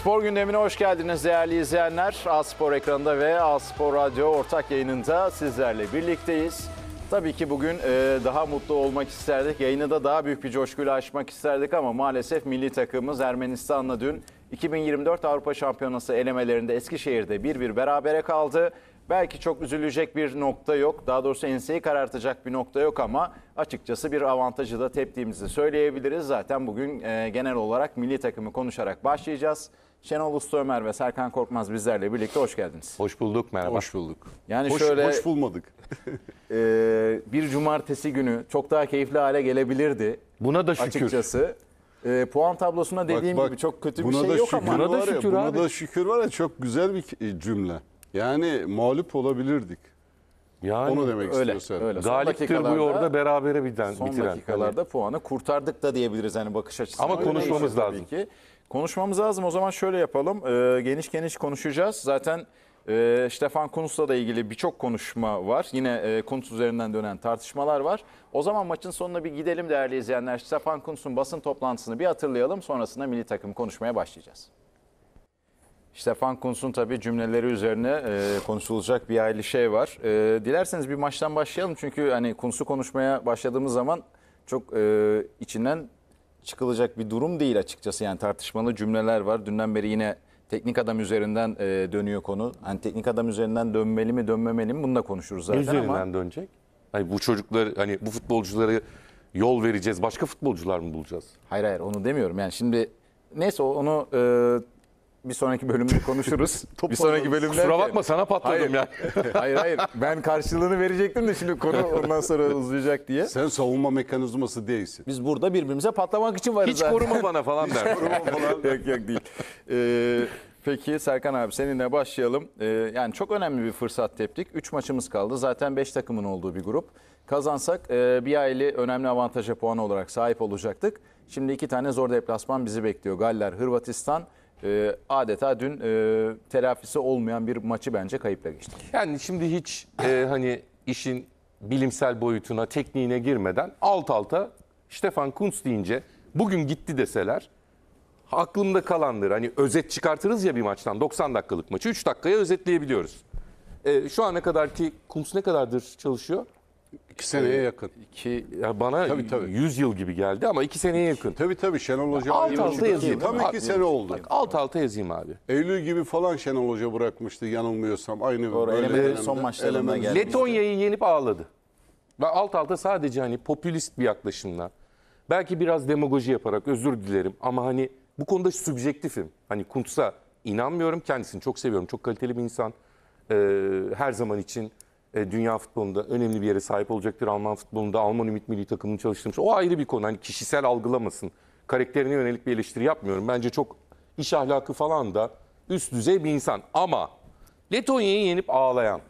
Spor gündemine hoş geldiniz değerli izleyenler. Aspor ekranında ve Aspor Radyo ortak yayınında sizlerle birlikteyiz. Tabii ki bugün e, daha mutlu olmak isterdik. Yayını da daha büyük bir coşkuyla açmak isterdik ama maalesef milli takımımız Ermenistan'la dün 2024 Avrupa Şampiyonası elemelerinde Eskişehir'de bir bir berabere kaldı. Belki çok üzülecek bir nokta yok. Daha doğrusu enseyi karartacak bir nokta yok ama açıkçası bir avantajı da teptiğimizi söyleyebiliriz. Zaten bugün e, genel olarak milli takımı konuşarak başlayacağız. Şenol Usta Ömer ve Serkan Korkmaz bizlerle birlikte hoş geldiniz. Hoş bulduk merhaba. Hoş bulduk. Yani hoş, şöyle hoş bulmadık. e, bir cumartesi günü çok daha keyifli hale gelebilirdi. Buna da şükür. Açıkçası. E, puan tablosuna dediğim bak, bak, gibi çok kötü bir şey yok ama. Buna da şükür ya, Buna da şükür var ya çok güzel bir cümle. Yani mağlup olabilirdik. Yani Onu demek öyle, istiyorsan. Öyle. Galiptir bu orada berabere biten. Son bitiren. dakikalarda puanı kurtardık da diyebiliriz hani bakış açısından. Ama konuşmamız lazım. Tabii ki. Konuşmamız lazım. O zaman şöyle yapalım. E, geniş geniş konuşacağız. Zaten e, Stefan Kunus'la da ilgili birçok konuşma var. Yine e, Kunus üzerinden dönen tartışmalar var. O zaman maçın sonuna bir gidelim değerli izleyenler. Stefan Kunus'un basın toplantısını bir hatırlayalım. Sonrasında milli takım konuşmaya başlayacağız. Stefan Kuntz'un tabi cümleleri üzerine e, konuşulacak bir aile şey var. E, dilerseniz bir maçtan başlayalım çünkü hani Kuntz'u konuşmaya başladığımız zaman çok e, içinden çıkılacak bir durum değil açıkçası. Yani tartışmalı cümleler var. Dünden beri yine teknik adam üzerinden e, dönüyor konu. Hani teknik adam üzerinden dönmeli mi dönmemeli mi bunu da konuşuruz zaten üzerinden ama. üzerinden dönecek? Hani bu çocuklar hani bu futbolcuları yol vereceğiz. Başka futbolcular mı bulacağız? Hayır hayır onu demiyorum. Yani şimdi neyse onu e, bir sonraki bölümde konuşuruz. bir sonraki bölümde. Kusura bakma sana patladım ya. hayır hayır. Ben karşılığını verecektim de şimdi konu ondan sonra uzayacak diye. Sen savunma mekanizması değilsin. Biz burada birbirimize patlamak için varız Hiç koruma bana falan der. koruma falan. yok yok değil. Ee, Peki Serkan abi seninle başlayalım. Ee, yani çok önemli bir fırsat teptik. Üç maçımız kaldı. Zaten beş takımın olduğu bir grup. Kazansak e, bir aile önemli avantaja puan olarak sahip olacaktık. Şimdi iki tane zor deplasman bizi bekliyor. Galler, Hırvatistan e, adeta dün e, telafisi olmayan bir maçı bence kayıpla geçtik. Yani şimdi hiç e, hani işin bilimsel boyutuna, tekniğine girmeden alt alta Stefan Kunz deyince bugün gitti deseler aklımda kalandır. Hani özet çıkartırız ya bir maçtan 90 dakikalık maçı 3 dakikaya özetleyebiliyoruz. E, şu ana kadar ki Kunz ne kadardır çalışıyor? İki seneye ee, yakın. iki ya bana tabii, tabii. 100 yıl gibi geldi ama iki seneye yakın. Tabii tabii Şenol Hoca. Alt alta yazayım. Tam iki sene oldu. Bak, alt alta yazayım abi. Eylül gibi falan Şenol Hoca bırakmıştı yanılmıyorsam. Aynı Doğru, elemelerin son maçlarında geldi. Letonya'yı yenip ağladı. Ve alt alta sadece hani popülist bir yaklaşımla. Belki biraz demagoji yaparak özür dilerim ama hani bu konuda subjektifim Hani Kuntz'a inanmıyorum. Kendisini çok seviyorum. Çok kaliteli bir insan. Ee, her zaman için e, dünya futbolunda önemli bir yere sahip olacaktır. Alman futbolunda Alman Ümit Milli Takımını çalıştırmış. O ayrı bir konu. Hani kişisel algılamasın. Karakterine yönelik bir eleştiri yapmıyorum. Bence çok iş ahlakı falan da üst düzey bir insan. Ama Letonya'yı yenip ağlayan,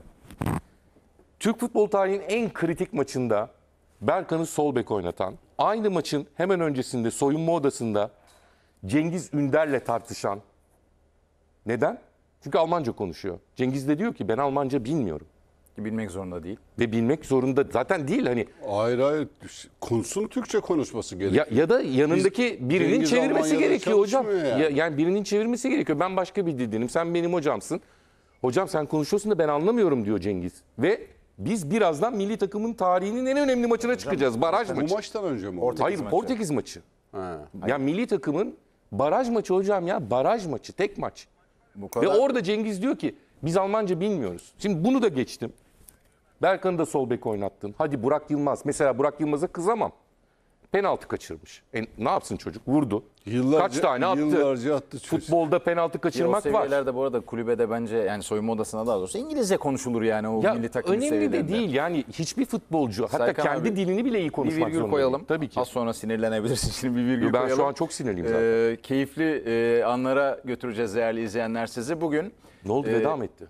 Türk futbol tarihinin en kritik maçında Berkan'ı sol bek oynatan, aynı maçın hemen öncesinde soyunma odasında Cengiz Ünder'le tartışan. Neden? Çünkü Almanca konuşuyor. Cengiz de diyor ki ben Almanca bilmiyorum bilmek zorunda değil. Ve bilmek zorunda zaten değil hani. Hayır hayır konsun Türkçe konuşması gerekiyor. Ya, ya da yanındaki Biz, birinin çevirmesi Almanya'da gerekiyor hocam. Yani. Ya, yani birinin çevirmesi gerekiyor. Ben başka bir dildenim sen benim hocamsın. Hocam sen konuşuyorsun da ben anlamıyorum diyor Cengiz. Ve biz birazdan milli takımın tarihinin en önemli maçına hocam, çıkacağız. Baraj bu maçı. Bu maçtan önce mi? Portekiz Hayır maçı. Portekiz maçı. Ha. Ya milli takımın baraj maçı hocam ya baraj maçı tek maç. Bu kadar... Ve orada Cengiz diyor ki biz Almanca bilmiyoruz. Şimdi bunu da geçtim. Berkan'ı da sol bek oynattın. Hadi Burak Yılmaz. Mesela Burak Yılmaz'a kızamam. Penaltı kaçırmış. E, ne yapsın çocuk? Vurdu. Yıllarca, Kaç tane attı? Yıllarca attı çocuk. Futbolda penaltı kaçırmak ya o var. O bu arada kulübede bence yani soyunma odasına daha doğrusu İngilizce konuşulur yani o ya, milli takım önemli seviyelerinde. Önemli de değil yani hiçbir futbolcu Serkan hatta kendi abi, dilini bile iyi konuşmak zorunda. Bir virgül koyalım. Tabii ki. Az sonra sinirlenebilirsin şimdi bir virgül ben koyalım. Ben şu an çok sinirliyim zaten. Ee, keyifli e, anlara götüreceğiz değerli izleyenler sizi. Bugün... Ne oldu e, veda mı etti?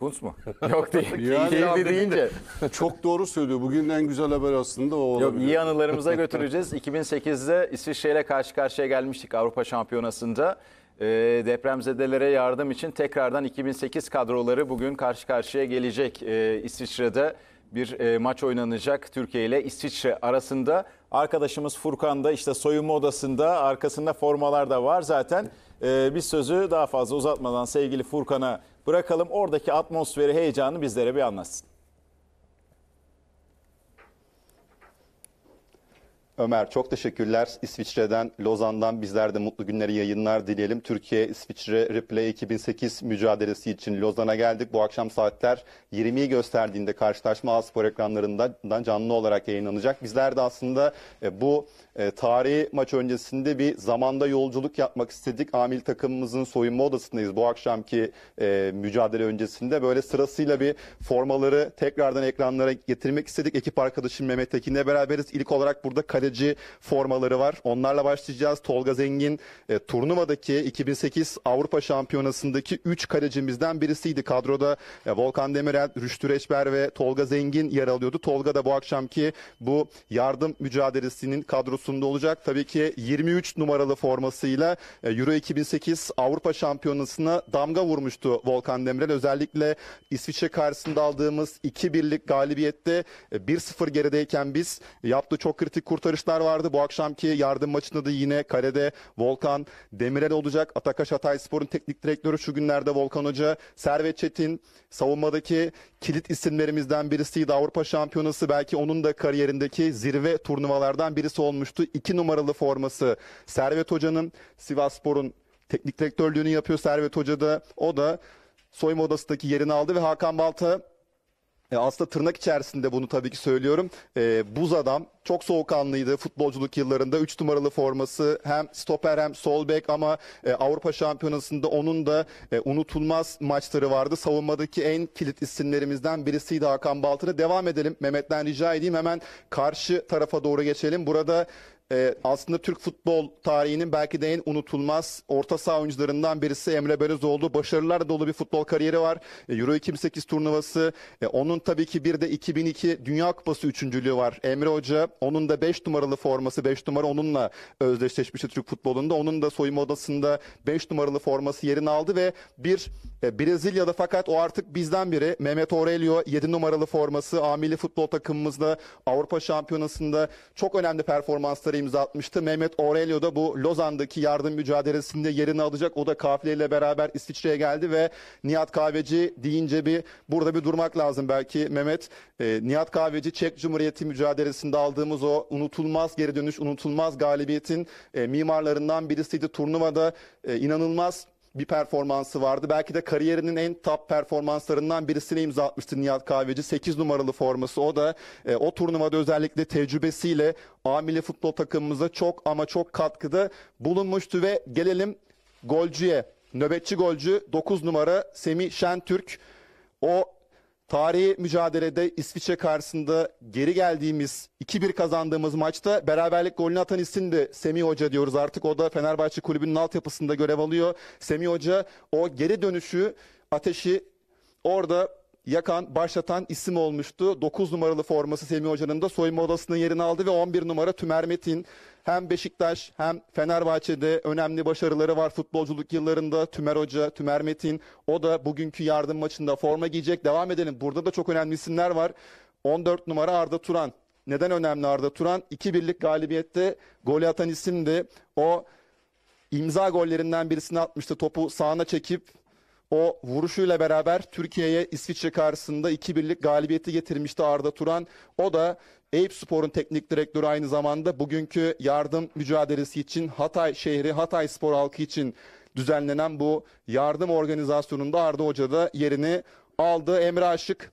Kuntz mu? Yok değil. Keyifli deyince. Çok doğru söylüyor. Bugün en güzel haber aslında o olabilir. Yok, iyi anılarımıza götüreceğiz. 2008'de İsviçre ile karşı karşıya gelmiştik Avrupa Şampiyonası'nda. E, depremzedelere yardım için tekrardan 2008 kadroları bugün karşı karşıya gelecek e, İsviçre'de. Bir e, maç oynanacak Türkiye ile İsviçre arasında. Arkadaşımız Furkan da işte soyunma odasında arkasında formalar da var zaten. E, ee, biz sözü daha fazla uzatmadan sevgili Furkan'a Bırakalım oradaki atmosferi, heyecanı bizlere bir anlatsın. Ömer çok teşekkürler. İsviçre'den, Lozan'dan bizler de mutlu günleri yayınlar dileyelim. Türkiye-İsviçre Replay 2008 mücadelesi için Lozan'a geldik. Bu akşam saatler 20'yi gösterdiğinde karşılaşma Spor ekranlarından canlı olarak yayınlanacak. Bizler de aslında e, bu e, tarihi maç öncesinde bir zamanda yolculuk yapmak istedik. Amil takımımızın soyunma odasındayız bu akşamki e, mücadele öncesinde. Böyle sırasıyla bir formaları tekrardan ekranlara getirmek istedik. Ekip arkadaşım Mehmet Tekin'le beraberiz. İlk olarak burada kaleci formaları var. Onlarla başlayacağız. Tolga Zengin e, turnuvadaki 2008 Avrupa Şampiyonası'ndaki 3 kalecimizden birisiydi. Kadroda e, Volkan Demirel, Rüştü Reçber ve Tolga Zengin yer alıyordu. Tolga da bu akşamki bu yardım mücadelesinin kadrosu kadrosunda olacak. Tabii ki 23 numaralı formasıyla e, Euro 2008 Avrupa Şampiyonası'na damga vurmuştu Volkan Demirel. Özellikle İsviçre karşısında aldığımız 2-1'lik galibiyette 1-0 e, gerideyken biz yaptığı çok kritik kurtarışlar vardı. Bu akşamki yardım maçında da yine kalede Volkan Demirel olacak. Atakaş Spor'un teknik direktörü şu günlerde Volkan Hoca. Servet Çetin savunmadaki kilit isimlerimizden birisiydi. Avrupa Şampiyonası belki onun da kariyerindeki zirve turnuvalardan birisi olmuş olmuştu. İki numaralı forması Servet Hoca'nın Sivas Spor'un teknik direktörlüğünü yapıyor Servet Hoca da. O da soyma odasındaki yerini aldı ve Hakan Balta e, aslında tırnak içerisinde bunu tabii ki söylüyorum. E, buz adam çok soğukkanlıydı futbolculuk yıllarında. 3 numaralı forması hem stoper hem sol bek ama e, Avrupa Şampiyonası'nda onun da e, unutulmaz maçları vardı. Savunmadaki en kilit isimlerimizden birisiydi Hakan Baltın'a. Devam edelim. Mehmet'ten rica edeyim hemen karşı tarafa doğru geçelim. Burada e, aslında Türk futbol tarihinin belki de en unutulmaz orta saha oyuncularından birisi Emre Belöz oldu. Başarılar dolu bir futbol kariyeri var. Ee, Euro 2008 turnuvası, e, onun tabii ki bir de 2002 Dünya Kupası üçüncülüğü var. Emre Hoca, onun da 5 numaralı forması, 5 numara onunla özdeşleşmişti Türk futbolunda. Onun da soyunma odasında 5 numaralı forması yerini aldı ve bir e, Brezilya'da fakat o artık bizden biri. Mehmet Aurelio 7 numaralı forması, amili futbol takımımızda Avrupa Şampiyonası'nda çok önemli performansları imza atmıştı. Mehmet Aurelio da bu Lozan'daki yardım mücadelesinde yerini alacak. O da kafileyle beraber İsviçre'ye geldi ve Nihat Kahveci deyince bir burada bir durmak lazım belki Mehmet. E, Nihat Kahveci Çek Cumhuriyeti mücadelesinde aldığımız o unutulmaz geri dönüş, unutulmaz galibiyetin e, mimarlarından birisiydi. Turnuvada e, inanılmaz bir performansı vardı. Belki de kariyerinin en top performanslarından birisini imza atmıştı Nihat Kahveci. 8 numaralı forması o da e, o turnuvada özellikle tecrübesiyle A futbol takımımıza çok ama çok katkıda bulunmuştu ve gelelim golcüye. Nöbetçi golcü 9 numara Semih Şentürk. O Tarihi mücadelede İsviçre karşısında geri geldiğimiz 2-1 kazandığımız maçta beraberlik golünü atan isim de Semih Hoca diyoruz artık. O da Fenerbahçe kulübünün altyapısında görev alıyor. Semih Hoca o geri dönüşü ateşi orada yakan, başlatan isim olmuştu. 9 numaralı forması Semih Hoca'nın da soyunma odasının yerini aldı ve 11 numara Tümer Metin hem Beşiktaş hem Fenerbahçe'de önemli başarıları var futbolculuk yıllarında. Tümer Hoca, Tümer Metin o da bugünkü yardım maçında forma giyecek. Devam edelim. Burada da çok önemli isimler var. 14 numara Arda Turan. Neden önemli Arda Turan? 2 birlik galibiyette golü atan isimdi. O imza gollerinden birisini atmıştı. Topu sağına çekip o vuruşuyla beraber Türkiye'ye İsviçre karşısında 2-1'lik galibiyeti getirmişti Arda Turan. O da Eyüp Spor'un teknik direktörü aynı zamanda bugünkü yardım mücadelesi için Hatay şehri, Hatay Spor halkı için düzenlenen bu yardım organizasyonunda Arda Hoca da yerini aldı. Emre Aşık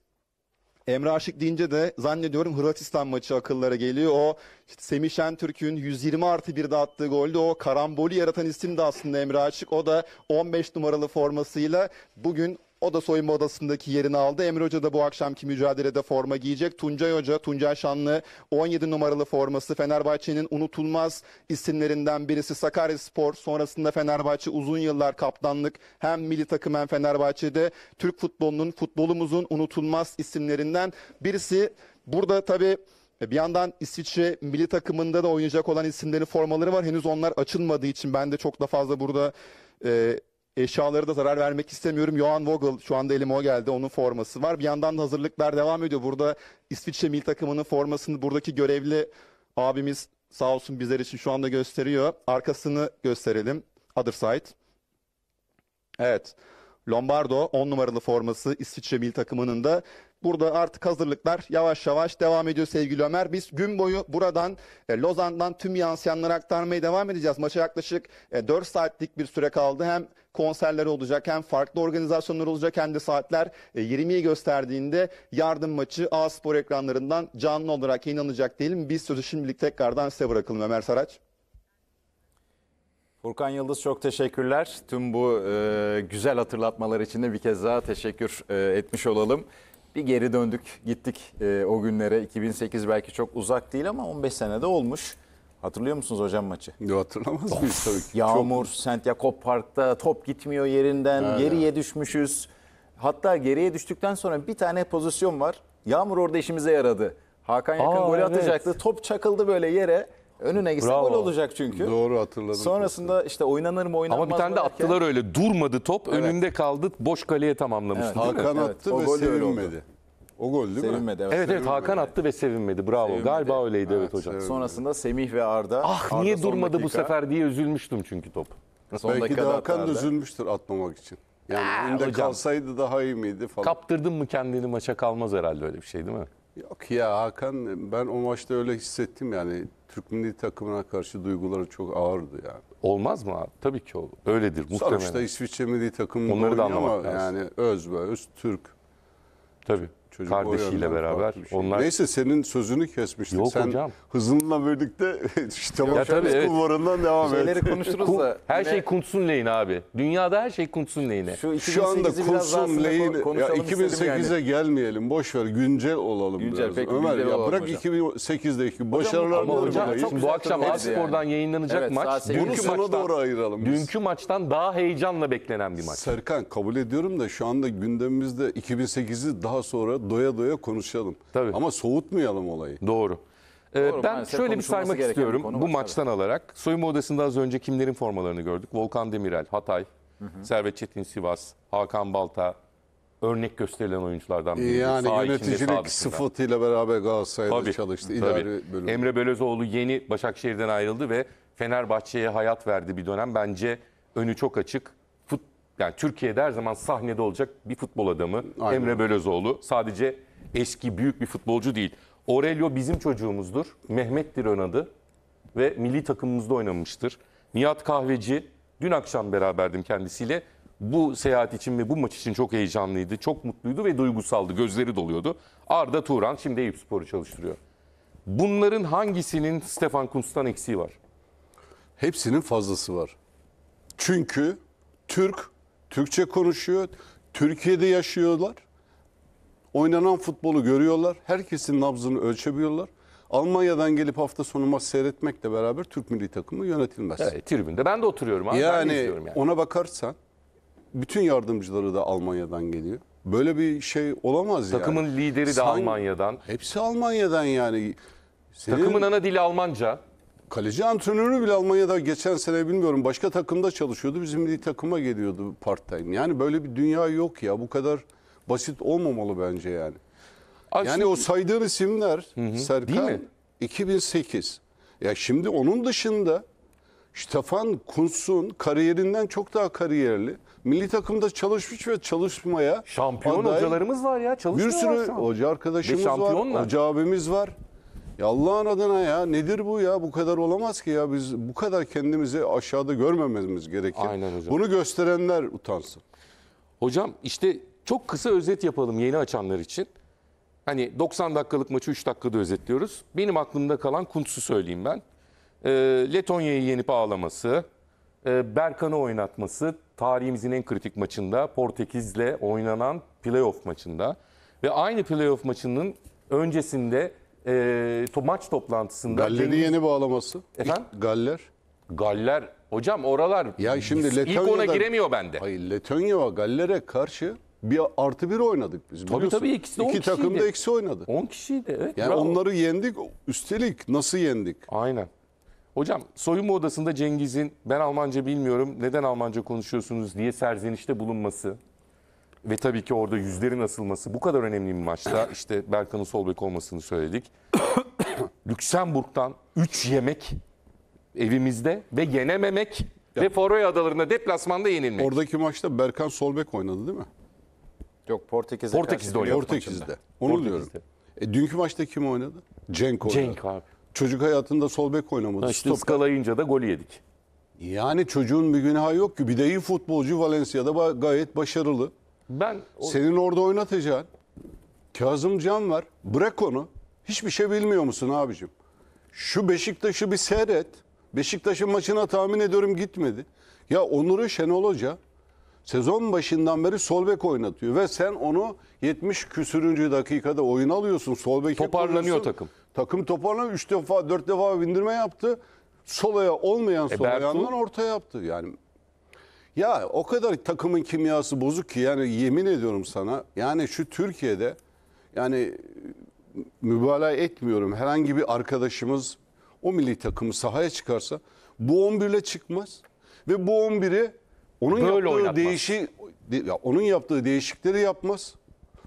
Emre Aşık deyince de zannediyorum Hırvatistan maçı akıllara geliyor. O işte Semih Şentürk'ün 120 artı 1'de attığı golde o karambolü yaratan isim de aslında Emre Aşık. O da 15 numaralı formasıyla bugün o da soyunma odasındaki yerini aldı. Emre Hoca da bu akşamki mücadelede forma giyecek. Tuncay Hoca, Tuncay Şanlı 17 numaralı forması Fenerbahçe'nin unutulmaz isimlerinden birisi Sakaryaspor. Sonrasında Fenerbahçe uzun yıllar kaptanlık hem milli takım hem Fenerbahçe'de Türk futbolunun futbolumuzun unutulmaz isimlerinden birisi. Burada tabii bir yandan İsviçre milli takımında da oynayacak olan isimlerin formaları var. Henüz onlar açılmadığı için ben de çok da fazla burada e, Eşyaları da zarar vermek istemiyorum. Johan Vogel şu anda elime o geldi. Onun forması var. Bir yandan da hazırlıklar devam ediyor. Burada İsviçre mil takımının formasını buradaki görevli abimiz sağ olsun bizler için şu anda gösteriyor. Arkasını gösterelim. Other side. Evet. Lombardo 10 numaralı forması İsviçre mil takımının da Burada artık hazırlıklar yavaş yavaş devam ediyor sevgili Ömer. Biz gün boyu buradan e, Lozan'dan tüm yansıyanları aktarmaya devam edeceğiz. Maça yaklaşık e, 4 saatlik bir süre kaldı. Hem konserler olacak hem farklı organizasyonlar olacak hem de saatler 20'yi e, gösterdiğinde yardım maçı A Spor ekranlarından canlı olarak yayınlanacak diyelim. Biz sözü şimdilik tekrardan size bırakalım Ömer Saraç. Furkan Yıldız çok teşekkürler. Tüm bu e, güzel hatırlatmalar için de bir kez daha teşekkür e, etmiş olalım bir geri döndük gittik e, o günlere. 2008 belki çok uzak değil ama 15 sene de olmuş. Hatırlıyor musunuz hocam maçı? Yo, hatırlamaz mıyız tabii ki. Yağmur, çok... St. Jakob Park'ta top gitmiyor yerinden, ha, geriye düşmüşüz. Hatta geriye düştükten sonra bir tane pozisyon var. Yağmur orada işimize yaradı. Hakan Yakın Aa, golü evet. atacaktı. Top çakıldı böyle yere. Önüne gitse gol olacak çünkü. Doğru hatırladım. Sonrasında işte oynanır mı oynanmaz Ama bir tane de derken- attılar öyle. Durmadı top. Önünde kaldı. Boş kaleye tamamlamıştı Evet. değil mi? Hakan Evet, attı o ve gol sevinmedi. O gol değil mi? Sevinmedi. Evet, evet Sevinmedi. Hakan attı ve sevinmedi. Bravo. Sevinmedi. Galiba öyleydi evet, hocam. Sonrasında Semih ve Arda. Ah Arda niye son durmadı bu sefer diye üzülmüştüm çünkü top. Son Belki de Hakan da üzülmüştür atmamak için. Yani ah, önünde hocam. kalsaydı daha iyi miydi falan. Kaptırdın mı kendini maça kalmaz herhalde öyle bir şey değil mi? Yok ya Hakan ben o maçta öyle hissettim yani. Türk milli takımına karşı duyguları çok ağırdı yani. Olmaz mı abi? Tabii ki olur. Öyledir muhtemelen. Sonuçta İsviçre milli Takımı. Onları da ama lazım. yani öz ve öz Türk. Tabii. Çocuk kardeşiyle beraber. Şey. Onlar Neyse senin sözünü kesmiştik. Yok Sen hocam. hızınla birlikte tamam tabii, evet. kulvarından devam et. Şeyleri konuşuruz da. Her şey Kuntsun Lane abi. Dünyada her şey Kuntsun Lane. Şu, Şu anda Kuntsun Lane ya 2008'e yani. gelmeyelim. Boş ver güncel olalım güncel, biraz. Peki, Ömer güncel ya bırak hocam. 2008'deki başarılar dolayı. Şimdi bu akşam Aspor'dan yani. yayınlanacak evet, maç. Dünkü maçtan doğru ayıralım. Dünkü maçtan daha heyecanla beklenen bir maç. Serkan kabul ediyorum da şu anda gündemimizde 2008'i daha sonra doya doya konuşalım. Tabii. Ama soğutmayalım olayı. Doğru. Ee, Doğru, ben şöyle bir konuşulması saymak istiyorum bir bu maçtan alarak. Soyunma odasında az önce kimlerin formalarını gördük? Volkan Demirel, Hatay, Servet Çetin Sivas, Hakan Balta örnek gösterilen oyunculardan ee, biri. Yani Sağ yöneticilik sıfatıyla beraber Galatasaray'da Tabii, çalıştı. tabii. İleri Emre Belözoğlu yeni Başakşehir'den ayrıldı ve Fenerbahçe'ye hayat verdi bir dönem. Bence önü çok açık yani Türkiye'de her zaman sahnede olacak bir futbol adamı Aynen. Emre Bölezoğlu Sadece eski büyük bir futbolcu değil. Aurelio bizim çocuğumuzdur. Mehmet'tir ön adı ve milli takımımızda oynamıştır. Nihat Kahveci dün akşam beraberdim kendisiyle. Bu seyahat için ve bu maç için çok heyecanlıydı, çok mutluydu ve duygusaldı, gözleri doluyordu. Arda Turan şimdi Eyüp Spor'u çalıştırıyor. Bunların hangisinin Stefan Kuntz'tan eksiği var? Hepsinin fazlası var. Çünkü Türk Türkçe konuşuyor. Türkiye'de yaşıyorlar. Oynanan futbolu görüyorlar. Herkesin nabzını ölçebiliyorlar. Almanya'dan gelip hafta sonu maç seyretmekle beraber Türk milli takımı yönetilmez. Evet, tribünde ben de oturuyorum. Abi. Yani, ben yani ona bakarsan bütün yardımcıları da Almanya'dan geliyor. Böyle bir şey olamaz Takımın yani. Takımın lideri de Sen, Almanya'dan. Hepsi Almanya'dan yani. Senin... Takımın ana dili Almanca kaleci antrenörü bile Almanya'da geçen sene bilmiyorum başka takımda çalışıyordu. Bizim milli takıma geliyordu part time. Yani böyle bir dünya yok ya. Bu kadar basit olmamalı bence yani. Aslında, yani o saydığın isimler hı hı, Serkan değil mi? 2008. Ya şimdi onun dışında Stefan Kunsun kariyerinden çok daha kariyerli. Milli takımda çalışmış ve çalışmaya şampiyon aday. hocalarımız var ya. Bir sürü hoca arkadaşımız var. Hoca abimiz var. Ya Allah'ın adına ya nedir bu ya bu kadar olamaz ki ya biz bu kadar kendimizi aşağıda görmememiz gerekir. Aynen hocam. Bunu gösterenler utansın. Hocam işte çok kısa özet yapalım yeni açanlar için. Hani 90 dakikalık maçı 3 dakikada özetliyoruz. Benim aklımda kalan Kuntz'u söyleyeyim ben. E, Letonya'yı yenip ağlaması, e, Berkan'ı oynatması tarihimizin en kritik maçında Portekiz'le oynanan playoff maçında ve aynı playoff maçının öncesinde e, to, maç toplantısında... Galleri Cengiz... yeni bağlaması. Efendim? Galler. Galler. Hocam oralar ya şimdi Letonya'da, ilk ona giremiyor bende. Hayır Letonya ve Galler'e karşı bir artı bir oynadık biz. Tabii biliyorsun. tabii ikisi de 10 İki kişiydi. takım da eksi oynadı. 10 kişiydi evet. Yani bravo. onları yendik üstelik nasıl yendik? Aynen. Hocam soyunma odasında Cengiz'in ben Almanca bilmiyorum neden Almanca konuşuyorsunuz diye serzenişte bulunması ve tabii ki orada yüzlerin asılması bu kadar önemli bir maçta. işte Berkan'ın sol bek olmasını söyledik. Lüksemburg'dan 3 yemek evimizde ve yenememek ve Faroe Adaları'nda deplasmanda yenilmek. Oradaki maçta Berkan sol bek oynadı değil mi? Yok Portekiz'e Portekiz'de oynadı. Portekiz'de. Onu diyorum. E, dünkü maçta kim oynadı? Cenk oynadı. Cenk abi. Çocuk hayatında sol bek oynamadı. İşte Stop. ıskalayınca da golü yedik. Yani çocuğun bir günahı yok ki. Bir de iyi futbolcu Valencia'da gayet başarılı. Ben Senin orada oynatacağın Kazım Can var. Bırak onu. Hiçbir şey bilmiyor musun abicim? Şu Beşiktaş'ı bir seyret. Beşiktaş'ın maçına tahmin ediyorum gitmedi. Ya Onur'u Şenol Hoca sezon başından beri sol bek oynatıyor ve sen onu 70 küsürüncü dakikada oyun alıyorsun. Sol bek toparlanıyor takım. Takım toparlanıyor. 3 defa 4 defa bindirme yaptı. Solaya olmayan e, sol ayağından orta yaptı. Yani ya o kadar takımın kimyası bozuk ki yani yemin ediyorum sana. Yani şu Türkiye'de yani mübalağa etmiyorum. Herhangi bir arkadaşımız o milli takımı sahaya çıkarsa bu 11'le çıkmaz ve bu 11'i onun Böyle yaptığı oynatmaz. değişi ya onun yaptığı değişikleri yapmaz.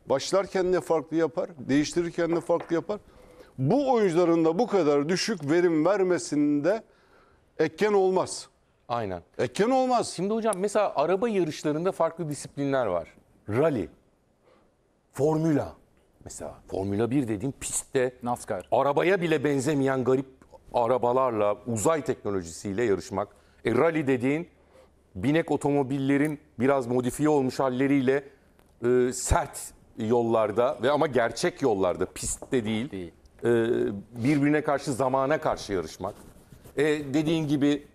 Başlarken de farklı yapar, değiştirirken de farklı yapar. Bu oyuncuların da bu kadar düşük verim vermesinde etken olmaz. Aynen. Etken olmaz. Şimdi hocam mesela araba yarışlarında farklı disiplinler var. Rally, Formula mesela. Formula 1 dediğim pistte NASCAR. arabaya bile benzemeyen garip arabalarla, uzay teknolojisiyle yarışmak. E, rally dediğin binek otomobillerin biraz modifiye olmuş halleriyle e, sert yollarda ve ama gerçek yollarda pistte değil, değil. E, birbirine karşı zamana karşı yarışmak. E, dediğin gibi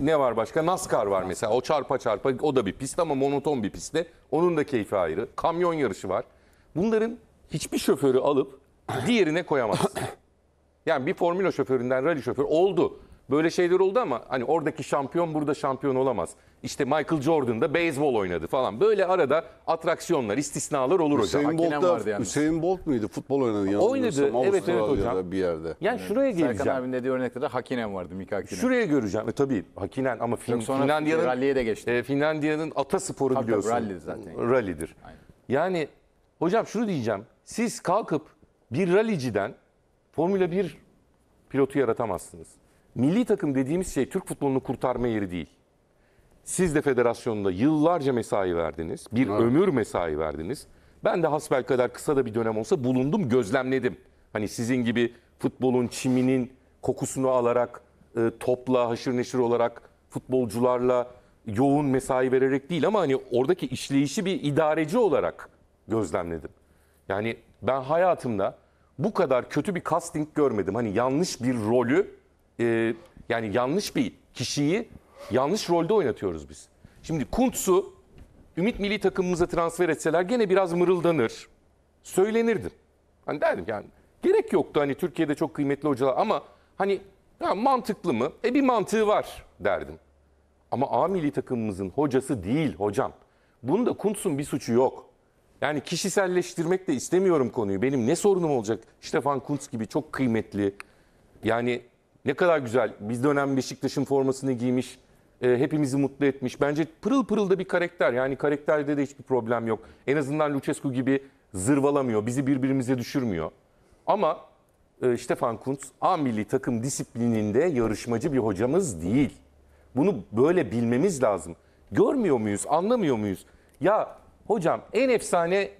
ne var başka? NASCAR var mesela. O çarpa çarpa o da bir pist ama monoton bir pistte. Onun da keyfi ayrı. Kamyon yarışı var. Bunların hiçbir şoförü alıp diğerine koyamazsın. Yani bir formula şoföründen rally şoförü oldu. Böyle şeyler oldu ama hani oradaki şampiyon burada şampiyon olamaz. İşte Michael Jordan da beyzbol oynadı falan. Böyle arada atraksiyonlar, istisnalar olur hocam. Hüseyin Bolt, vardı yalnız. Hüseyin Bolt muydu? Futbol oynadı. Oynadı. Evet evet hocam. Bir yerde. Yani şuraya geleceğim. Serkan abinin dediği örnekte de Hakinen vardı. Mika Hakinen. Şuraya göreceğim. E, tabii Hakinen ama fin, sonra Finlandiya'nın ralliye de geçti. E, Finlandiya'nın ata sporu tabii, biliyorsun. Tabii, rally zaten. Rallydir. Aynen. Yani hocam şunu diyeceğim. Siz kalkıp bir rallyciden Formula 1 pilotu yaratamazsınız milli takım dediğimiz şey Türk futbolunu kurtarma yeri değil. Siz de federasyonda yıllarca mesai verdiniz. Bir evet. ömür mesai verdiniz. Ben de hasbel kadar kısa da bir dönem olsa bulundum, gözlemledim. Hani sizin gibi futbolun çiminin kokusunu alarak, e, topla haşır neşir olarak futbolcularla yoğun mesai vererek değil ama hani oradaki işleyişi bir idareci olarak gözlemledim. Yani ben hayatımda bu kadar kötü bir casting görmedim. Hani yanlış bir rolü e, yani yanlış bir kişiyi yanlış rolde oynatıyoruz biz. Şimdi Kuntsu Ümit Milli takımımıza transfer etseler gene biraz mırıldanır. Söylenirdim. Hani derdim yani gerek yoktu hani Türkiye'de çok kıymetli hocalar ama hani ya mantıklı mı? E bir mantığı var derdim. Ama A milli takımımızın hocası değil hocam. Bunda Kuntsun bir suçu yok. Yani kişiselleştirmek de istemiyorum konuyu. Benim ne sorunum olacak? Stefan Kuntz gibi çok kıymetli. Yani ne kadar güzel. Biz dönem Beşiktaş'ın formasını giymiş. E, hepimizi mutlu etmiş. Bence pırıl pırıl da bir karakter. Yani karakterde de hiçbir problem yok. En azından Lucescu gibi zırvalamıyor. Bizi birbirimize düşürmüyor. Ama e, Stefan Kuntz A milli takım disiplininde yarışmacı bir hocamız değil. Bunu böyle bilmemiz lazım. Görmüyor muyuz? Anlamıyor muyuz? Ya hocam en efsane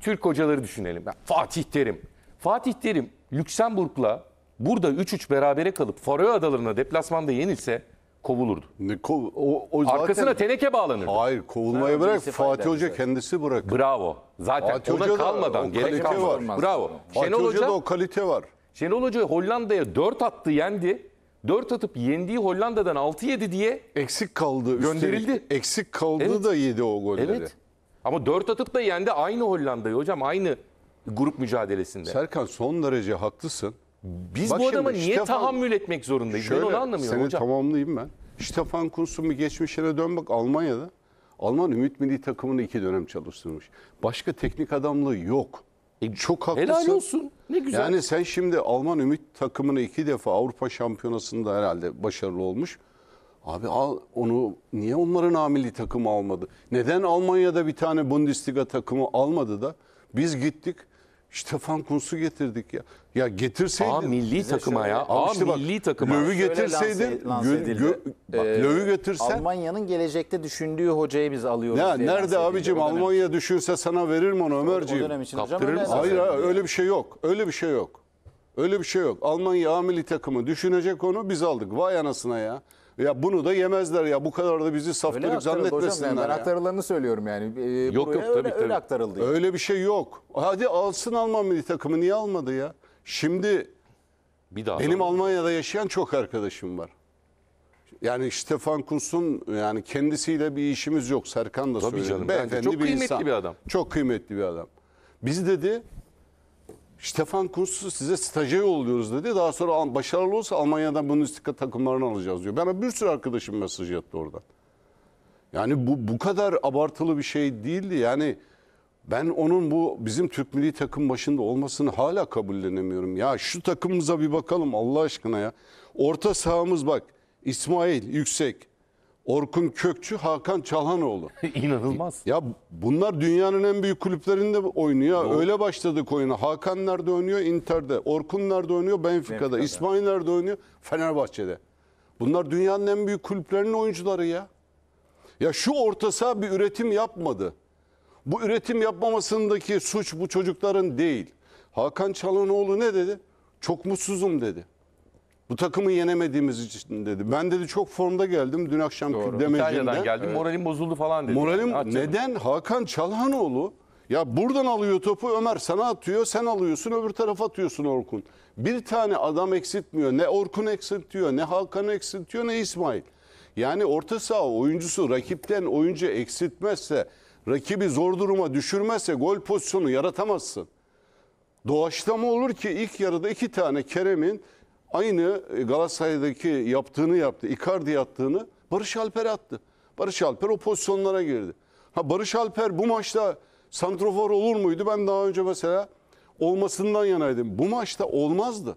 Türk hocaları düşünelim. Fatih Terim. Fatih Terim Lüksemburg'la burada 3-3 berabere kalıp Faroe Adaları'na deplasmanda yenilse kovulurdu. Ne, kov, o, o zaten, Arkasına teneke bağlanırdı. Hayır kovulmayı bırak Fatih Hoca bize. kendisi bırak. Bravo. Zaten Fatih Hoca kalmadan o gerek kalmadan. Var. Bravo. Fatih Şenol Hoca'da da o kalite var. Şenol Hoca Hollanda'ya 4 attı yendi. 4 atıp yendiği Hollanda'dan 6-7 diye eksik kaldı. Gönderildi. Üstelik, eksik kaldı evet. da yedi o golleri. Evet. Ama 4 atıp da yendi aynı Hollanda'yı hocam aynı grup mücadelesinde. Serkan son derece haklısın. Biz Bak bu adama şimdi, niye Stefan, tahammül etmek zorundayız? Şöyle, ben onu anlamıyorum seni hocam. tamamlayayım ben. Stefan bir geçmişlere dön bak Almanya'da. Alman Ümit Milli Takımı'nı iki dönem çalıştırmış. Başka teknik adamlığı yok. E, Çok haklısın. Helal olsun. Ne güzel. Yani sen şimdi Alman Ümit takımını iki defa Avrupa Şampiyonası'nda herhalde başarılı olmuş. Abi al onu niye onların amili takımı almadı? Neden Almanya'da bir tane Bundesliga takımı almadı da biz gittik Stefan Kunsu getirdik ya. Ya getirseydin. Aa milli takıma şey- ya. Aa işte bak, milli takıma. Löw'ü getirseydin. Lanse, lanse gö, gö, bak, ee, Löw'ü getirsen. Almanya'nın gelecekte düşündüğü hocayı biz alıyoruz. Ya nerede abicim Almanya düşünse sana verir mi onu Ömerciğim? O dönem için Kaptırır hocam. Hayır hayır öyle bir şey yok. Öyle bir şey yok. Öyle bir şey yok. Almanya A milli takımı düşünecek onu biz aldık. Vay anasına ya. Ya bunu da yemezler ya bu kadar da bizi saftalık zannetmesinler. Hocam, ben ya. aktarılarını söylüyorum yani. Ee, yok yok öyle, tabii. Öyle aktarıldı. Yani. Öyle bir şey yok. Hadi alsın Alman milli takımı niye almadı ya? Şimdi bir daha benim alalım. Almanya'da yaşayan çok arkadaşım var. Yani Stefan Kuntz'un yani kendisiyle bir işimiz yok. Serkan da Tabii söyledi. Canım, Beyefendi çok bir kıymetli insan. bir adam. Çok kıymetli bir adam. Biz dedi Stefan Kuntz'u size staja yolluyoruz dedi. Daha sonra başarılı olsa Almanya'dan Bundesliga takımlarını alacağız diyor. Bana bir sürü arkadaşım mesaj attı oradan. Yani bu bu kadar abartılı bir şey değildi. Yani ben onun bu bizim Türk milli takım başında olmasını hala kabullenemiyorum. Ya şu takımımıza bir bakalım Allah aşkına ya. Orta sahamız bak İsmail Yüksek, Orkun Kökçü, Hakan Çalhanoğlu. İnanılmaz. Ya bunlar dünyanın en büyük kulüplerinde oynuyor. Doğru. Öyle başladık oyuna. Hakan nerede oynuyor? Inter'de. Orkun nerede oynuyor? Benfica'da. Benfica'da. İsmail nerede oynuyor? Fenerbahçe'de. Bunlar dünyanın en büyük kulüplerinin oyuncuları ya. Ya şu orta saha bir üretim yapmadı. Bu üretim yapmamasındaki suç bu çocukların değil. Hakan Çalhanoğlu ne dedi? Çok mutsuzum dedi. Bu takımı yenemediğimiz için dedi. Ben dedi çok formda geldim dün akşam Doğru. demecinde. İtalya'dan geldim evet. moralim bozuldu falan dedi. Moralim yani, neden? Hakan Çalhanoğlu ya buradan alıyor topu Ömer sana atıyor sen alıyorsun öbür tarafa atıyorsun Orkun. Bir tane adam eksiltmiyor ne Orkun eksiltiyor ne Hakan eksiltiyor ne İsmail. Yani orta saha oyuncusu rakipten oyuncu eksiltmezse rakibi zor duruma düşürmezse gol pozisyonu yaratamazsın. Doğaçlama olur ki ilk yarıda iki tane Kerem'in Aynı e, Galatasaray'daki yaptığını yaptı. Icardi attığını, Barış Alper attı. Barış Alper o pozisyonlara girdi. Ha Barış Alper bu maçta santrofor olur muydu? Ben daha önce mesela olmasından yanaydım. Bu maçta olmazdı.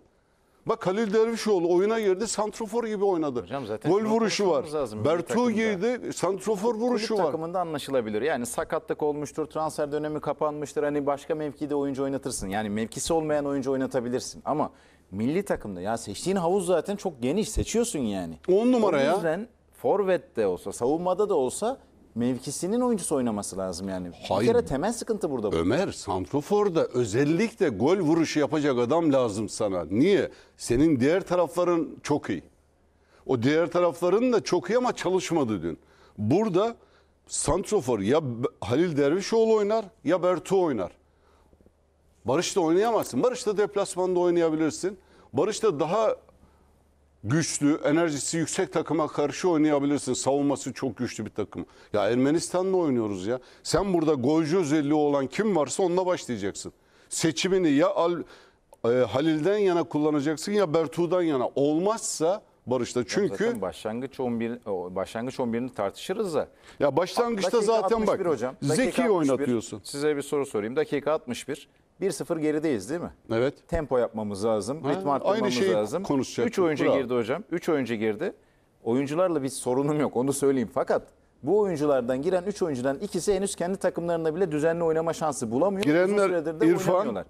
Bak Halil Dervişoğlu oyuna girdi, santrofor gibi oynadı. Hocam zaten Gol vuruşu var. Bertu girdi, santrofor vuruşu var. takımında anlaşılabilir. Yani sakatlık olmuştur, transfer dönemi kapanmıştır. Hani başka mevkide oyuncu oynatırsın. Yani mevkisi olmayan oyuncu oynatabilirsin. Ama milli takımda ya seçtiğin havuz zaten çok geniş seçiyorsun yani. 10 numara ya. O yüzden forvette olsa savunmada da olsa mevkisinin oyuncusu oynaması lazım yani. Hayır. Bir kere temel sıkıntı burada. Bu. Ömer Santrofor'da özellikle gol vuruşu yapacak adam lazım sana. Niye? Senin diğer tarafların çok iyi. O diğer tarafların da çok iyi ama çalışmadı dün. Burada Santrofor ya Halil Dervişoğlu oynar ya Bertu oynar. Barış'ta oynayamazsın. Barış'ta deplasmanda oynayabilirsin. Barış'ta daha güçlü, enerjisi yüksek takıma karşı oynayabilirsin. Savunması çok güçlü bir takım. Ya Ermenistan'la oynuyoruz ya. Sen burada golcü özelliği olan kim varsa onunla başlayacaksın. Seçimini ya Al, e, Halil'den yana kullanacaksın ya Bertu'dan yana. Olmazsa Barış'ta çünkü zaten başlangıç 11 başlangıç 11'ini tartışırız da. Ya başlangıçta dakika zaten bak. Hocam, Zeki oynatıyorsun. Size bir soru sorayım. Dakika 61. 1-0 gerideyiz değil mi? Evet. Tempo yapmamız lazım, ha, ritm arttırmamız aynı şeyi lazım. konuşacaktık. 3 oyuncu Bravo. girdi hocam. 3 oyuncu girdi. Oyuncularla bir sorunum yok onu söyleyeyim. Fakat bu oyunculardan giren 3 oyuncudan ikisi henüz kendi takımlarında bile düzenli oynama şansı bulamıyor. Girenler İrfan, e,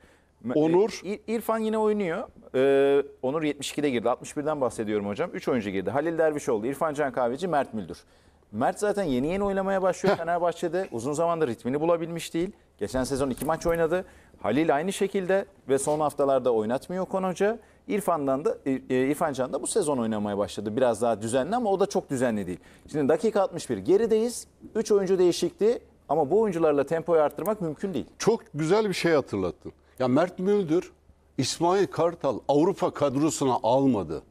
Onur. İrfan yine oynuyor. Ee, Onur 72'de girdi. 61'den bahsediyorum hocam. 3 oyuncu girdi. Halil Dervişoğlu, İrfan Can Kahveci, Mert Müldür. Mert zaten yeni yeni oynamaya başlıyor Fenerbahçe'de. Uzun zamandır ritmini bulabilmiş değil. Geçen sezon iki maç oynadı. Halil aynı şekilde ve son haftalarda oynatmıyor Okan Hoca. İrfan'dan da e, İrfan Can da bu sezon oynamaya başladı. Biraz daha düzenli ama o da çok düzenli değil. Şimdi dakika 61 gerideyiz. 3 oyuncu değişikti ama bu oyuncularla tempoyu arttırmak mümkün değil. Çok güzel bir şey hatırlattın. Ya Mert Müldür İsmail Kartal Avrupa kadrosuna almadı.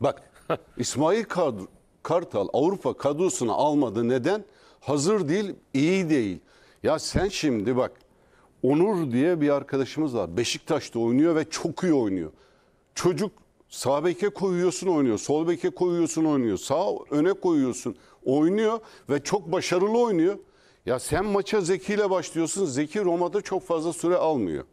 Bak İsmail kadro, Kartal Avrupa kadrosuna almadı. Neden? Hazır değil, iyi değil. Ya sen şimdi bak Onur diye bir arkadaşımız var. Beşiktaş'ta oynuyor ve çok iyi oynuyor. Çocuk sağ beke koyuyorsun oynuyor. Sol beke koyuyorsun oynuyor. Sağ öne koyuyorsun oynuyor ve çok başarılı oynuyor. Ya sen maça Zeki ile başlıyorsun. Zeki Roma'da çok fazla süre almıyor.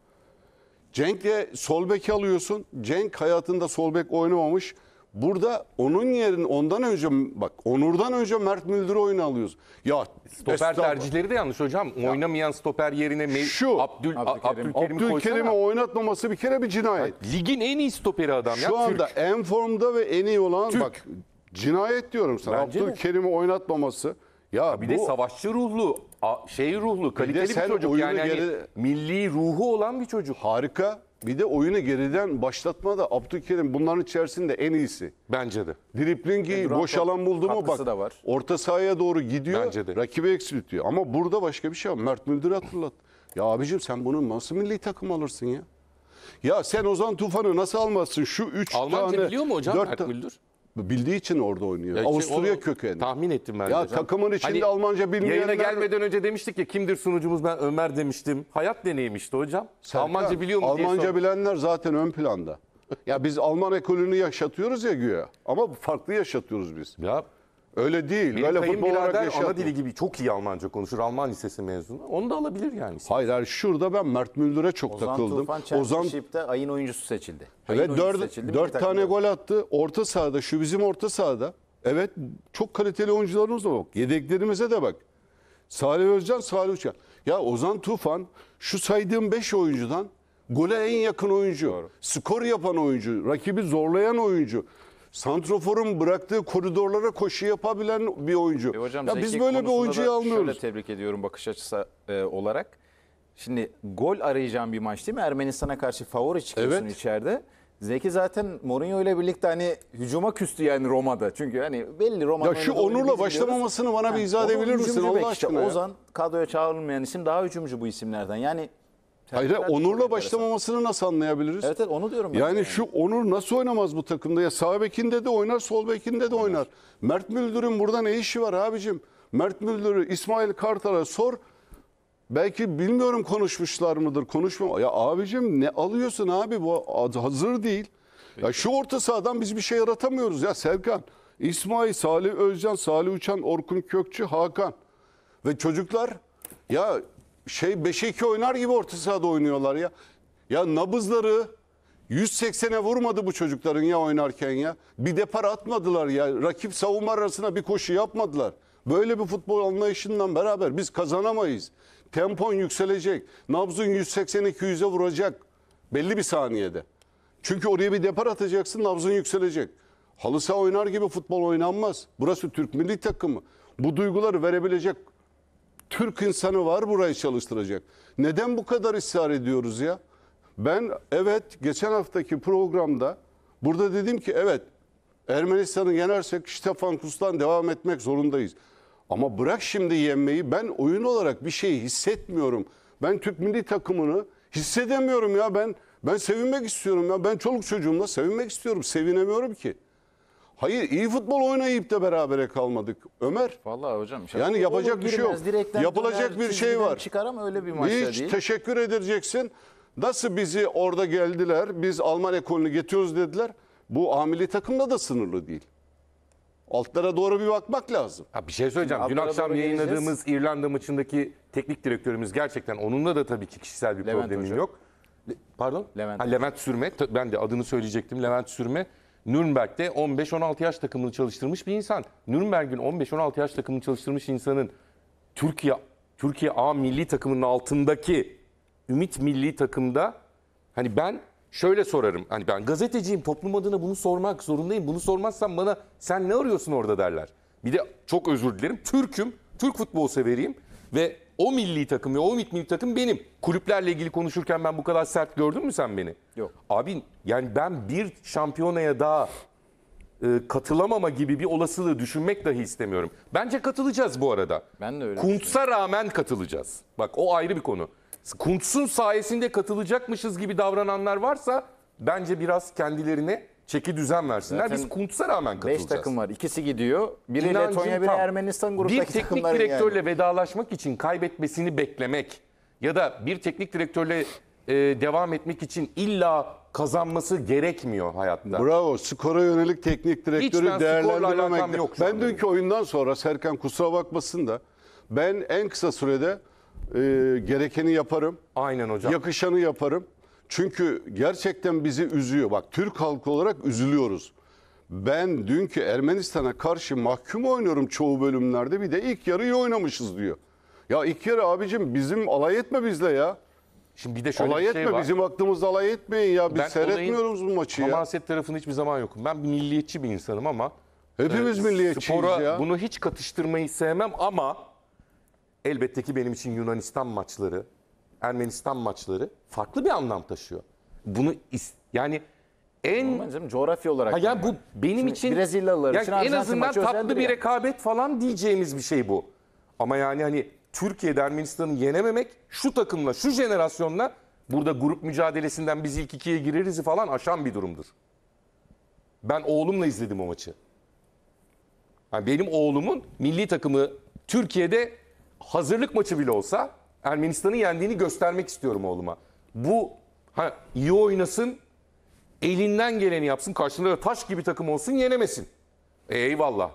Cenk'le sol bek alıyorsun. Cenk hayatında sol bek oynamamış. Burada onun yerin ondan önce bak Onur'dan önce Mert Müldür'ü oyuna alıyoruz. Ya stoper tercihleri de yanlış hocam. Ya. Oynamayan stoper yerine Me şu Abdül Abdülkerim Abdülkerim oynatmaması bir kere bir cinayet. Bak, ligin en iyi stoperi adam şu ya. Şu anda Türk. en formda ve en iyi olan Türk. bak cinayet diyorum sana. Abdülkerim'i oynatmaması. Ya bir bu, de savaşçı ruhlu, şey ruhlu, kaliteli bir, bir çocuk yani hani geri... milli ruhu olan bir çocuk. Harika. Bir de oyunu geriden başlatma da Abdülkerim bunların içerisinde en iyisi. Bence de. Driplingi e, boş alan buldu mu bak da var. orta sahaya doğru gidiyor Bence de. rakibi eksiltiyor. Ama burada başka bir şey var. Mert Müldür'ü hatırlat. Ya abicim sen bunu nasıl milli takım alırsın ya? Ya sen Ozan Tufan'ı nasıl almazsın? Şu üç Almanca tane... Almanca biliyor mu hocam dört Mert Müldür? Bildiği için orada oynuyor. Ya Avusturya işte kökenli. Tahmin ettim ben. Ya hocam. takımın içinde hani, Almanca bilmeyenler... Yayına gelmeden önce demiştik ya kimdir sunucumuz ben Ömer demiştim. Hayat deneyimmişti hocam. Serkan, Almanca biliyor mu Almanca diye bilenler zaten ön planda. ya biz Alman ekolünü yaşatıyoruz ya güya. Ama farklı yaşatıyoruz biz. Ya Öyle değil. Benim Böyle kayınbirader ana dili gibi çok iyi Almanca konuşur. Alman lisesi mezunu. Onu da alabilir yani. Hayır hayır şurada ben Mert Müldür'e çok Ozan takıldım. Tufan Ozan Championship'te ayın oyuncusu seçildi. Ayın evet oyuncusu dört, seçildi, dört tane gol attı. Orta sahada şu bizim orta sahada. Evet çok kaliteli oyuncularımız da bak. Yedeklerimize de bak. Salih Özcan, Salih Uçan. Ya Ozan Tufan şu saydığım 5 oyuncudan gole en yakın oyuncu. Skor yapan oyuncu, rakibi zorlayan oyuncu. Santrofor'un bıraktığı koridorlara koşu yapabilen bir oyuncu. E hocam, ya biz böyle bir oyuncuyu almıyoruz. Şöyle tebrik ediyorum bakış açısı e, olarak. Şimdi gol arayacağım bir maç değil mi? Ermenistan'a karşı favori çıkıyorsun evet. içeride. Zeki zaten Mourinho ile birlikte hani hücuma küstü yani Roma'da. Çünkü hani belli Roma'da. Ya şu Onur'la başlamamasını bana yani, bir izah edebilir misin Allah işte. Ozan kadroya çağrılmayan isim daha hücumcu bu isimlerden. Yani Hayır, onurla başlamamasını nasıl anlayabiliriz? Evet, evet onu diyorum ben. Yani, yani. şu onur nasıl oynamaz bu takımda? Ya sağ bekinde de oynar, sol bekinde de oynar. Mert Müldür'ün burada ne işi var abicim? Mert Müldür'ü İsmail Kartal'a sor. Belki bilmiyorum konuşmuşlar mıdır, konuşma. Ya abicim ne alıyorsun abi bu hazır değil. Ya şu orta sahadan biz bir şey yaratamıyoruz ya Serkan. İsmail, Salih Özcan, Salih Uçan, Orkun Kökçü, Hakan. Ve çocuklar ya şey 5'e 2 oynar gibi orta sahada oynuyorlar ya. Ya nabızları 180'e vurmadı bu çocukların ya oynarken ya. Bir depar atmadılar ya. Rakip savunma arasına bir koşu yapmadılar. Böyle bir futbol anlayışından beraber biz kazanamayız. Tempon yükselecek. Nabzın 180-200'e vuracak. Belli bir saniyede. Çünkü oraya bir depar atacaksın nabzın yükselecek. Halı saha oynar gibi futbol oynanmaz. Burası Türk milli takımı. Bu duyguları verebilecek Türk insanı var burayı çalıştıracak. Neden bu kadar ısrar ediyoruz ya? Ben evet geçen haftaki programda burada dedim ki evet Ermenistan'ı yenersek Stefan Kus'tan devam etmek zorundayız. Ama bırak şimdi yenmeyi ben oyun olarak bir şey hissetmiyorum. Ben Türk milli takımını hissedemiyorum ya ben ben sevinmek istiyorum ya ben çoluk çocuğumla sevinmek istiyorum sevinemiyorum ki. Hayır iyi futbol oynayıp da berabere kalmadık Ömer. Vallahi hocam. Yani yapacak bir şey yok. Yapılacak döner, bir şey var. Çıkar ama öyle bir maçta Hiç değil. teşekkür edeceksin. Nasıl bizi orada geldiler biz Alman ekolünü getiriyoruz dediler. Bu amili takımda da sınırlı değil. Altlara doğru bir bakmak lazım. Ha, bir şey söyleyeceğim. Dün akşam yayınladığımız geleceğiz. İrlanda maçındaki teknik direktörümüz gerçekten onunla da tabii ki kişisel bir Levent problemim hocam. yok. Pardon? Levent. Ha, Levent Sürme. Ben de adını söyleyecektim. Levent Sürme Nürnberg'de 15-16 yaş takımını çalıştırmış bir insan. Nürnberg'in 15-16 yaş takımını çalıştırmış insanın Türkiye Türkiye A milli takımının altındaki Ümit milli takımda hani ben şöyle sorarım. Hani ben gazeteciyim toplum adına bunu sormak zorundayım. Bunu sormazsam bana sen ne arıyorsun orada derler. Bir de çok özür dilerim. Türk'üm. Türk futbol severiyim ve o milli takım ve o milli takım benim. Kulüplerle ilgili konuşurken ben bu kadar sert gördün mü sen beni? Yok. Abin yani ben bir şampiyonaya daha e, katılamama gibi bir olasılığı düşünmek dahi istemiyorum. Bence katılacağız bu arada. Ben de öyle Kuntsa rağmen katılacağız. Bak o ayrı bir konu. Kuntsun sayesinde katılacakmışız gibi davrananlar varsa bence biraz kendilerini çeki düzen versinler. Zaten Biz Kuntz'a rağmen katılacağız. 5 takım var. İkisi gidiyor. Biri İnancım Letonya, biri tam. Ermenistan gruptaki Bir teknik direktörle yani. vedalaşmak için kaybetmesini beklemek ya da bir teknik direktörle e, devam etmek için illa kazanması gerekmiyor hayatta. Bravo. Skora yönelik teknik direktörü skorla değerlendirmemek. yok Ben anda. dünkü oyundan sonra Serkan kusura bakmasın da ben en kısa sürede e, gerekeni yaparım. Aynen hocam. Yakışanı yaparım. Çünkü gerçekten bizi üzüyor. Bak Türk halkı olarak üzülüyoruz. Ben dünkü Ermenistan'a karşı mahkum oynuyorum çoğu bölümlerde. Bir de ilk yarıyı oynamışız diyor. Ya ilk yarı abicim bizim alay etme bizle ya. Şimdi bir de şöyle alay bir şey etme, var. bizim aklımızda alay etmeyin ya. Biz ben seyretmiyoruz bu maçı ya. Hamaset tarafında hiçbir zaman yokum. Ben bir milliyetçi bir insanım ama Hepimiz e, milliyetçiyiz spora ya. bunu hiç katıştırmayı sevmem ama elbette ki benim için Yunanistan maçları Ermenistan maçları farklı bir anlam taşıyor. Bunu yani en Normal coğrafya olarak. Ha yani bu benim Şimdi için Brezilyalılar yani için en azından tatlı bir ya. rekabet falan diyeceğimiz bir şey bu. Ama yani hani Türkiye'de Ermenistan'ı yenememek şu takımla şu jenerasyonla burada grup mücadelesinden biz ilk ikiye gireriz falan aşan bir durumdur. Ben oğlumla izledim o maçı. Yani benim oğlumun milli takımı Türkiye'de hazırlık maçı bile olsa Ermenistan'ı yendiğini göstermek istiyorum oğluma. Bu ha, iyi oynasın, elinden geleni yapsın, karşılığında da taş gibi takım olsun, yenemesin. E, eyvallah.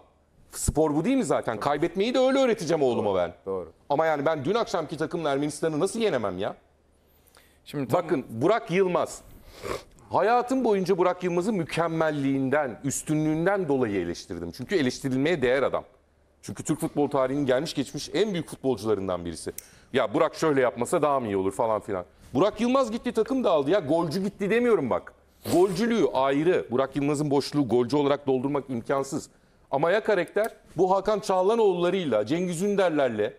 Spor bu değil mi zaten? Kaybetmeyi de öyle öğreteceğim oğluma ben. Doğru. Ama yani ben dün akşamki takımla Ermenistan'ı nasıl yenemem ya? Şimdi tam... Bakın Burak Yılmaz. Hayatım boyunca Burak Yılmaz'ı mükemmelliğinden, üstünlüğünden dolayı eleştirdim. Çünkü eleştirilmeye değer adam. Çünkü Türk futbol tarihinin gelmiş geçmiş en büyük futbolcularından birisi. Ya Burak şöyle yapmasa daha mı iyi olur falan filan. Burak Yılmaz gitti takım da aldı ya. Golcü gitti demiyorum bak. Golcülüğü ayrı. Burak Yılmaz'ın boşluğu golcü olarak doldurmak imkansız. Ama ya karakter bu Hakan Çağlanoğulları'yla, Cengiz Ünder'lerle,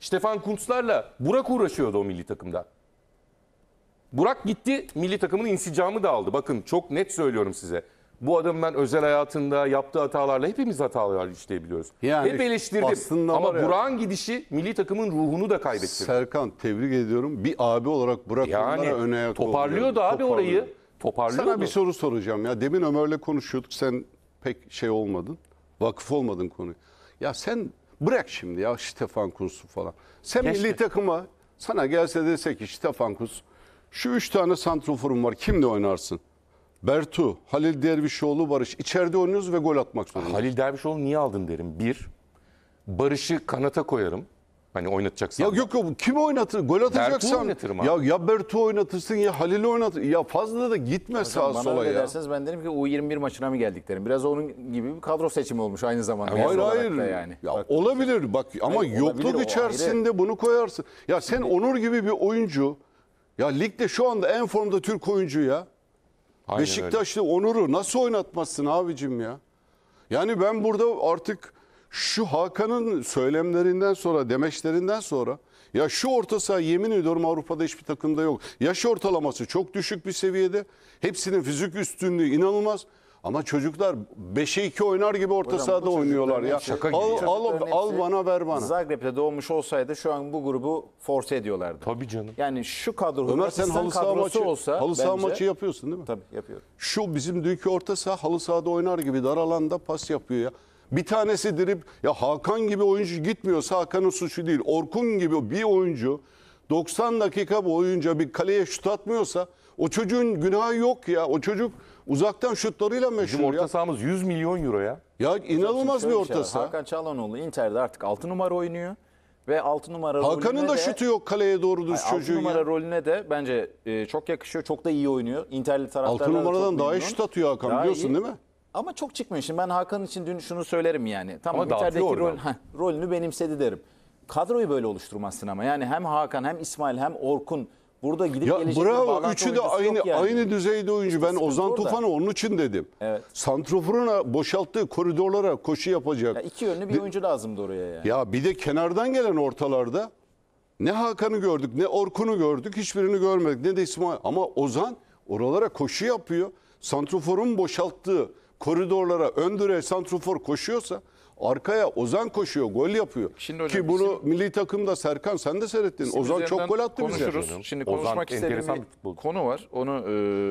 Stefan Kuntz'larla Burak uğraşıyordu o milli takımda. Burak gitti milli takımın insicamı da aldı. Bakın çok net söylüyorum size. Bu adamın ben özel hayatında yaptığı hatalarla hepimiz hatalar işleyebiliyoruz. Yani Hep eleştirdim ama var Burak'ın gidişi milli takımın ruhunu da kaybettirdi. Serkan tebrik ediyorum. Bir abi olarak Burak yani, onlara öne ayak toparlıyordu abi orayı. Toparlıyordu. Sana bir soru soracağım ya. Demin Ömer'le konuşuyorduk. Sen pek şey olmadın. Vakıf olmadın konuyu. Ya sen bırak şimdi ya Stefan Kunsu falan. Sen Keşke. milli takıma sana gelse desek ki Stefan Kuz şu üç tane santroforum var. Kimle oynarsın? Bertu, Halil Dervişoğlu, Barış içeride oynuyoruz ve gol atmak zorundayız. Halil Dervişoğlu niye aldın derim. Bir, Barış'ı kanata koyarım. Hani oynatacaksan. Ya yok yok kim oynatır? Gol atacaksan. oynatırım abi. Ya ya Bertu oynatırsın ya Halil oynatır. Ya fazla da gitme sağa Bana sola öyle derseniz ben derim ki U21 maçına mı geldik derim. Biraz onun gibi bir kadro seçimi olmuş aynı zamanda. Hayır hayır. yani. Ya Bak, olabilir bak ama Hayır, olabilir, yokluk içerisinde bunu koyarsın. Ya sen Onur gibi bir oyuncu. Ya ligde şu anda en formda Türk oyuncu ya. Beşiktaşlı Onur'u nasıl oynatmazsın abicim ya? Yani ben burada artık şu Hakan'ın söylemlerinden sonra, demeçlerinden sonra ya şu orta saha yemin ediyorum Avrupa'da hiçbir takımda yok. Yaş ortalaması çok düşük bir seviyede. Hepsinin fizik üstünlüğü inanılmaz. Ama çocuklar 5'e 2 oynar gibi orta Hocam, sahada oynuyorlar ya. Şaka gibi. Al, al, al bana ver bana. Zagreb'de doğmuş olsaydı şu an bu grubu force ediyorlardı. Tabii canım. Yani şu kadro Ömer sen halı saha maçı, olsa halı saha bence, maçı yapıyorsun değil mi? Tabii yapıyorum. Şu bizim dünkü orta saha halı sahada oynar gibi dar alanda pas yapıyor ya. Bir tanesi dirip ya Hakan gibi oyuncu gitmiyorsa Hakan'ın suçu değil. Orkun gibi bir oyuncu 90 dakika boyunca bir kaleye şut atmıyorsa o çocuğun günahı yok ya. O çocuk Uzaktan şutlarıyla meşhur Bizim orta ya. sahamız 100 milyon euro ya. Ya inanılmaz bir şey. orta saha. Hakan Çalhanoğlu Inter'de artık 6 numara oynuyor. Ve 6 numara Hakan'ın rolüne da de, şutu yok kaleye doğru düz çocuğu. 6 numara ya. rolüne de bence e, çok yakışıyor. Çok da iyi oynuyor. Interli taraftarlar 6 numaradan da daha iyi şut atıyor Hakan daha biliyorsun iyi. değil mi? Ama çok çıkmıyor. Şimdi ben Hakan için dün şunu söylerim yani. Tamam ama Inter'deki rol, heh, rolünü benimsedi derim. Kadroyu böyle oluşturmazsın ama. Yani hem Hakan hem İsmail hem Orkun Burada gidip ya gelecek bravo üçü de aynı yani. aynı düzeyde oyuncu. E, ben sıkıntı Ozan Tufan'ı onun için dedim. Evet. Santrofuruna boşalttığı koridorlara koşu yapacak. Ya iki yönlü bir, Bir- oyuncu lazımdı oraya yani. Ya bir de kenardan gelen ortalarda ne Hakan'ı gördük ne Orkun'u gördük hiçbirini görmedik ne de İsmail. Ama Ozan oralara koşu yapıyor. Santrofor'un boşalttığı koridorlara öndüre direğe santrofor koşuyorsa Arkaya Ozan koşuyor, gol yapıyor. Şimdi hocam, Ki bunu bizim- milli takımda Serkan sen de seyrettin. Ozan çok gol attı bize. konuşuruz. Şimdi konuşmak enteresan istediğim bir konu var. Onu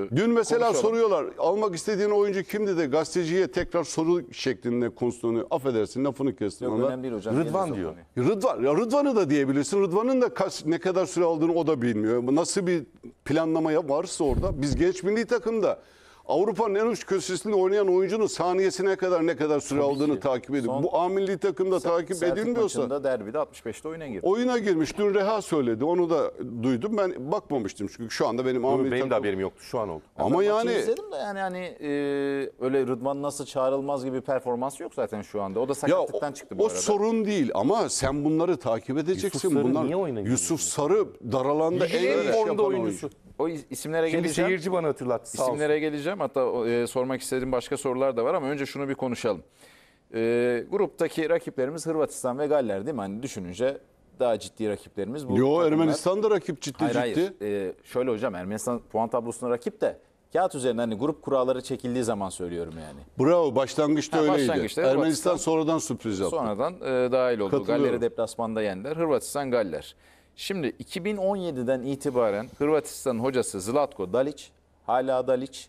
e, Dün mesela konuşalım. soruyorlar almak istediğin oyuncu kimdi de gazeteciye tekrar soru şeklinde konuştuğunu affedersin lafını kestim Yok, önemli değil hocam. Rıdvan diyor. konuya. Rıdvan, ya Rıdvan'ı da diyebilirsin. Rıdvan'ın da kaç, ne kadar süre aldığını o da bilmiyor. Nasıl bir planlamaya varsa orada. Biz genç milli takımda Avrupa'nın en uç köşesinde oynayan oyuncunun saniyesine kadar ne kadar süre Tabii aldığını ki. takip edin. Son- Bu amilli takımda takip Celtic edilmiyorsa maçında derbide 65'te oyuna girdi. oyuna girmiş. Dün Reha söyledi. Onu da duydum. Ben bakmamıştım çünkü şu anda benim amilli Benim de haberim yoktu. Şu an oldu. Ama Ben maçı yani izledim de yani yani e, öyle Rıdvan nasıl çağrılmaz gibi performansı yok zaten şu anda. O da ya sakatlıktan çıktı bu o arada. sorun değil ama sen bunları takip edeceksin. Yusuf Sarı Bunlar niye oyuna Yusuf Sarı daralanda en iyi iş yapan oyuncu o isimlere Şimdi geleceğim. seyirci bana hatırlat. İsimlere olsun. geleceğim. Hatta e, sormak istediğim başka sorular da var ama önce şunu bir konuşalım. E, gruptaki rakiplerimiz Hırvatistan ve Galler değil mi? Hani düşününce daha ciddi rakiplerimiz. Bu Yo Ermenistan da rakip ciddi hayır, ciddi. Hayır. E, şöyle hocam Ermenistan puan tablosuna rakip de kağıt üzerine hani grup kuralları çekildiği zaman söylüyorum yani. Bravo başlangıçta ha, öyleydi. Başlangıçta Ermenistan sonradan sürpriz yaptı. Sonradan e, dahil oldu. Galleri deplasmanda yendiler. Hırvatistan Galler. Şimdi 2017'den itibaren Hırvatistan'ın hocası Zlatko Dalic, hala Dalic.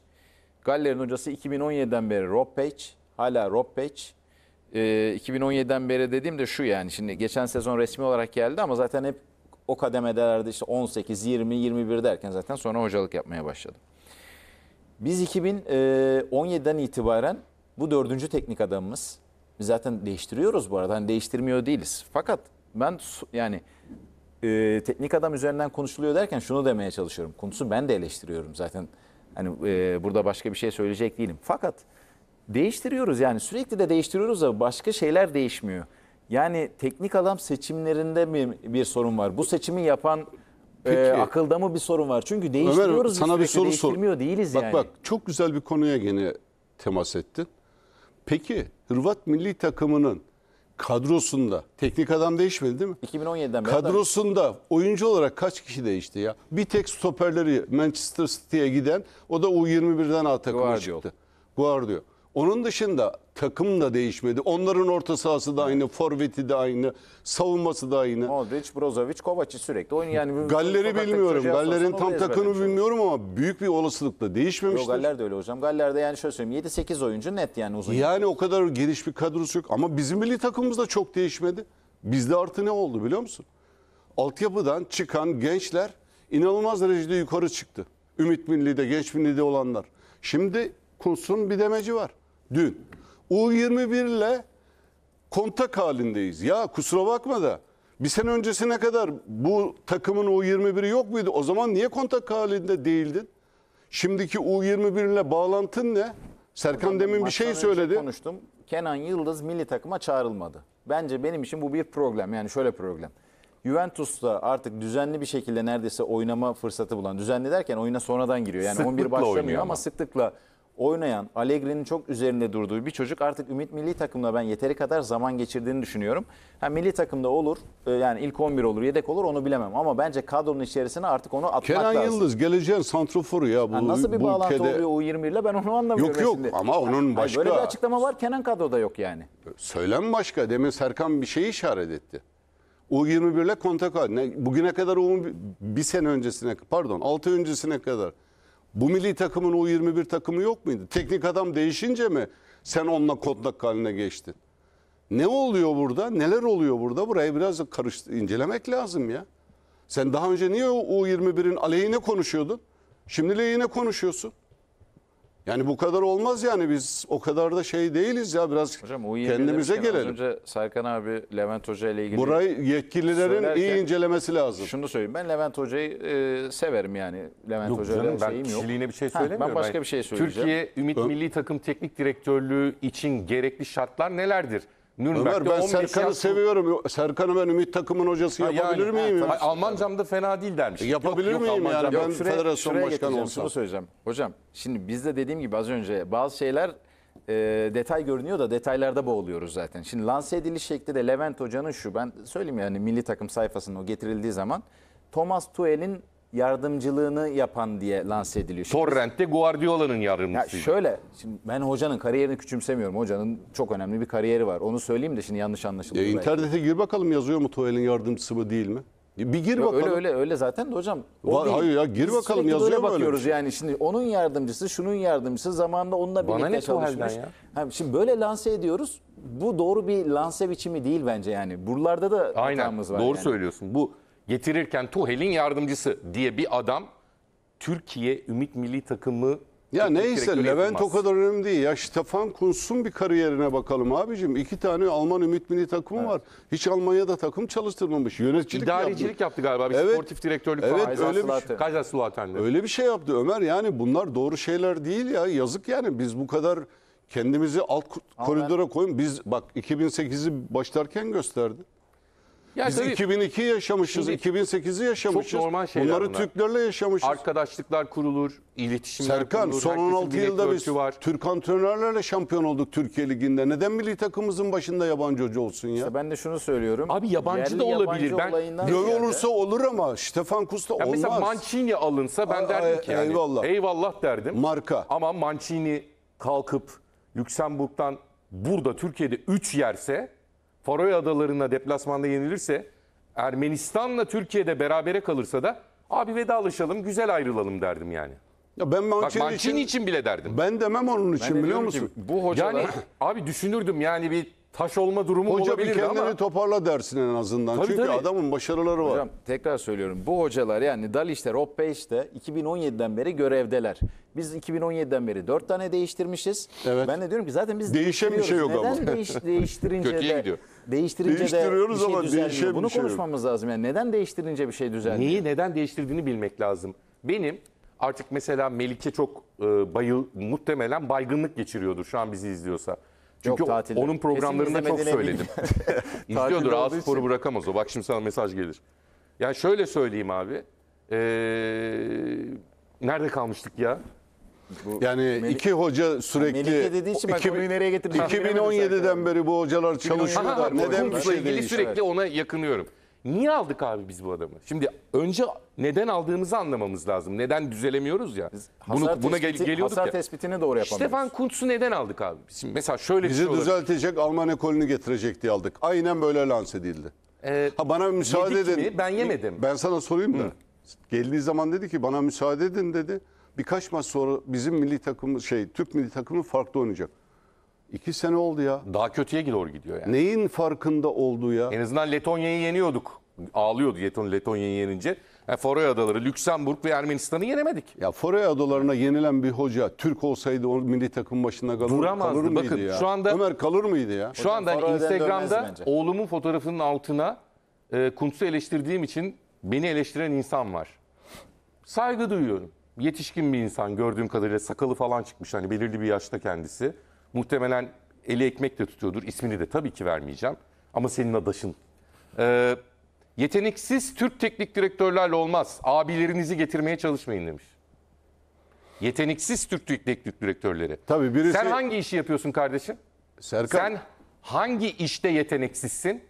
Galler'in hocası 2017'den beri Rob Page, hala Rob Page. Ee, 2017'den beri dediğim de şu yani şimdi geçen sezon resmi olarak geldi ama zaten hep o kademedelerde işte 18, 20, 21 derken zaten sonra hocalık yapmaya başladım. Biz 2017'den e, itibaren bu dördüncü teknik adamımız. zaten değiştiriyoruz bu arada. Hani değiştirmiyor değiliz. Fakat ben yani e, teknik adam üzerinden konuşuluyor derken şunu demeye çalışıyorum. Konusu ben de eleştiriyorum zaten. Hani e, burada başka bir şey söyleyecek değilim. Fakat değiştiriyoruz yani sürekli de değiştiriyoruz da başka şeyler değişmiyor. Yani teknik adam seçimlerinde mi bir sorun var? Bu seçimi yapan e, Peki. e, akılda mı bir sorun var? Çünkü değiştiriyoruz. Ömer, sana bir soru sor. değiliz bak, yani. Bak bak çok güzel bir konuya gene temas ettin. Peki Hırvat milli takımının kadrosunda teknik adam değişmedi değil mi? 2017'den beri kadrosunda adam. oyuncu olarak kaç kişi değişti ya? Bir tek stoperleri Manchester City'ye giden o da U21'den alt takıma çıktı. Guardiola. Onun dışında takım da değişmedi. Onların orta sahası da aynı, forveti de aynı, savunması da aynı. Modric, Brozovic, Kovacic sürekli oynuyor. Yani Galleri bilmiyorum. Galler'in tam takımını bilmiyorum ama büyük bir olasılıkla değişmemiştir. Yok Galler de öyle hocam. Galler'de yani şöyle söyleyeyim 7-8 oyuncu net yani uzun. Yani o kadar geniş bir kadrosu yok ama bizim milli takımımız da çok değişmedi. Bizde artı ne oldu biliyor musun? Altyapıdan çıkan gençler inanılmaz derecede yukarı çıktı. Ümit Milli'de, Genç Milli'de olanlar. Şimdi Kunsun bir demeci var. Dün U21 ile kontak halindeyiz. Ya kusura bakma da bir sene öncesine kadar bu takımın U21'i yok muydu? O zaman niye kontak halinde değildin? Şimdiki U21 ile bağlantın ne? Serkan Buradan demin bir şey söyledi. Konuştum. Kenan Yıldız milli takıma çağrılmadı. Bence benim için bu bir problem. Yani şöyle problem. Juventus'ta artık düzenli bir şekilde neredeyse oynama fırsatı bulan, düzenli derken oyuna sonradan giriyor. Yani sıklıkla 11 başlamıyor ama. ama oynayan, Allegri'nin çok üzerinde durduğu bir çocuk artık Ümit milli takımla ben yeteri kadar zaman geçirdiğini düşünüyorum. Ha, milli takımda olur, e, yani ilk 11 olur, yedek olur onu bilemem. Ama bence kadronun içerisine artık onu atmak Kenan lazım. Kenan Yıldız geleceğin santroforu ya. Bu, ha, nasıl bir bu bağlantı ülkede... oluyor U21 ile ben onu anlamıyorum. Yok yok şimdi. ama onun yani, başka... Böyle bir açıklama var Kenan kadroda yok yani. Söylem başka. Demin Serkan bir şey işaret etti. U21 ile kontak haline. Bugüne kadar U1, bir sene öncesine, pardon 6 öncesine kadar bu milli takımın U21 takımı yok muydu? Teknik adam değişince mi sen onunla kodlak haline geçtin? Ne oluyor burada? Neler oluyor burada? Burayı biraz karış, incelemek lazım ya. Sen daha önce niye U21'in aleyhine konuşuyordun? Şimdi lehine konuşuyorsun. Yani bu kadar olmaz yani biz o kadar da şey değiliz ya biraz Hocam, kendimize demişken Az gelelim. önce Serkan abi Levent Hoca ile ilgili Burayı yetkililerin iyi incelemesi lazım. şunu söyleyeyim. Ben Levent Hoca'yı e, severim yani. Levent Yok Hoca'yla canım ben şeyim yok. bir şey Ha, ben başka bir şey söyleyeceğim. Türkiye Ümit Milli Takım Teknik Direktörlüğü için gerekli şartlar nelerdir? Nürnberg'de Ömer ben Serkan'ı yaş- seviyorum. Serkan'ı ben Ümit takımın hocası Ha, yapabilir yani, miyim? ha, Almancam da fena değil dermiş. E, yapabilir Yok, yok, miyim yani? Ben yok. federasyon başkanı getireceğim, olsam. söyleyeceğim. Hocam şimdi bizde dediğim gibi az önce bazı şeyler e, detay görünüyor da detaylarda boğuluyoruz zaten. Şimdi lanse ediliş şekli de Levent Hoca'nın şu ben söyleyeyim yani milli takım sayfasının o getirildiği zaman Thomas Tuel'in yardımcılığını yapan diye lanse ediliyor. Torrent'te Guardiola'nın ya şöyle, şimdi ben hocanın kariyerini küçümsemiyorum. Hocanın çok önemli bir kariyeri var. Onu söyleyeyim de şimdi yanlış anlaşılır. Ya e, belki. gir bakalım yazıyor mu Tuhel'in yardımcısı mı değil mi? Bir gir bakalım. Öyle öyle öyle zaten de hocam. o Var- hayır ya, gir bakalım, sürekli yazıyor böyle mu öyle bakıyoruz şey? yani şimdi onun yardımcısı, şunun yardımcısı zamanında onunla birlikte Bana ne Tuhel'den çalışmış. ya? şimdi böyle lanse ediyoruz. Bu doğru bir lanse biçimi değil bence yani. Buralarda da Aynen. hatamız var. Doğru yani. söylüyorsun. Bu getirirken Tuhel'in yardımcısı diye bir adam Türkiye Ümit Milli Takımı ya neyse Levent yapılmaz. o kadar önemli değil. Ya Stefan Kuntz'un bir kariyerine bakalım abicim. İki tane Alman Ümit Milli takımı evet. var. Hiç Almanya'da takım çalıştırmamış. Yöneticilik İdarecilik yaptı. galiba. Bir evet. sportif direktörlük evet, falan. Öyle bir, şey, Öyle bir şey yaptı Ömer. Yani bunlar doğru şeyler değil ya. Yazık yani biz bu kadar kendimizi alt koridora koyun. Biz bak 2008'i başlarken gösterdi. Ya Biz tabii- 2002 yaşamışız, Şimdi- 2008'i yaşamışız. Çok normal şeyler Bunları bunlar. Türklerle yaşamışız. Arkadaşlıklar kurulur, iletişimler Serkan kurulur. son herkesin 16 bir yılda biz var. Türk antrenörlerle şampiyon olduk Türkiye Ligi'nde. Neden milli takımımızın başında yabancı hoca olsun ya? İşte ben de şunu söylüyorum. Abi yabancı da olabilir. yabancı Ben- olayından olursa olur ama Stefan Kusta Ya olmaz. mesela Mancini alınsa ben derdim e, ki yani, eyvallah. eyvallah. derdim. Marka. Ama Mancini kalkıp Lüksemburg'dan burada Türkiye'de 3 yerse Faroe Adaları'na deplasmanda yenilirse Ermenistan'la Türkiye'de berabere kalırsa da abi vedalaşalım güzel ayrılalım derdim yani. Ya ben Mancini, Bak, Mancini için, için bile derdim. Ben demem onun için ben biliyor musun? Ki, bu hocalar... Yani abi düşünürdüm yani bir taş olma durumu Hoca bir kendini ama toparla dersin en azından. Tabii, Çünkü tabii. adamın başarıları var. Hocam tekrar söylüyorum bu hocalar yani Daliş'te, Roppeş'te 2017'den beri görevdeler. Biz 2017'den beri 4 tane değiştirmişiz. Evet. Ben de diyorum ki zaten biz Değişen bir şey yok Neden ama. değiş, değiştirince Kötüye de, gidiyor. değiştirince de bir şey ama Bunu bir şey konuşmamız lazım. Yani neden değiştirince bir şey düzelmiyor? Neyi neden değiştirdiğini bilmek lazım. Benim artık mesela Melike çok e, bayıl muhtemelen baygınlık geçiriyordur şu an bizi izliyorsa. Çünkü Yok, tatilde. onun programlarında çok söyledim. İzliyordur ağız sporu bırakamaz o. Bak şimdi sana mesaj gelir. Yani şöyle söyleyeyim abi. Ee, nerede kalmıştık ya? Yani Melik- iki hoca sürekli Melike dediği için ben iki- konuyu nereye getirdim? 2017'den beri bu hocalar çalışıyorlar. Aha, Neden bir Hukums'la şey ilgili şey değişti? sürekli ona yakınıyorum. Niye aldık abi biz bu adamı? Şimdi önce neden aldığımızı anlamamız lazım. Neden düzelemiyoruz ya. Biz Bunu, hasar buna gel, tespiti- geliyorduk hasar ya. tespitini doğru yapamıyoruz. Stefan Kuntz'u neden aldık abi? Şimdi mesela şöyle bir şey Bizi olabilir. düzeltecek Alman ekolünü getirecek diye aldık. Aynen böyle lanse edildi. Ee, Ha bana müsaade yedik edin. mi? Ben yemedim. Ben sana sorayım da. Geldiği zaman dedi ki bana müsaade edin dedi. Birkaç maç sonra bizim milli takımı şey Türk milli takımı farklı oynayacak. İki sene oldu ya. Daha kötüye doğru gidiyor yani. Neyin farkında oldu ya? En azından Letonya'yı yeniyorduk. Ağlıyordu Leton Letonya'yı yenince. Yani Faroe Adaları, Lüksemburg ve Ermenistan'ı yenemedik. Ya Faroe Adaları'na yenilen bir hoca Türk olsaydı o milli takım başına kalır, kalır mıydı Bakın, ya? şu anda- Ömer kalır mıydı ya? Şu anda Faroe'den Instagram'da oğlumun fotoğrafının altına e, Kuntz'u eleştirdiğim için beni eleştiren insan var. Saygı duyuyorum. Yetişkin bir insan gördüğüm kadarıyla sakalı falan çıkmış. Hani belirli bir yaşta kendisi. Muhtemelen eli ekmek de tutuyordur. İsmini de tabii ki vermeyeceğim. Ama senin adaşın. Ee, yeteneksiz Türk teknik direktörlerle olmaz. Abilerinizi getirmeye çalışmayın demiş. Yeteneksiz Türk teknik direktörleri. Tabii birisi... Sen hangi işi yapıyorsun kardeşim? Serkan. Sen hangi işte yeteneksizsin?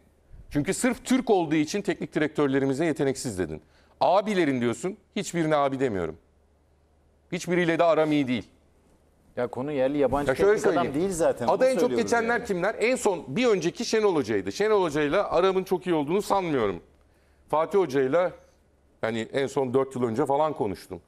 Çünkü sırf Türk olduğu için teknik direktörlerimize yeteneksiz dedin. Abilerin diyorsun. Hiçbirine abi demiyorum. Hiçbiriyle de aram iyi değil. Ya konu yerli yabancı teknik adam değil zaten. Ada en çok geçenler yani. kimler? En son bir önceki Şenol Hoca'ydı. Şenol Hoca'yla aramın çok iyi olduğunu sanmıyorum. Fatih Hoca'yla yani en son 4 yıl önce falan konuştum.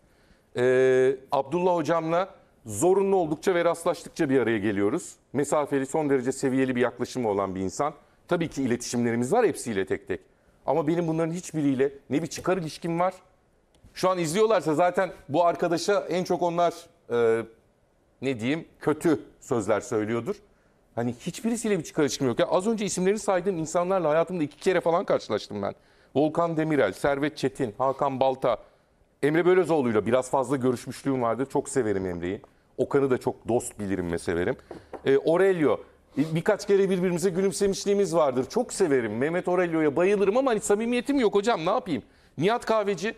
Ee, Abdullah Hocam'la zorunlu oldukça ve rastlaştıkça bir araya geliyoruz. Mesafeli son derece seviyeli bir yaklaşımı olan bir insan. Tabii ki iletişimlerimiz var hepsiyle tek tek. Ama benim bunların hiçbiriyle ne bir çıkar ilişkim var. Şu an izliyorlarsa zaten bu arkadaşa en çok onlar e, ne diyeyim kötü sözler söylüyordur. Hani hiçbirisiyle bir çıkar yok. Ya az önce isimlerini saydığım insanlarla hayatımda iki kere falan karşılaştım ben. Volkan Demirel, Servet Çetin, Hakan Balta, Emre Bölezoğlu'yla biraz fazla görüşmüşlüğüm vardı. Çok severim Emre'yi. Okan'ı da çok dost bilirim ve severim. E, Aurelio, e, birkaç kere birbirimize gülümsemişliğimiz vardır. Çok severim. Mehmet Aurelio'ya bayılırım ama hani samimiyetim yok hocam ne yapayım? Nihat Kahveci,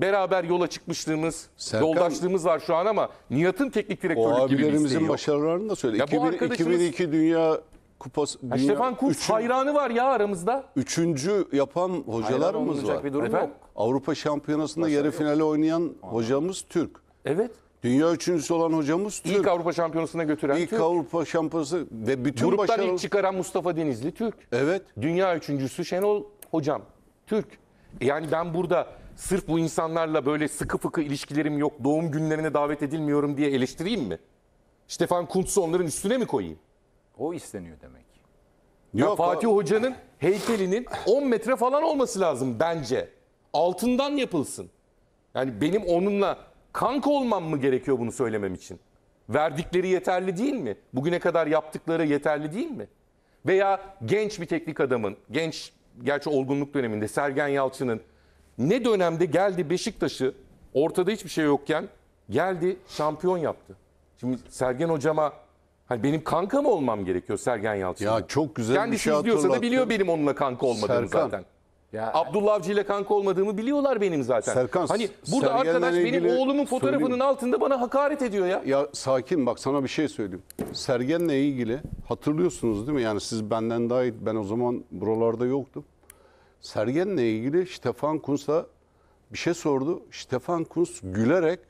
beraber yola çıkmışlığımız, Serkan, yoldaşlığımız var şu an ama Nihat'ın teknik direktörlük o gibi bir abilerimizin isteği başarılarını da söyle. Ya bu 2000 2002 Dünya Kupası, Ya Dünya Stefan Kuz üçün- hayranı var ya aramızda. üçüncü yapan hocalarımız var. bir durum yok. Avrupa Şampiyonası'nda yarı finale oynayan hocamız Türk. Evet. Dünya üçüncüsü olan hocamız Türk. İlk Avrupa Şampiyonası'na götüren Türk. İlk Avrupa Şampiyonası ve bütün Gruptan başarı... ilk çıkaran Mustafa Denizli Türk. Evet. Dünya üçüncüsü Şenol Hocam Türk. Yani ben burada sırf bu insanlarla böyle sıkı fıkı ilişkilerim yok, doğum günlerine davet edilmiyorum diye eleştireyim mi? Stefan Kuntz'u onların üstüne mi koyayım? O isteniyor demek. Yok, ya Fatih o... Hoca'nın heykelinin 10 metre falan olması lazım bence. Altından yapılsın. Yani benim onunla kanka olmam mı gerekiyor bunu söylemem için? Verdikleri yeterli değil mi? Bugüne kadar yaptıkları yeterli değil mi? Veya genç bir teknik adamın, genç gerçi olgunluk döneminde Sergen Yalçın'ın ne dönemde geldi Beşiktaş'ı ortada hiçbir şey yokken geldi şampiyon yaptı. Şimdi Sergen hocama hani benim mı olmam gerekiyor Sergen Yalçın. Ya çok güzel Kendisi bir şey izliyorsa da biliyor benim onunla kanka olmadığımı Serkan. zaten. Ya. Abdullah Avcı ile kanka olmadığımı biliyorlar benim zaten. Serkan, hani burada Sergen'le arkadaş benim oğlumun fotoğrafının söyleyeyim. altında bana hakaret ediyor ya. Ya sakin bak sana bir şey söyleyeyim. Sergen'le ilgili hatırlıyorsunuz değil mi? Yani siz benden daha iyi ben o zaman buralarda yoktum. Sergen'le ilgili Stefan Kunz'a bir şey sordu. Stefan Kunz gülerek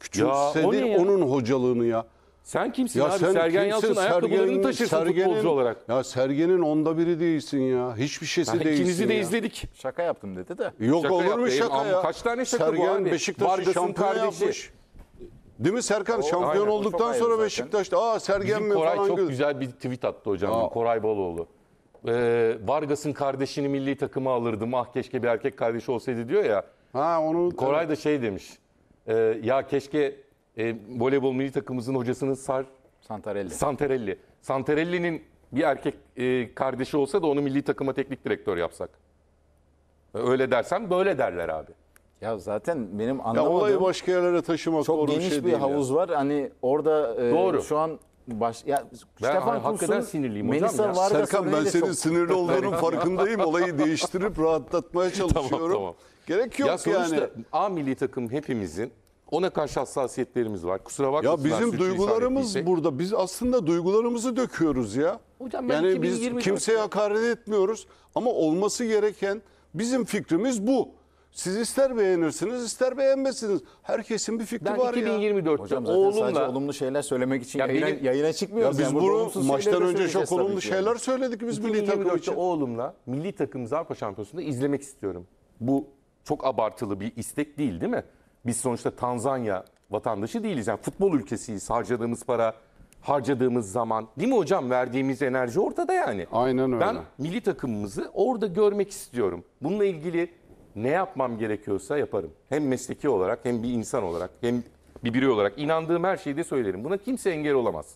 küçümsedi ya, onun hocalığını ya. Sen kimsin ya abi? Sen Sergen Yalçın ayakkabılarını taşırsın Sergen'in, futbolcu olarak. Ya Sergen'in onda biri değilsin ya. Hiçbir şeysi yani değilsin İkinizi de ya. izledik. Şaka yaptım dedi de. Yok şaka olur mu şaka ya? Kaç tane şaka Sergen, bu abi? Beşiktaş'ı şampiyon yapmış. Değil mi Serkan? O, Şampiyon aynen, olduktan sonra Beşiktaş'ta aa Sergen Bizim mi Koray falan. Koray çok güzel bir tweet attı hocam. Aa. Koray Baloğlu e, Vargas'ın kardeşini milli takıma alırdım. Ah keşke bir erkek kardeşi olsaydı diyor ya. Ha onu Koray da şey demiş. E, ya keşke e, voleybol milli takımımızın hocasının Sar Santarelli. Santarelli. Santarelli'nin bir erkek e, kardeşi olsa da onu milli takıma teknik direktör yapsak. Ee, öyle dersem böyle derler abi. Ya zaten benim Ya anlamadığım olayı başka yerlere taşımak doğru çok geniş şey bir değil ya. havuz var. Hani orada e, Doğru. şu an Baş, ya, ben Stefan hani hakikaten sinirliyim hocam. ya. Serkan ben senin çok... sinirli olduğunun farkındayım. Olayı değiştirip rahatlatmaya çalışıyorum. tamam, tamam. Gerek yok ya sonuçta yani. A milli takım hepimizin ona karşı hassasiyetlerimiz var. Kusura bakma Ya bizim duygularımız burada. Biz aslında duygularımızı döküyoruz ya. Hocam ben yani biz kimseye hakaret etmiyoruz ama olması gereken bizim fikrimiz bu. Siz ister beğenirsiniz ister beğenmezsiniz. Herkesin bir fikri Ben var ya. Ben 2024'te Hocam sadece oğlumla olumlu şeyler söylemek için Ya yayına, benim- yayına Ya biz yani. bunu maçtan önce çok tabii olumlu ki. şeyler söyledik biz milli takım 2024'te için. oğlumla milli takım Avrupa Şampiyonası'nda izlemek istiyorum. Bu çok abartılı bir istek değil değil mi? Biz sonuçta Tanzanya vatandaşı değiliz. Yani futbol ülkesiyiz. Harcadığımız para, harcadığımız zaman değil mi hocam? Verdiğimiz enerji ortada yani. Aynen öyle. Ben milli takımımızı orada görmek istiyorum. Bununla ilgili ne yapmam gerekiyorsa yaparım. Hem mesleki olarak hem bir insan olarak hem bir birey olarak inandığım her şeyi de söylerim. Buna kimse engel olamaz.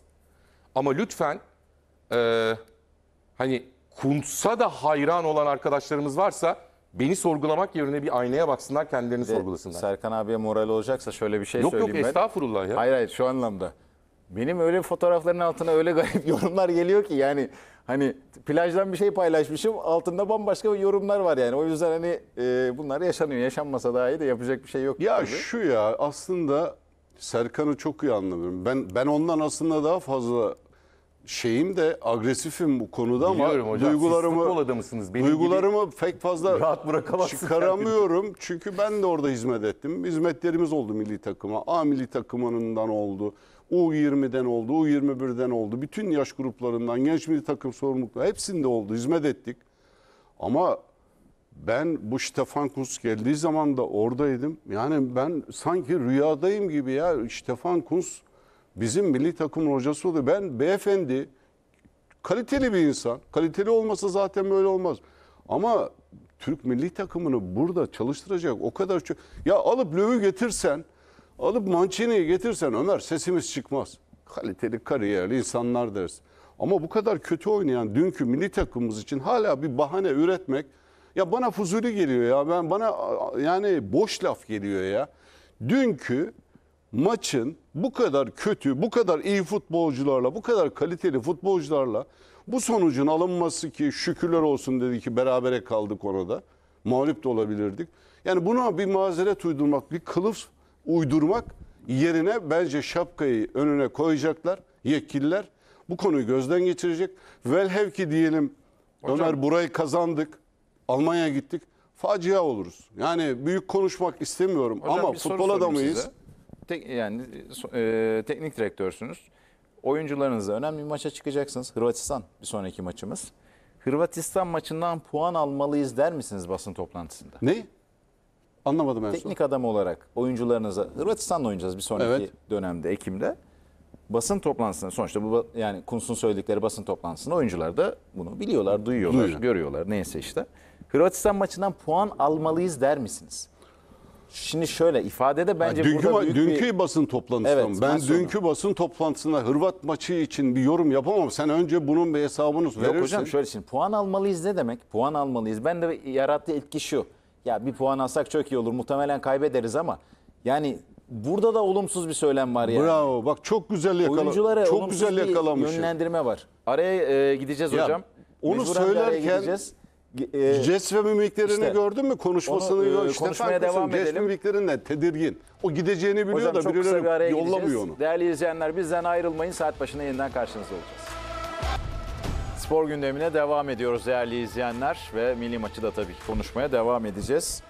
Ama lütfen e, hani Kuntz'a da hayran olan arkadaşlarımız varsa beni sorgulamak yerine bir aynaya baksınlar kendilerini De, sorgulasınlar. Serkan abiye moral olacaksa şöyle bir şey yok, söyleyeyim Yok yok estağfurullah ya. Hayır hayır şu anlamda. Benim öyle fotoğrafların altına öyle garip yorumlar geliyor ki yani Hani plajdan bir şey paylaşmışım altında bambaşka yorumlar var yani. O yüzden hani e, bunlar yaşanıyor. Yaşanmasa daha iyi de yapacak bir şey yok. Ya tabii. şu ya aslında Serkan'ı çok iyi anlamıyorum. Ben ben ondan aslında daha fazla şeyim de agresifim bu konuda Biliyorum ama hocam, duygularımı adamısınız. Benim duygularımı pek fazla rahat çıkaramıyorum. Yani. Çünkü ben de orada hizmet ettim. Hizmetlerimiz oldu milli takıma. A milli takımından oldu. U20'den oldu, U21'den oldu. Bütün yaş gruplarından genç milli takım sorumlulukları hepsinde oldu. Hizmet ettik. Ama ben bu Stefan Kunz geldiği zaman da oradaydım. Yani ben sanki rüyadayım gibi ya. Stefan Kunz bizim milli takımın hocası oldu. Ben beyefendi kaliteli bir insan. Kaliteli olmasa zaten böyle olmaz. Ama Türk milli takımını burada çalıştıracak o kadar çok. Ya alıp Löw'ü getirsen Alıp Mancini'yi getirsen Ömer sesimiz çıkmaz. Kaliteli kariyerli insanlar deriz. Ama bu kadar kötü oynayan dünkü milli takımımız için hala bir bahane üretmek ya bana fuzuli geliyor ya. Ben bana yani boş laf geliyor ya. Dünkü maçın bu kadar kötü, bu kadar iyi futbolcularla, bu kadar kaliteli futbolcularla bu sonucun alınması ki şükürler olsun dedi ki berabere kaldık orada. Mağlup da olabilirdik. Yani buna bir mazeret uydurmak, bir kılıf uydurmak yerine bence şapkayı önüne koyacaklar yetkililer. Bu konuyu gözden geçirecek. Velhev ki diyelim Hocam, Ömer burayı kazandık. Almanya gittik. Facia oluruz. Yani büyük konuşmak istemiyorum hocam ama futbol adamıyız. Tek, yani e, teknik direktörsünüz. Oyuncularınızla önemli bir maça çıkacaksınız. Hırvatistan bir sonraki maçımız. Hırvatistan maçından puan almalıyız der misiniz basın toplantısında? Ne? Anlamadım en Teknik son. adam olarak oyuncularınıza, Hırvatistan'la oynayacağız bir sonraki evet. dönemde, Ekim'de. Basın toplantısında sonuçta bu yani Kuntz'un söyledikleri basın toplantısında oyuncular da bunu biliyorlar, duyuyorlar, Duyuyor. görüyorlar neyse işte. Hırvatistan maçından puan almalıyız der misiniz? Şimdi şöyle ifadede bence yani dünkü, burada büyük dünkü bir... basın toplantısında evet, ben dünkü basın toplantısında Hırvat maçı için bir yorum yapamam. Sen önce bunun bir hesabını Yok verirsin. Yok hocam şöyle şimdi puan almalıyız ne demek? Puan almalıyız. Ben de yarattığı etki şu ya bir puan alsak çok iyi olur muhtemelen kaybederiz ama yani burada da olumsuz bir söylem var ya. Bravo bak çok güzel yakalamış. Oyunculara çok güzel yakalamış. yönlendirme var. Araya e, gideceğiz ya, hocam. Onu Mecburen söylerken e, ve mimiklerini işte, gördün mü? Konuşmasını onu, e, işte konuşmaya devam edelim. Jest mimiklerinde tedirgin. O gideceğini biliyor hocam, da birileri bir yollamıyor gideceğiz. onu. Değerli izleyenler bizden ayrılmayın. Saat başına yeniden karşınızda olacağız. Spor gündemine devam ediyoruz değerli izleyenler ve milli maçı da tabii ki konuşmaya devam edeceğiz.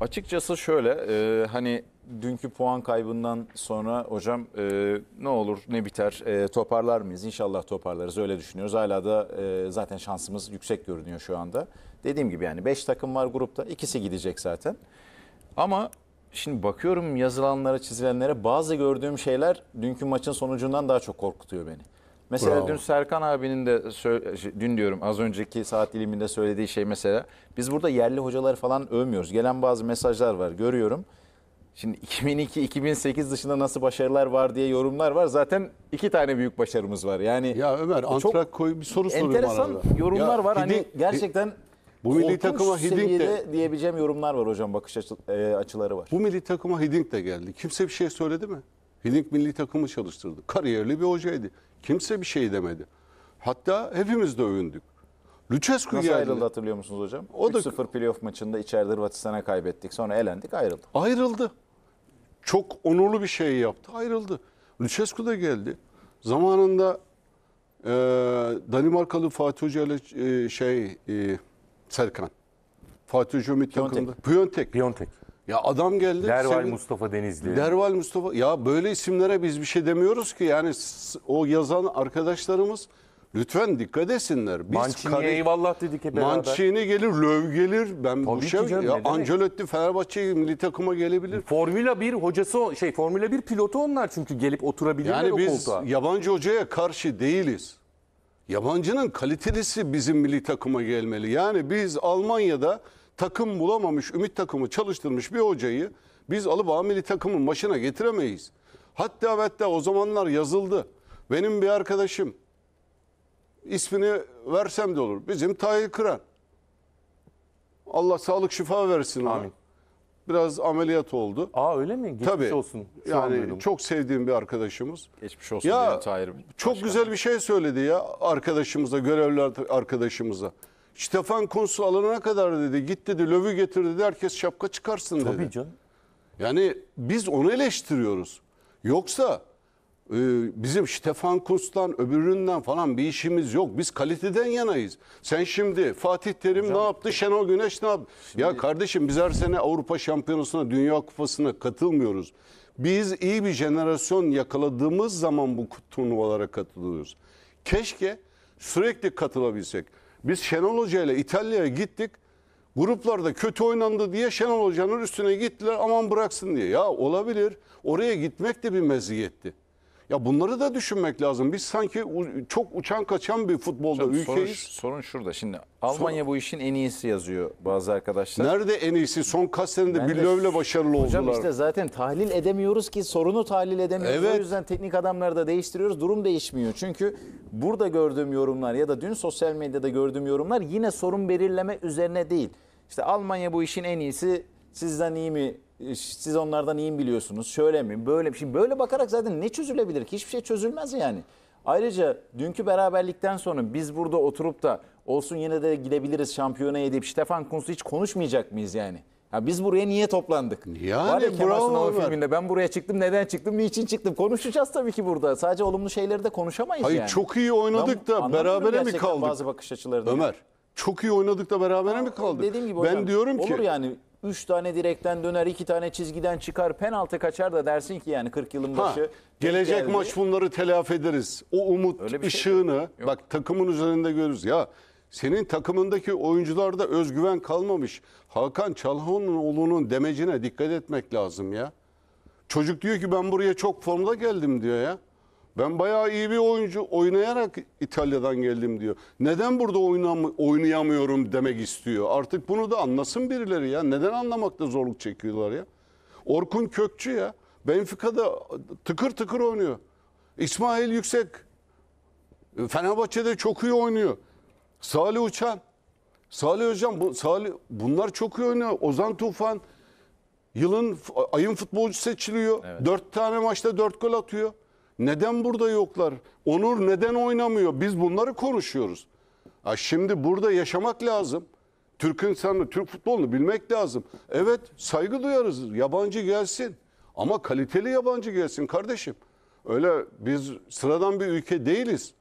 Açıkçası şöyle e, hani dünkü puan kaybından sonra hocam e, ne olur ne biter e, toparlar mıyız? İnşallah toparlarız öyle düşünüyoruz. Hala da e, zaten şansımız yüksek görünüyor şu anda. Dediğim gibi yani 5 takım var grupta ikisi gidecek zaten. Ama şimdi bakıyorum yazılanlara çizilenlere bazı gördüğüm şeyler dünkü maçın sonucundan daha çok korkutuyor beni. Mesela Bravo. dün Serkan abinin de dün diyorum az önceki saat diliminde söylediği şey mesela biz burada yerli hocaları falan övmüyoruz. Gelen bazı mesajlar var görüyorum. Şimdi 2002-2008 dışında nasıl başarılar var diye yorumlar var. Zaten iki tane büyük başarımız var. Yani Ya Ömer Antrakoy bir soru soruyorum Enteresan arada. yorumlar ya, var. hani gerçekten bu milli takıma Hiddink de diyebileceğim yorumlar var hocam bakış açı, e, açıları var. Bu milli takıma Hiddink de geldi. Kimse bir şey söyledi mi? Hiddink milli takımı çalıştırdı. Kariyerli bir hocaydı. Kimse bir şey demedi. Hatta hepimiz de övündük. Lucescu Nasıl geldi. ayrıldı hatırlıyor musunuz hocam? O da 3-0 playoff maçında içeride Hırvatistan'a kaybettik. Sonra elendik ayrıldı. Ayrıldı. Çok onurlu bir şey yaptı. Ayrıldı. Lucescu da geldi. Zamanında e, Danimarkalı Fatih Hoca ile e, şey e, Serkan. Fatih Hoca Ümit Piontek. Piontek. Piontek. Ya adam geldi. Derval senin, Mustafa Denizli. Derval Mustafa. Ya böyle isimlere biz bir şey demiyoruz ki. Yani o yazan arkadaşlarımız lütfen dikkat etsinler. Biz Mancini kare, eyvallah dedik hep beraber. gelir, Löv gelir. Ben Tabii bu şey canım, ya Ancelotti Fenerbahçe milli takıma gelebilir. Formula 1 hocası şey Formula 1 pilotu onlar çünkü gelip oturabilirler yani o koltuğa. Yani biz yabancı hocaya karşı değiliz. Yabancının kalitelisi bizim milli takıma gelmeli. Yani biz Almanya'da takım bulamamış, ümit takımı çalıştırmış bir hocayı biz alıp amili takımın başına getiremeyiz. Hatta ve hatta o zamanlar yazıldı. Benim bir arkadaşım ismini versem de olur. Bizim Tahir Kıran. Allah sağlık şifa versin ona. Amin. Biraz ameliyat oldu. Aa öyle mi? Geçmiş Tabii. olsun. yani duydum. çok sevdiğim bir arkadaşımız. Geçmiş olsun ya, Tahir. Çok Başkan. güzel bir şey söyledi ya arkadaşımıza, görevli arkadaşımıza. Stefan konsul alana kadar dedi. Git dedi lövü getir dedi. Herkes şapka çıkarsın dedi. Tabii canım. Yani biz onu eleştiriyoruz. Yoksa e, bizim Stefan Kuntz'tan öbüründen falan bir işimiz yok. Biz kaliteden yanayız. Sen şimdi Fatih Terim Hocam, ne yaptı? Şenol Güneş ne yaptı? Şimdi... Ya kardeşim biz her sene Avrupa Şampiyonası'na, Dünya Kupası'na katılmıyoruz. Biz iyi bir jenerasyon yakaladığımız zaman bu turnuvalara katılıyoruz. Keşke sürekli katılabilsek. Biz Şenol Hoca ile İtalya'ya gittik. Gruplarda kötü oynandı diye Şenol Hoca'nın üstüne gittiler aman bıraksın diye. Ya olabilir. Oraya gitmek de bir meziyetti. Ya bunları da düşünmek lazım. Biz sanki çok uçan kaçan bir futbolda Canım, ülkeyiz. Sorun, sorun şurada. Şimdi Almanya sorun. bu işin en iyisi yazıyor bazı arkadaşlar. Nerede en iyisi? Son kaç senede bir lövle başarılı hocam oldular. Hocam işte zaten tahlil edemiyoruz ki sorunu tahlil edemiyoruz. Evet. O yüzden teknik adamları da değiştiriyoruz. Durum değişmiyor. Çünkü burada gördüğüm yorumlar ya da dün sosyal medyada gördüğüm yorumlar yine sorun belirleme üzerine değil. İşte Almanya bu işin en iyisi sizden iyi mi siz onlardan iyi biliyorsunuz? Şöyle mi? Böyle mi? Şimdi böyle bakarak zaten ne çözülebilir ki? Hiçbir şey çözülmez yani. Ayrıca dünkü beraberlikten sonra biz burada oturup da olsun yine de gidebiliriz şampiyona edip Stefan Kuntz'u hiç konuşmayacak mıyız yani? Ya biz buraya niye toplandık? Yani Var ya Kemal filminde ben buraya çıktım neden çıktım niçin çıktım konuşacağız tabii ki burada. Sadece olumlu şeyleri de konuşamayız Hayır, yani. çok iyi oynadık ben, da berabere mi kaldık? Bazı bakış açıları Ömer çok iyi oynadık da berabere mi kaldık? Dediğim gibi ben diyorum ki olur yani 3 tane direkten döner, 2 tane çizgiden çıkar, penaltı kaçar da dersin ki yani 40 yılın Ha, başı. gelecek geldi. maç bunları telafi ederiz. O umut şey ışığını bak takımın üzerinde görürüz. Ya senin takımındaki oyuncularda özgüven kalmamış. Hakan Çalhanoğlu'nun demecine dikkat etmek lazım ya. Çocuk diyor ki ben buraya çok formda geldim diyor ya. Ben bayağı iyi bir oyuncu oynayarak İtalya'dan geldim diyor. Neden burada oynam oynayamıyorum demek istiyor. Artık bunu da anlasın birileri ya. Neden anlamakta zorluk çekiyorlar ya? Orkun Kökçü ya. Benfica'da tıkır tıkır oynuyor. İsmail Yüksek. Fenerbahçe'de çok iyi oynuyor. Salih Uçan. Salih Hocam bu, Salih, bunlar çok iyi oynuyor. Ozan Tufan yılın ayın futbolcu seçiliyor. Evet. Dört tane maçta dört gol atıyor. Neden burada yoklar? Onur neden oynamıyor? Biz bunları konuşuyoruz. Ha şimdi burada yaşamak lazım. Türk insanı, Türk futbolunu bilmek lazım. Evet saygı duyarız. Yabancı gelsin. Ama kaliteli yabancı gelsin kardeşim. Öyle biz sıradan bir ülke değiliz.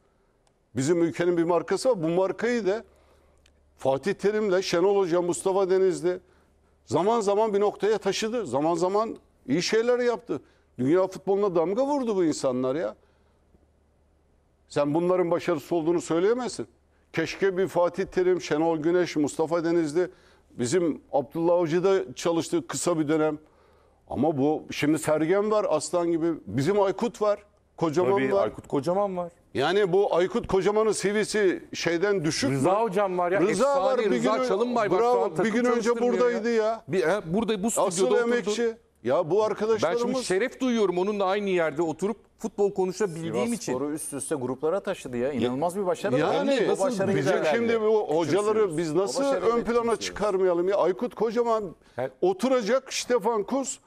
Bizim ülkenin bir markası var. Bu markayı da Fatih Terim'le, Şenol Hoca, Mustafa Denizli zaman zaman bir noktaya taşıdı. Zaman zaman iyi şeyler yaptı. Dünya futboluna damga vurdu bu insanlar ya. Sen bunların başarısı olduğunu söyleyemezsin. Keşke bir Fatih Terim, Şenol Güneş, Mustafa Denizli, bizim Abdullah da çalıştı kısa bir dönem. Ama bu şimdi Sergen var aslan gibi. Bizim Aykut var. Kocaman Tabii, var. Aykut Kocaman var. Yani bu Aykut Kocaman'ın CV'si şeyden düşük Rıza mı? hocam var ya. Rıza Efsane, var bir Rıza gün, Çalınbay bravo, bir gün önce buradaydı ya. ya. Bir, he, burada bu stüdyoda Asıl oturdu. emekçi. Ya bu Ben şimdi şeref duyuyorum onunla aynı yerde oturup futbol konuşabildiğim Sivas için. Spor'u üst üste gruplara taşıdı ya. İnanılmaz bir başarı. Yani Hem de şimdi bu hocaları biz nasıl ön plana çıkarmayalım ya? Aykut Kocaman Her- oturacak, Stefan Kuz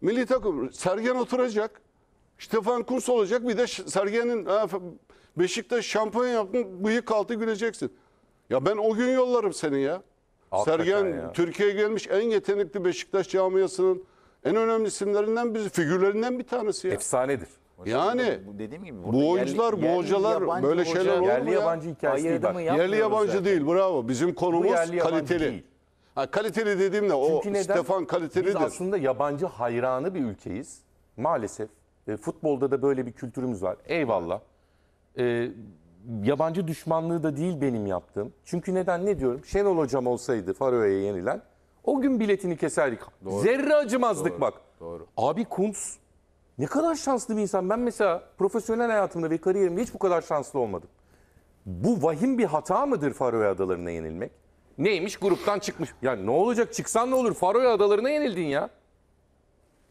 milli takım Sergen oturacak. Stefan Kuz olacak bir de Sergen'in Beşiktaş şampiyon yaptın bıyık altı güleceksin. Ya ben o gün yollarım seni ya. Hakikaten Sergen ya. Türkiye'ye gelmiş en yetenekli Beşiktaş camiasının en önemli isimlerinden bir figürlerinden bir tanesi ya. Efsanedir. Yani dediğim gibi bu oyuncular, bu hocalar böyle hoca, şeyler olur mu Yerli yabancı hikayesi değil bak. Yerli yabancı zaten. değil bravo. Bizim konumuz yerli kaliteli. Değil. Ha, kaliteli dediğimde o neden? Stefan kalitelidir. Biz aslında yabancı hayranı bir ülkeyiz. Maalesef e, futbolda da böyle bir kültürümüz var. Eyvallah. E, yabancı düşmanlığı da değil benim yaptığım. Çünkü neden ne diyorum? Şenol hocam olsaydı Faroe'ye yenilen o gün biletini keserdik. Doğru. Zerre acımazdık Doğru. bak. Doğru. Abi Kuntz ne kadar şanslı bir insan. Ben mesela profesyonel hayatımda ve kariyerimde hiç bu kadar şanslı olmadım. Bu vahim bir hata mıdır Faroe Adaları'na yenilmek? Neymiş gruptan çıkmış. Ya ne olacak çıksan ne olur Faroe Adaları'na yenildin ya.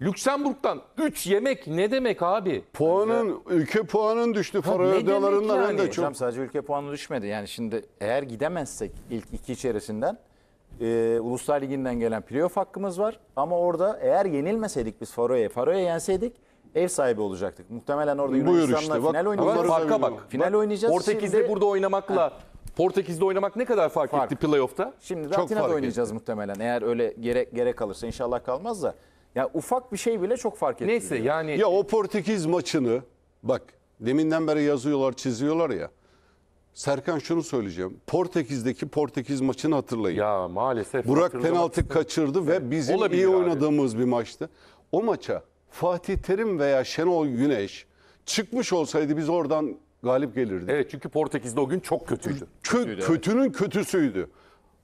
Lüksemburg'dan 3 yemek ne demek abi? Puanın ülke puanın düştü Faroe adalarından. yani? çok. Hocam sadece ülke puanı düşmedi. Yani şimdi eğer gidemezsek ilk iki içerisinden e, Uluslar Ligi'nden gelen playoff hakkımız var. Ama orada eğer yenilmeseydik biz Faroe'ye, Faroe'ye yenseydik ev sahibi olacaktık. Muhtemelen orada Yunanistan'la işte, final oynayacağız. Farka bak. Final bak, oynayacağız. Portekiz'de şimdi, burada oynamakla Portekiz'de oynamak ne kadar fark, fark. etti playoff'ta? Şimdi de Atina'da oynayacağız etti. muhtemelen. Eğer öyle gerek gerek kalırsa inşallah kalmaz da. Ya ufak bir şey bile çok fark etti. Neyse yani. Ya o Portekiz maçını bak deminden beri yazıyorlar çiziyorlar ya. Serkan şunu söyleyeceğim. Portekiz'deki Portekiz maçını hatırlayın. Ya maalesef. Burak penaltı kaçırdı ve bizim Olabilir iyi abi. oynadığımız bir maçtı. O maça Fatih Terim veya Şenol Güneş çıkmış olsaydı biz oradan galip gelirdik. Evet çünkü Portekiz'de o gün çok kötüydü. Kö kötüydü, kötünün evet. kötüsüydü.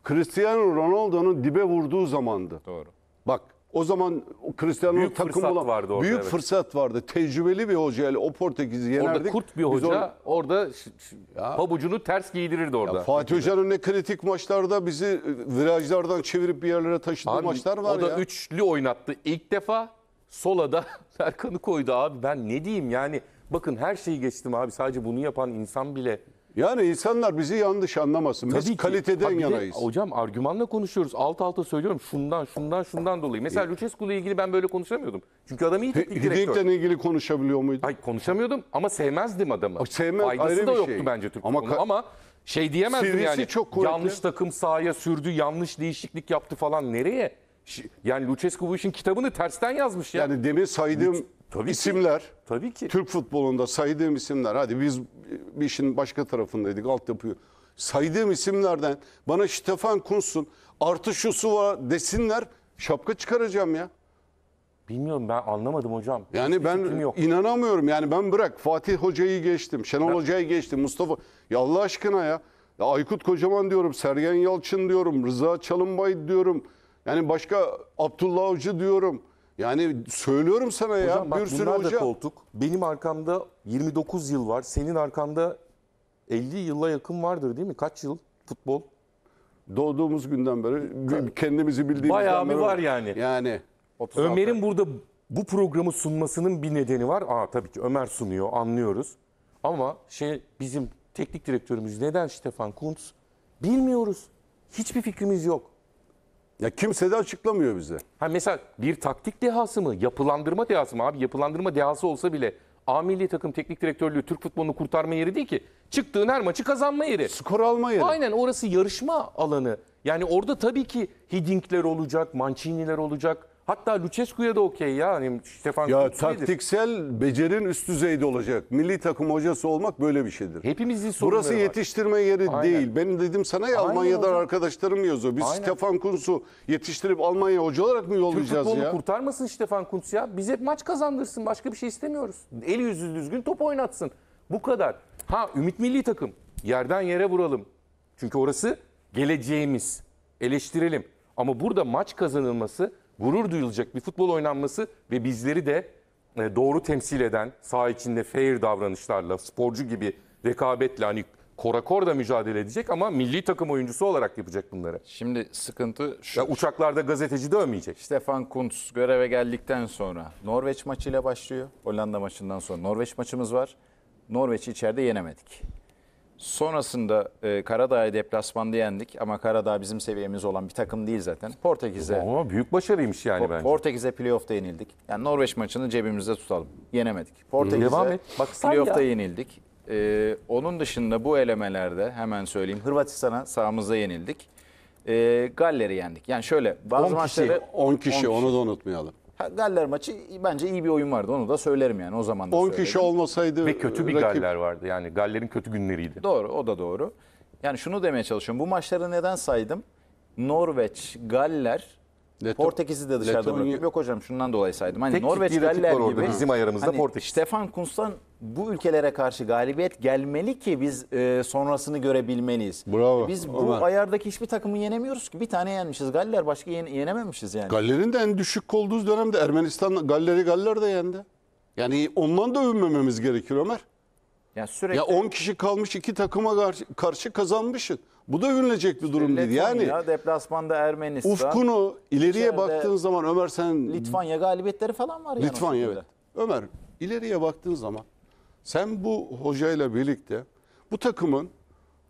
Cristiano Ronaldo'nun dibe vurduğu zamandı. Doğru. Bak o zaman Cristiano büyük fırsat olan vardı orada, büyük evet. fırsat vardı. Tecrübeli bir hoca ile o Portekiz'i yenerdik. Orada kurt bir hoca orada, orada ya, pabucunu ters giydirirdi orada. Ya Fatih Hoca'nın ne kritik maçlarda bizi virajlardan çevirip bir yerlere taşıdığı abi, maçlar var o ya. O da üçlü oynattı ilk defa. Sola da Serkan'ı koydu abi. Ben ne diyeyim yani bakın her şeyi geçtim abi. Sadece bunu yapan insan bile yani insanlar bizi yanlış anlamasın. Tabii Biz ki. kaliteden Ha bir de hocam argümanla konuşuyoruz. Alt alta söylüyorum şundan şundan şundan dolayı. Mesela e- Lucescu'la ilgili ben böyle konuşamıyordum. Çünkü adam iyi teknik direktör. Hiddink'le ilgili konuşabiliyor muydu? Hayır konuşamıyordum ama sevmezdim adamı. Ay, sevmez Faydası ayrı da bir yoktu şey. bence Türk Ama ama, ka- ama şey diyemezdim CV'si yani. çok kuvvetli. yanlış takım sahaya sürdü, yanlış değişiklik yaptı falan nereye? Yani Lucescu bu işin kitabını tersten yazmış ya. Yani demin saydığım Tabii İsimler. Ki, tabii ki. Türk futbolunda saydığım isimler. Hadi biz bir işin başka tarafındaydık. Altyapıyı saydığım isimlerden bana Stefan Kunsun, artı şusu var desinler şapka çıkaracağım ya. Bilmiyorum ben anlamadım hocam. Yani Hiç ben yok. inanamıyorum yani ben bırak Fatih Hoca'yı geçtim, Şenol ben... Hoca'yı geçtim, Mustafa. Ya Allah aşkına ya. ya. Aykut Kocaman diyorum, Sergen Yalçın diyorum, Rıza Çalınbay diyorum. Yani başka Abdullah Avcı diyorum. Yani söylüyorum sana ya hocam, bak, bir sürü bunlar da koltuk. Benim arkamda 29 yıl var. Senin arkanda 50 yıla yakın vardır değil mi? Kaç yıl futbol? Doğduğumuz günden beri kendimizi bildiğimiz Bayağı bir var yani. Yani. Ömer'in burada bu programı sunmasının bir nedeni var. Aa tabii ki Ömer sunuyor anlıyoruz. Ama şey bizim teknik direktörümüz neden Stefan Kuntz bilmiyoruz. Hiçbir fikrimiz yok. Ya kimse de açıklamıyor bize. Ha mesela bir taktik dehası mı? Yapılandırma dehası mı? Abi yapılandırma dehası olsa bile A milli takım teknik direktörlüğü Türk futbolunu kurtarma yeri değil ki. Çıktığın her maçı kazanma yeri. Skor alma yeri. Aynen orası yarışma alanı. Yani orada tabii ki Hiddinkler olacak, Mancini'ler olacak, Hatta Lucescu'ya da okey ya. Hani Stefan Ya Kutsu'ydu. taktiksel becerin üst düzeyde olacak. Milli takım hocası olmak böyle bir şeydir. Hepimizin sorunları Burası var. yetiştirme yeri Aynen. değil. Benim dedim sana ya Aynen Almanya'dan arkadaşlarım yazıyor. Biz Aynen. Stefan Kuntz'u yetiştirip Almanya hoca olarak mı Türk yollayacağız futbolunu ya? kurtarmasın Stefan Kuntz ya. Biz hep maç kazandırsın. Başka bir şey istemiyoruz. El yüzü düzgün top oynatsın. Bu kadar. Ha Ümit Milli Takım. Yerden yere vuralım. Çünkü orası geleceğimiz. Eleştirelim. Ama burada maç kazanılması gurur duyulacak bir futbol oynanması ve bizleri de e, doğru temsil eden, saha içinde fair davranışlarla, sporcu gibi rekabetle hani korakor da mücadele edecek ama milli takım oyuncusu olarak yapacak bunları. Şimdi sıkıntı şu. Ya uçaklarda gazeteci dövmeyecek. Stefan Kuntz göreve geldikten sonra Norveç maçıyla başlıyor. Hollanda maçından sonra Norveç maçımız var. Norveç'i içeride yenemedik. Sonrasında e, Karadağ'ı deplasmanda yendik ama Karadağ bizim seviyemiz olan bir takım değil zaten. Portekiz'e Ama büyük başarıymış yani bence. Portekiz'e playoff'ta yenildik. Yani Norveç maçını cebimizde tutalım. Yenemedik. Portekiz'e Devam et. Bak playoff'ta ya. yenildik. E, onun dışında bu elemelerde hemen söyleyeyim Hırvatistan'a sağımızda yenildik. E, Galler'i yendik. Yani şöyle bazı 10 kişi, 10 kişi, onu da unutmayalım. Galler maçı bence iyi bir oyun vardı. Onu da söylerim yani o zaman da 10 kişi olmasaydı Ve kötü bir rakip- Galler vardı. Yani Galler'in kötü günleriydi. Doğru o da doğru. Yani şunu demeye çalışıyorum. Bu maçları neden saydım? Norveç, Galler, Leto- Portekiz'i de dışarıda Letonya- bırakıp yok hocam şundan dolayı saydım. Hani Tek Norveç Galler gibi bizim ayarımızda hani Portekiz. Stefan Kuntz'tan bu ülkelere karşı galibiyet gelmeli ki biz e, sonrasını görebilmeliyiz. Bravo. Biz bu Ömer. ayardaki hiçbir takımı yenemiyoruz ki. Bir tane yenmişiz Galler başka yen, yenememişiz yani. Galler'in de en düşük olduğu dönemde Ermenistan Galler'i Galler de yendi. Yani ondan da övünmememiz gerekiyor Ömer. Ya sürekli... Ya 10 kişi kalmış iki takıma karşı, karşı kazanmışsın. Bu da övünülecek bir durum değil. Yani ya, deplasmanda Ermenistan. Ufkunu ileriye baktığın zaman Ömer sen... Litvanya galibiyetleri falan var. Litvanya evet. Ömer ileriye baktığın zaman sen bu hocayla birlikte bu takımın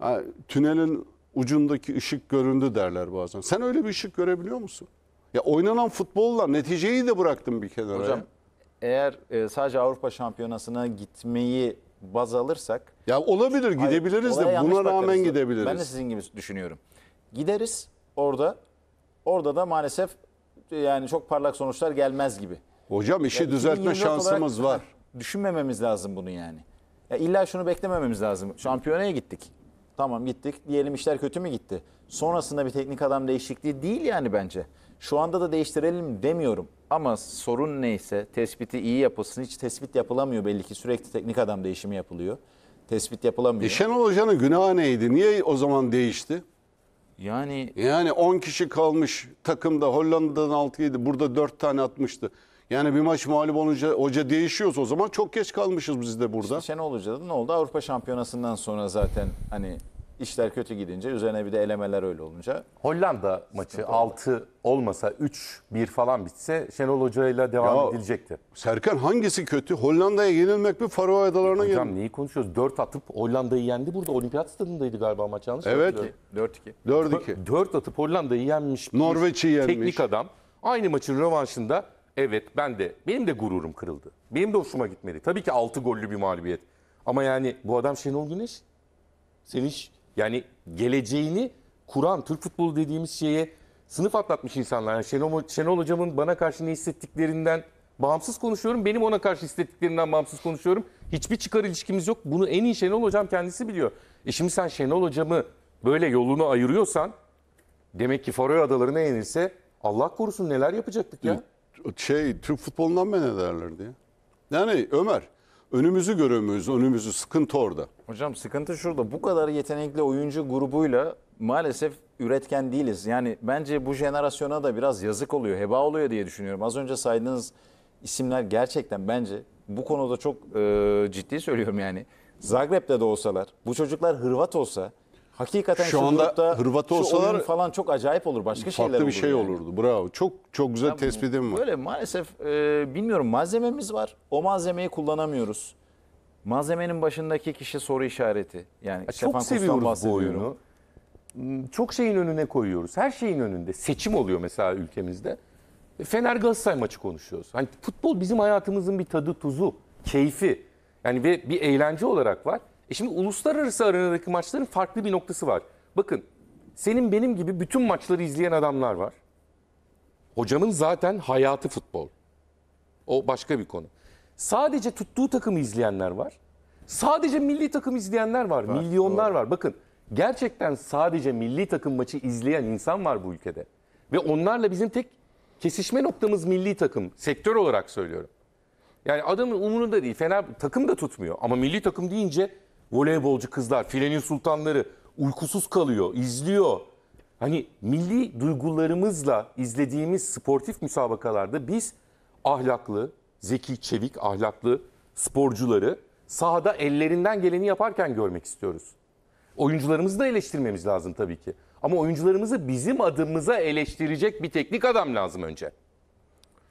yani tünelin ucundaki ışık göründü derler bazen. Sen öyle bir ışık görebiliyor musun? Ya oynanan futbolla neticeyi de bıraktım bir kenara. Hocam eğer e, sadece Avrupa Şampiyonası'na gitmeyi baz alırsak... Ya olabilir gidebiliriz hayır, de buna rağmen bakarız. gidebiliriz. Ben de sizin gibi düşünüyorum. Gideriz orada. Orada da maalesef e, yani çok parlak sonuçlar gelmez gibi. Hocam işi yani düzeltme şansımız olarak, var düşünmememiz lazım bunu yani. Ya illa şunu beklemememiz lazım. Şampiyonaya gittik. Tamam gittik. Diyelim işler kötü mü gitti? Sonrasında bir teknik adam değişikliği değil yani bence. Şu anda da değiştirelim demiyorum. Ama sorun neyse tespiti iyi yapılsın. Hiç tespit yapılamıyor belli ki sürekli teknik adam değişimi yapılıyor. Tespit yapılamıyor. E Şenol Hoca'nın günahı neydi? Niye o zaman değişti? Yani Yani 10 kişi kalmış takımda Hollanda'dan 6 yedi burada 4 tane atmıştı. Yani bir maç mağlup olunca hoca değişiyorsa o zaman çok geç kalmışız biz de burada. İşte Şenol Hoca da ne oldu? Avrupa Şampiyonası'ndan sonra zaten hani işler kötü gidince üzerine bir de elemeler öyle olunca. Hollanda maçı 6 olmasa 3-1 falan bitse Şenol Hoca'yla devam Ya, edilecekti. Serkan hangisi kötü? Hollanda'ya yenilmek mi Faroe Adaları'na yenilmek? Hocam neyi konuşuyoruz? 4 atıp Hollanda'yı yendi burada. Olimpiyat stadındaydı galiba maç yanlış Evet. hatırlıyorum? 4-2. 4-2. 4 atıp Hollanda'yı yenmiş. Norveç'i yenmiş. Teknik adam. Aynı maçın rövanşında Evet ben de benim de gururum kırıldı. Benim de hoşuma gitmedi. Tabii ki 6 gollü bir mağlubiyet. Ama yani bu adam Şenol Güneş. Sevinç yani geleceğini kuran Türk futbolu dediğimiz şeye sınıf atlatmış insanlar. Yani Şenol, Şenol hocamın bana karşı ne hissettiklerinden bağımsız konuşuyorum. Benim ona karşı hissettiklerinden bağımsız konuşuyorum. Hiçbir çıkar ilişkimiz yok. Bunu en iyi Şenol hocam kendisi biliyor. E şimdi sen Şenol hocamı böyle yolunu ayırıyorsan demek ki Faroe Adaları'na yenilse Allah korusun neler yapacaktık ya. Hı şey Türk futbolundan ben derler diye. Yani Ömer önümüzü göremiyoruz. Önümüzü sıkıntı orada. Hocam sıkıntı şurada. Bu kadar yetenekli oyuncu grubuyla maalesef üretken değiliz. Yani bence bu jenerasyona da biraz yazık oluyor, heba oluyor diye düşünüyorum. Az önce saydığınız isimler gerçekten bence bu konuda çok e, ciddi söylüyorum yani. Zagreb'de de olsalar, bu çocuklar Hırvat olsa, Hakikaten şu, şu anda grupta, Hırvat olsalar falan çok acayip olur. Başka farklı şeyler olur. bir şey yani. olurdu. Bravo. Çok çok güzel ya, tespitim var. Böyle maalesef e, bilmiyorum malzememiz var. O malzemeyi kullanamıyoruz. Malzemenin başındaki kişi soru işareti. Yani ya Stefan çok seviyoruz bu oyunu. Hmm, çok şeyin önüne koyuyoruz. Her şeyin önünde. Seçim oluyor mesela ülkemizde. E, Fener Galatasaray maçı konuşuyoruz. Hani futbol bizim hayatımızın bir tadı, tuzu, keyfi. Yani ve bir eğlence olarak var. E şimdi uluslararası arenadaki maçların farklı bir noktası var. Bakın senin benim gibi bütün maçları izleyen adamlar var. Hocamın zaten hayatı futbol. O başka bir konu. Sadece tuttuğu takımı izleyenler var. Sadece milli takım izleyenler var. var Milyonlar doğru. var. Bakın gerçekten sadece milli takım maçı izleyen insan var bu ülkede. Ve onlarla bizim tek kesişme noktamız milli takım. Sektör olarak söylüyorum. Yani adamın umurunda değil. Fena takım da tutmuyor. Ama milli takım deyince voleybolcu kızlar, filenin sultanları uykusuz kalıyor, izliyor. Hani milli duygularımızla izlediğimiz sportif müsabakalarda biz ahlaklı, zeki, çevik, ahlaklı sporcuları sahada ellerinden geleni yaparken görmek istiyoruz. Oyuncularımızı da eleştirmemiz lazım tabii ki. Ama oyuncularımızı bizim adımıza eleştirecek bir teknik adam lazım önce.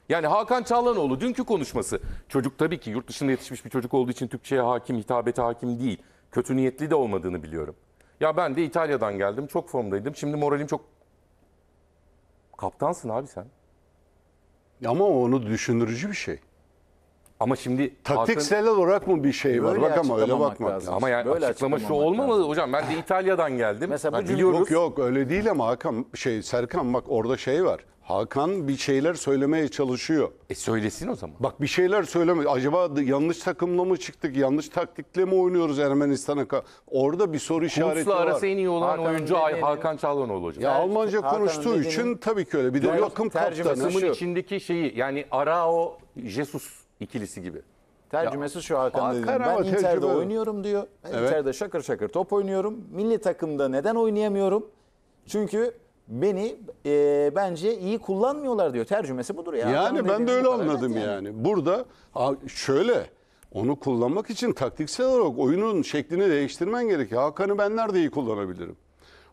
Yani Hakan Çağlanoğlu dünkü konuşması. Çocuk tabii ki yurt dışında yetişmiş bir çocuk olduğu için Türkçe'ye hakim, hitabete hakim değil kötü niyetli de olmadığını biliyorum. Ya ben de İtalya'dan geldim. Çok formdaydım. Şimdi moralim çok... Kaptansın abi sen. Ama onu düşündürücü bir şey. Ama şimdi taktiksel altın... olarak mı bir şey var? Bak ama öyle bakma. Ama yani Böyle açıklama şu olmamalı lazım. hocam. Ben de İtalya'dan geldim. Mesela bu yani biliyoruz. Yok yok öyle değil ama Hakan şey Serkan bak orada şey var. Hakan bir şeyler söylemeye çalışıyor. E söylesin o zaman. Bak bir şeyler söyleme. Acaba yanlış takımla mı çıktık? Yanlış taktikle mi oynuyoruz Ermenistan'a? Orada bir soru Kurs'la işareti var. arası en iyi olan Hakan oyuncu Ay Hakan Çalhanoğlu hocam. Ya yani, Almanca Hakan konuştuğu Dede'nin, için tabii ki öyle. Bir de yani, takım kaptanı. içindeki şeyi yani Arao Jesus ikilisi gibi. Tercümesi ya, şu Hakan, Hakan Ben Inter'de oynuyorum diyor. Ben evet. Inter'de şakır şakır top oynuyorum. Milli takımda neden oynayamıyorum? Çünkü beni e, bence iyi kullanmıyorlar diyor. Tercümesi budur ya. Yani ben de öyle anladım Evet yani. Burada şöyle onu kullanmak için taktiksel olarak oyunun şeklini değiştirmen gerekiyor. Hakan'ı ben nerede iyi kullanabilirim?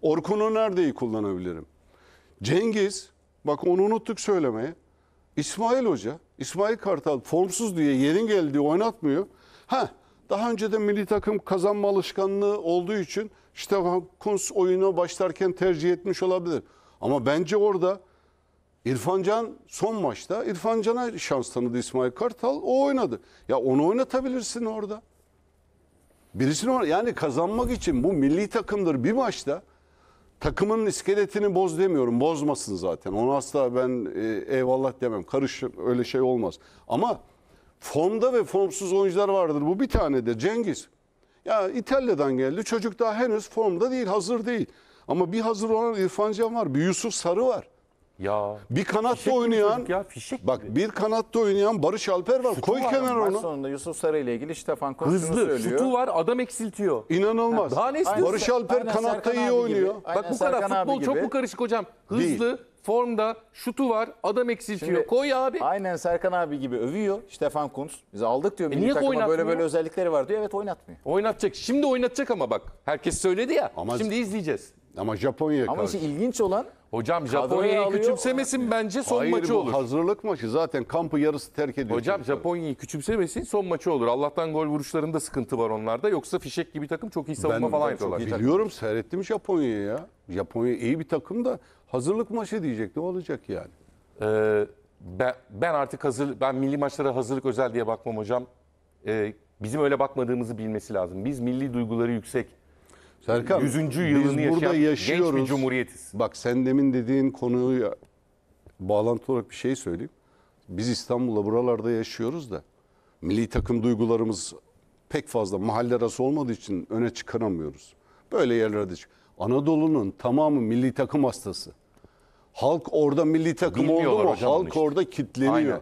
Orkun'u nerede iyi kullanabilirim? Cengiz, bak onu unuttuk söylemeye. İsmail Hoca, İsmail Kartal formsuz diye yerin geldiği oynatmıyor. Ha, daha önce de milli takım kazanma alışkanlığı olduğu için işte Kunz oyunu başlarken tercih etmiş olabilir. Ama bence orada İrfan Can son maçta İrfan Can'a şans tanıdı İsmail Kartal. O oynadı. Ya onu oynatabilirsin orada. Birisini or yani kazanmak için bu milli takımdır bir maçta takımın iskeletini boz demiyorum. Bozmasın zaten. Onu asla ben e, eyvallah demem. Karış öyle şey olmaz. Ama formda ve formsuz oyuncular vardır. Bu bir tane de Cengiz. Ya İtalya'dan geldi. Çocuk daha henüz formda değil, hazır değil. Ama bir hazır olan İrfan Can var. Bir Yusuf Sarı var. Ya. Bir kanatta oynayan ya, fişek bak gibi. bir kanatta oynayan Barış Alper var. Şutu Koy kenara onu. sonunda Yusuf Sarı ile ilgili Stefan Koç Hızlı, söylüyor. Şutu var, adam eksiltiyor. İnanılmaz. Ha, daha ne istiyorsun? Barış Alper aynen kanatta Serkan iyi oynuyor. Aynen bak bu kadar futbol gibi. çok mu karışık hocam? Hızlı, değil. Formda şutu var. Adam eksiltiyor. Şimdi, koy abi. Aynen Serkan abi gibi övüyor. Stefan Kuntz. Biz aldık diyor. E niye takıma böyle böyle özellikleri var diyor. Evet oynatmıyor. Oynatacak. Şimdi oynatacak ama bak. Herkes söyledi ya. Ama, Şimdi izleyeceğiz. Ama Japonya Ama karşı. işte ilginç olan Hocam Japonya'yı küçümsemesin bence son Hayır, maçı olur. hazırlık maçı zaten kampı yarısı terk ediyor. Hocam Japonya'yı küçümsemesin son maçı olur. Allah'tan gol vuruşlarında sıkıntı var onlarda. Yoksa fişek gibi takım çok iyi savunma ben, falan yapıyorlar. Biliyorum takım. seyrettim Japonya'yı ya. Japonya iyi bir takım da Hazırlık maçı diyecek ne olacak yani? Ee, ben, ben artık hazır, ben milli maçlara hazırlık özel diye bakmam hocam. Ee, bizim öyle bakmadığımızı bilmesi lazım. Biz milli duyguları yüksek. Serkan, 100. yılını biz burada yaşıyoruz. genç bir cumhuriyetiz. Bak sen demin dediğin konuyu bağlantı olarak bir şey söyleyeyim. Biz İstanbul'da buralarda yaşıyoruz da milli takım duygularımız pek fazla mahalle arası olmadığı için öne çıkaramıyoruz. Böyle yerlerde Anadolu'nun tamamı milli takım hastası. Halk orada milli takım Bilmiyorlar oldu mu? hocam Halk işte. orada kitleniyor. Aynen.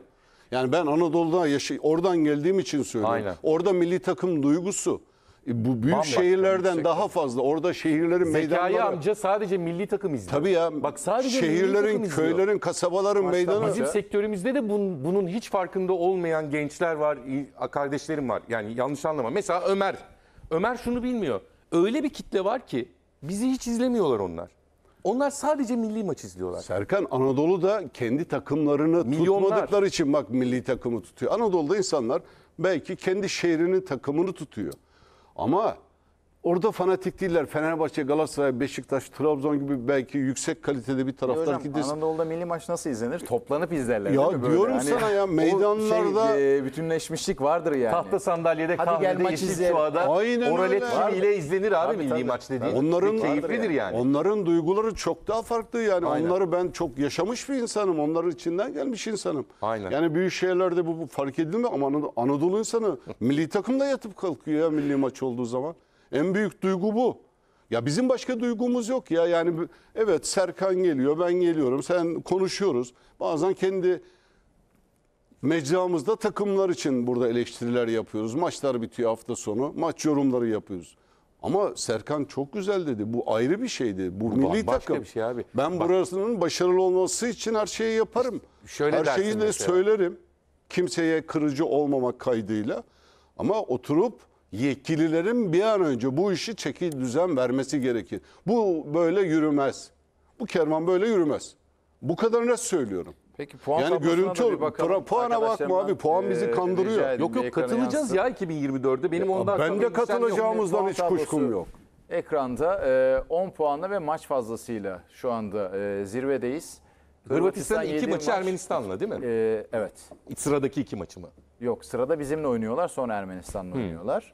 Yani ben Anadolu'da yaşay oradan geldiğim için söylüyorum. Aynen. Orada milli takım duygusu e, bu büyük Bambaşka şehirlerden bir daha fazla. Orada şehirlerin Zekai meydanları. amca sadece milli takım izliyor. Tabii ya. Bak sadece milli şehirlerin, takım izliyor. köylerin, kasabaların meydanı. Bizim Ya. sektörümüzde de bun- bunun hiç farkında olmayan gençler var, kardeşlerim var. Yani yanlış anlama. Mesela Ömer. Ömer şunu bilmiyor. Öyle bir kitle var ki bizi hiç izlemiyorlar onlar. Onlar sadece milli maç izliyorlar. Serkan Anadolu'da kendi takımlarını Milyonlar. tutmadıkları için bak milli takımı tutuyor. Anadolu'da insanlar belki kendi şehrinin takımını tutuyor. Ama Orada fanatik değiller. Fenerbahçe, Galatasaray, Beşiktaş, Trabzon gibi belki yüksek kalitede bir taraftar hocam, kitlesi. Anadolu'da milli maç nasıl izlenir? Toplanıp izlerler ya, mi? Böyle? Diyorum hani sana ya şey, meydanlarda. Şey, bütünleşmişlik vardır yani. Tahta sandalyede, Hadi kahvede, gel, maç yeşil izleyelim. Aynen oralet ile izlenir abi, abi milli tabii. maç dediğin. Onların, keyiflidir yani. Onların duyguları çok daha farklı yani. Aynen. Onları ben çok yaşamış bir insanım. Onların içinden gelmiş insanım. Aynen. Yani büyük şehirlerde bu, bu fark edilmiyor ama Anadolu insanı milli takımda yatıp kalkıyor ya milli maç olduğu zaman. En büyük duygu bu. Ya bizim başka duygumuz yok ya. Yani evet Serkan geliyor, ben geliyorum. Sen konuşuyoruz. Bazen kendi mecramızda takımlar için burada eleştiriler yapıyoruz. Maçlar bitiyor hafta sonu. Maç yorumları yapıyoruz. Ama Serkan çok güzel dedi. Bu ayrı bir şeydi. Bu, Bu milli başka takım. bir şey abi. Ben Bak, burasının başarılı olması için her şeyi yaparım. Şöyle her şeyi de mesela. söylerim. Kimseye kırıcı olmamak kaydıyla. Ama oturup yetkililerin bir an önce bu işi çeki düzen vermesi gerekir. Bu böyle yürümez. Bu kervan böyle yürümez. Bu kadarını söylüyorum. Peki puan yani görüntü da bir bakalım. puana bakma abi. Puan bizi e, kandırıyor. Yok yok katılacağız ya 2024'de. Benim ya, e, ondan ben de katılacağımızdan hiç kuşkum yok. Ekranda e, 10 puanla ve maç fazlasıyla şu anda e, zirvedeyiz. Hırvatistan, iki maçı maç, Ermenistan'la değil mi? E, evet. İç sıradaki iki maçı mı? Yok sırada bizimle oynuyorlar sonra Ermenistan'la Hı. Hmm. oynuyorlar.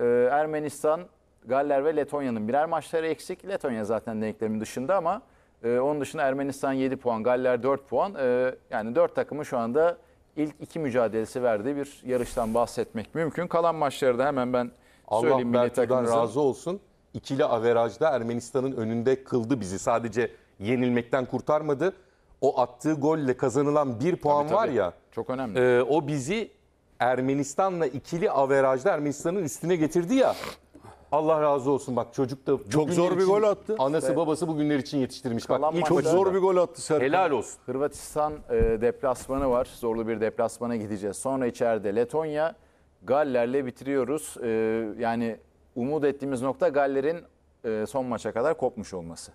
Ee, Ermenistan, Galler ve Letonya'nın birer maçları eksik. Letonya zaten denklemin dışında ama e, onun dışında Ermenistan 7 puan, Galler 4 puan. E, yani 4 takımın şu anda ilk iki mücadelesi verdiği bir yarıştan bahsetmek mümkün. Kalan maçları da hemen ben Allah söyleyeyim milli Bertu'dan razı olsun. İkili averajda Ermenistan'ın önünde kıldı bizi. Sadece yenilmekten kurtarmadı. O attığı golle kazanılan bir puan Tabii, var ya. Çok önemli. e, o bizi Ermenistan'la ikili averajda Ermenistan'ın üstüne getirdi ya. Allah razı olsun bak çocuk da çok zor bir gol attı. Anası evet. babası bugünler için yetiştirmiş. Kalan bak ilk çok zor bir gol attı Serkan. Helal olsun. Hırvatistan e, deplasmanı var. Zorlu bir deplasmana gideceğiz. Sonra içeride Letonya, Galler'le bitiriyoruz. E, yani umut ettiğimiz nokta Galler'in e, son maça kadar kopmuş olması.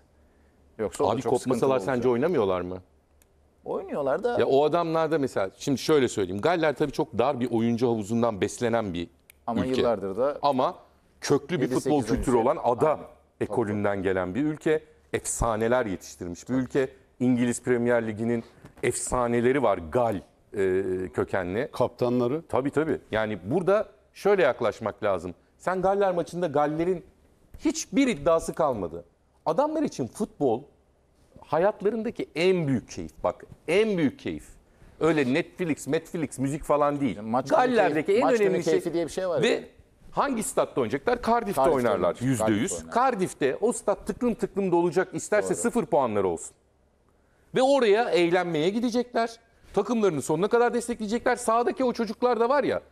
Yoksa Abi kopmasalar sence oynamıyorlar mı? Oynuyorlar da. Ya o adamlarda mesela şimdi şöyle söyleyeyim. Galler tabii çok dar bir oyuncu havuzundan beslenen bir Ama ülke. yıllardır da. Ama köklü bir futbol kültürü olan adam Aynen. ekolünden gelen bir ülke. Efsaneler yetiştirmiş bir ülke. İngiliz Premier Ligi'nin efsaneleri var Gal e, kökenli. Kaptanları. Tabii tabii. Yani burada şöyle yaklaşmak lazım. Sen Galler maçında Galler'in hiçbir iddiası kalmadı. Adamlar için futbol hayatlarındaki en büyük keyif bak en büyük keyif. Öyle Netflix, Netflix müzik falan değil. Yani maç Galler'deki keyif, en maç önemli şey. diye bir şey var. Ve yani. hangi statta oynayacaklar? Cardiff'te Cardiff oynarlar yüzde yüz. Cardiff Cardiff'te o stat tıklım tıklım dolacak İsterse Doğru. sıfır puanları olsun. Ve oraya eğlenmeye gidecekler. Takımlarını sonuna kadar destekleyecekler. Sağdaki o çocuklar da var ya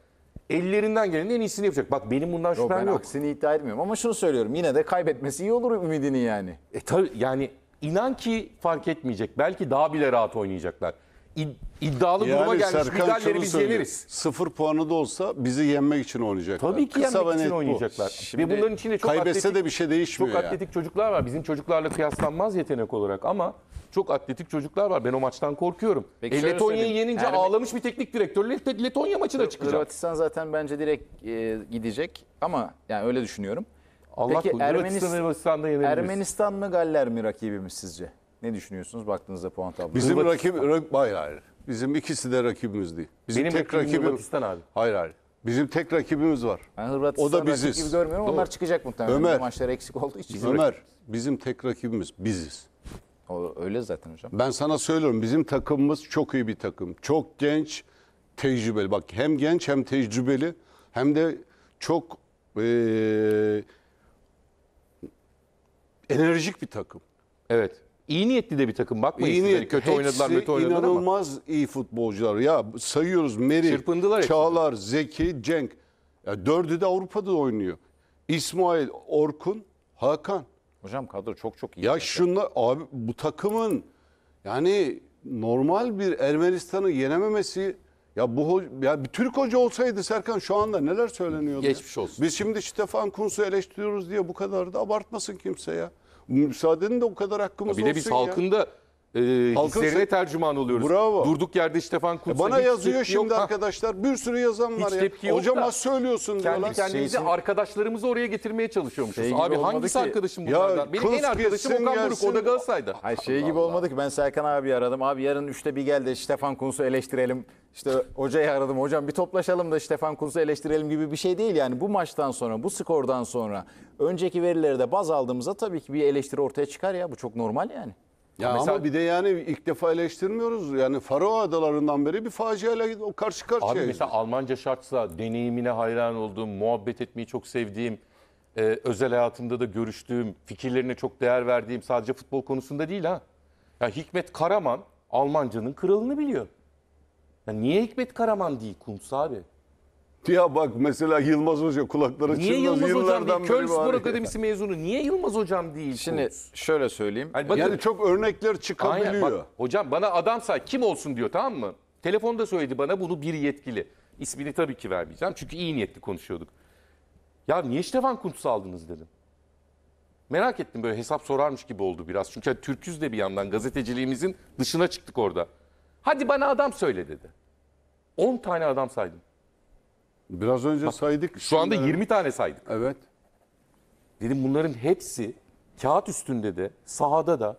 ellerinden gelen en iyisini yapacak. Bak benim bundan şüphem yok. Ben yok. aksini iddia etmiyorum ama şunu söylüyorum. Yine de kaybetmesi iyi olur ümidini yani. E tabii yani İnan ki fark etmeyecek. Belki daha bile rahat oynayacaklar. İddialı iddialı yani duruma gelmiş Serkan liderleri biz söylüyor. Sıfır puanı da olsa bizi yenmek için oynayacaklar. Tabii ki Kısa yenmek için oynayacaklar. Şimdi Ve bunların içinde çok kaybetse atletik, de bir şey değişmiyor Çok yani. çocuklar var. Bizim çocuklarla kıyaslanmaz yetenek olarak ama çok atletik çocuklar var. Ben o maçtan korkuyorum. Peki e, Letonya'yı yenince yani ağlamış bir teknik direktör Letonya maçı da çıkacak. Hırvatistan zaten bence direkt e, gidecek ama yani öyle düşünüyorum. Allah Peki Ermenistan, Yunanistan'da Ermenistan mı Galler mi rakibimiz sizce? Ne düşünüyorsunuz baktığınızda puan tablosu? Bizim rakip rak, hayır, hayır. Bizim ikisi de rakibimiz değil. Bizim Benim tek rakibim Hırvatistan abi. Hayır hayır. Bizim tek rakibimiz var. Ben Hırvatistan o da biziz. Gibi görmüyorum. Doğru. Onlar çıkacak muhtemelen. Ömer. maçlar eksik olduğu için. Ömer bizim tek rakibimiz biziz. O, öyle zaten hocam. Ben sana söylüyorum bizim takımımız çok iyi bir takım. Çok genç, tecrübeli. Bak hem genç hem tecrübeli hem de çok ee, enerjik bir takım. Evet. İyi niyetli de bir takım bakmayın. İyi niyet, kötü oynadılar, kötü oynadılar inanılmaz ama. inanılmaz iyi futbolcular. Ya sayıyoruz Meri, Çağlar, hepsi. Zeki, Cenk. Ya dördü de Avrupa'da oynuyor. İsmail, Orkun, Hakan. Hocam kadro çok çok iyi. Ya mesela. şunlar abi bu takımın yani normal bir Ermenistan'ı yenememesi ya bu ya bir Türk hoca olsaydı Serkan şu anda neler söyleniyordu? Geçmiş olsun. Biz şimdi Stefan Kunsu eleştiriyoruz diye bu kadar da abartmasın kimse ya müsaadenin de o kadar hakkımız olsun Bir de biz ya. halkın e, hislerine se- tercüman oluyoruz. Bravo. Durduk yerde Stefan Kuntz'a e Bana hiç yazıyor tepki şimdi yok. arkadaşlar bir sürü yazan var tepki ya. yok Hocam az söylüyorsun diyorlar. Kendi şey kendimizi Şeysin- arkadaşlarımızı oraya getirmeye çalışıyormuşuz. Şey Abi hangisi ki. arkadaşım Ya bunlardan? Benim en arkadaşım gitsin, Okan Buruk. O da Galatasaray'da. Hayır şey gibi olmadı ki ben Serkan abi aradım. Abi yarın üçte bir gel de Stefan Kuntz'u eleştirelim. İşte hocayı aradım. Hocam bir toplaşalım da Stefan Kuntz'u eleştirelim gibi bir şey değil yani. Bu maçtan sonra, bu skordan sonra önceki verileri de baz aldığımızda tabii ki bir eleştiri ortaya çıkar ya. Bu çok normal yani. Ya Mesela... ama bir de yani ilk defa eleştirmiyoruz. Yani Faro Adalarından beri bir faciayla karşı karşıya. Abi mesela Almanca şartsa deneyimine hayran olduğum, muhabbet etmeyi çok sevdiğim, e, özel hayatımda da görüştüğüm, fikirlerine çok değer verdiğim sadece futbol konusunda değil ha. Ya Hikmet Karaman Almancanın kralını biliyor. Ya niye Hikmet Karaman değil Kuntz abi? Ya bak mesela Yılmaz Hoca kulakları Niye çınlaz Yılmaz Hocam yıllardan Köln Spor Akademisi mezunu niye Yılmaz Hocam değil? Şimdi şöyle söyleyeyim. Yani, Bakın- çok örnekler çıkabiliyor. Aynen bak hocam bana adamsa kim olsun diyor tamam mı? Telefonda söyledi bana bunu bir yetkili. İsmini tabii ki vermeyeceğim çünkü iyi niyetli konuşuyorduk. Ya niye Stefan Kuntz'u aldınız dedim. Merak ettim böyle hesap sorarmış gibi oldu biraz. Çünkü hani Türküz de bir yandan gazeteciliğimizin dışına çıktık orada. Hadi bana adam söyle dedi. 10 tane adam saydım. Biraz önce Bak, saydık. Şu anda 20 tane saydık. Evet. Dedim bunların hepsi kağıt üstünde de sahada da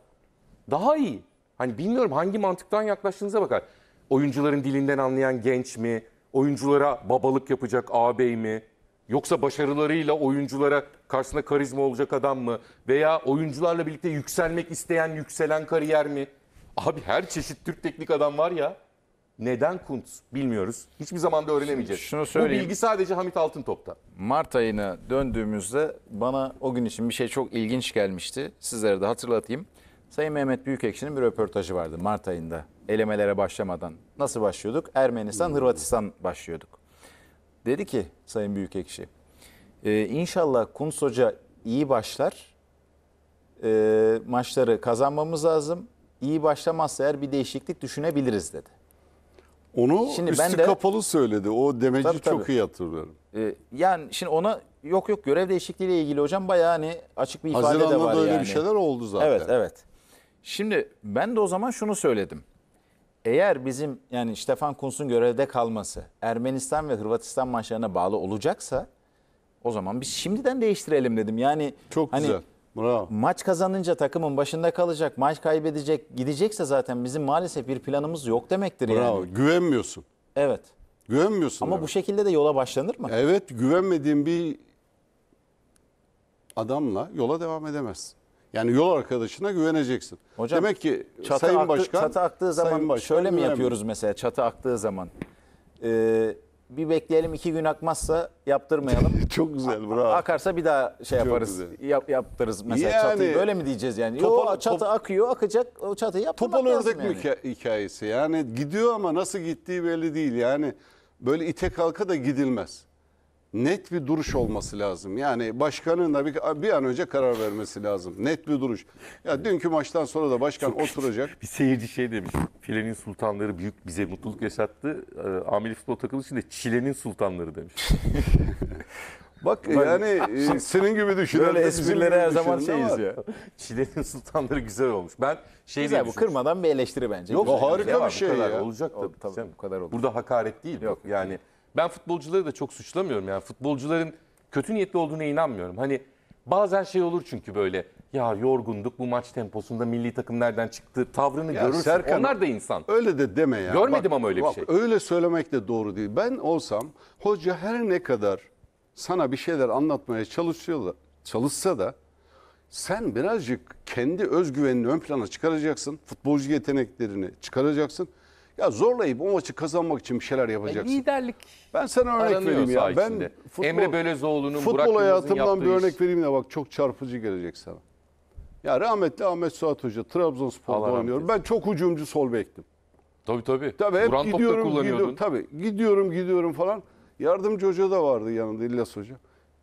daha iyi. Hani bilmiyorum hangi mantıktan yaklaştığınıza bakar. Oyuncuların dilinden anlayan genç mi? Oyunculara babalık yapacak ağabey mi? Yoksa başarılarıyla oyunculara karşısında karizma olacak adam mı? Veya oyuncularla birlikte yükselmek isteyen yükselen kariyer mi? Abi her çeşit Türk teknik adam var ya. Neden Kunt bilmiyoruz. Hiçbir zaman da öğrenemeyeceğiz. Şunu söyleyeyim. Bu bilgi sadece Hamit Altıntop'ta. Mart ayına döndüğümüzde bana o gün için bir şey çok ilginç gelmişti. Sizlere de hatırlatayım. Sayın Mehmet Büyükekşi'nin bir röportajı vardı Mart ayında elemelere başlamadan. Nasıl başlıyorduk? Ermenistan, hmm. Hırvatistan başlıyorduk. Dedi ki Sayın Büyükekşi, e, İnşallah Kuntz Hoca iyi başlar, e, maçları kazanmamız lazım. İyi başlamazsa eğer bir değişiklik düşünebiliriz dedi. Onu Şimdi üstü ben de- kapalı söyledi. O demeci Tabii, tabii. çok iyi hatırlıyorum. Ee, yani şimdi ona yok yok görev ile ilgili hocam bayağı hani açık bir ifade de var Haziran'da öyle yani. bir şeyler oldu zaten. Evet evet. Şimdi ben de o zaman şunu söyledim. Eğer bizim yani Stefan Kuntz'un görevde kalması Ermenistan ve Hırvatistan maçlarına bağlı olacaksa o zaman biz şimdiden değiştirelim dedim. Yani Çok hani güzel. Bravo. Maç kazanınca takımın başında kalacak, maç kaybedecek, gidecekse zaten bizim maalesef bir planımız yok demektir Bravo. yani. Güvenmiyorsun. Evet. Güvenmiyorsun. Ama demek. bu şekilde de yola başlanır mı? Evet, güvenmediğin bir adamla yola devam edemezsin. Yani yol arkadaşına güveneceksin. Hocam, Demek ki çatı Sayın aktı, Başkan... Çatı aktığı zaman şöyle mi yapıyoruz mesela çatı aktığı zaman? Ee, bir bekleyelim iki gün akmazsa yaptırmayalım. Çok güzel bravo. Akarsa bir daha şey yaparız. Yap, yaptırız mesela Yani- çatıyı. Böyle mi diyeceğiz yani? Topal- Yo, çatı top- akıyor, akacak. O çatıyı yaptırmak Topal lazım ördek yani. hika- hikayesi. Yani gidiyor ama nasıl gittiği belli değil. Yani böyle ite kalka da gidilmez net bir duruş olması lazım. Yani başkanın da bir, bir an önce karar vermesi lazım. Net bir duruş. Ya dünkü maçtan sonra da başkan Çok oturacak. Bir seyirci şey demiş. Filenin sultanları büyük bize mutluluk yaşattı. E, ee, Ameli futbol takımı için de Çile'nin sultanları demiş. Bak ben, yani e, senin gibi düşünen Böyle esprilere her zaman şeyiz ya. Çile'nin sultanları güzel olmuş. Ben şey Güzel bu kırmadan bir eleştiri bence. Yok, harika bir şey ya. Olacak tabii. Tabii, bu kadar olur. Burada hakaret değil. Yok yani ben futbolcuları da çok suçlamıyorum. Yani futbolcuların kötü niyetli olduğuna inanmıyorum. Hani bazen şey olur çünkü böyle ya yorgunduk bu maç temposunda milli takım nereden çıktı tavrını ya görürsün. Serkan, Onlar da insan. Öyle de deme ya. Görmedim bak, ama öyle bak, bir şey. Öyle söylemek de doğru değil. Ben olsam hoca her ne kadar sana bir şeyler anlatmaya çalışıyor da, çalışsa da sen birazcık kendi özgüvenini ön plana çıkaracaksın. Futbolcu yeteneklerini çıkaracaksın. Ya zorlayıp o maçı kazanmak için bir şeyler yapacaksın. E, liderlik Ben sana örnek aranıyor vereyim ya. Ben futbol, Emre Bölezoğlu'nun, Burak futbol hayatımdan yaptığı bir iş. örnek vereyim de bak çok çarpıcı gelecek sana. Ya rahmetli Ahmet Suat Hoca Allah Trabzonspor'da oynuyorum. Ben çok hücumcu sol bektim. Tabii tabii. Tabii hep Duran gidiyorum, topta kullanıyordun. gidiyorum, tabii gidiyorum, gidiyorum falan. Yardımcı hoca da vardı yanında İlyas Hoca.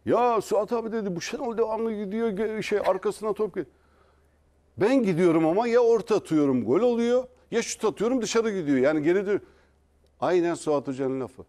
Ya Suat abi dedi bu Şenol devamlı gidiyor şey arkasına top gel. Ben gidiyorum ama ya orta atıyorum gol oluyor ya şut atıyorum dışarı gidiyor. Yani geri dön. Aynen Suat Hoca'nın lafı.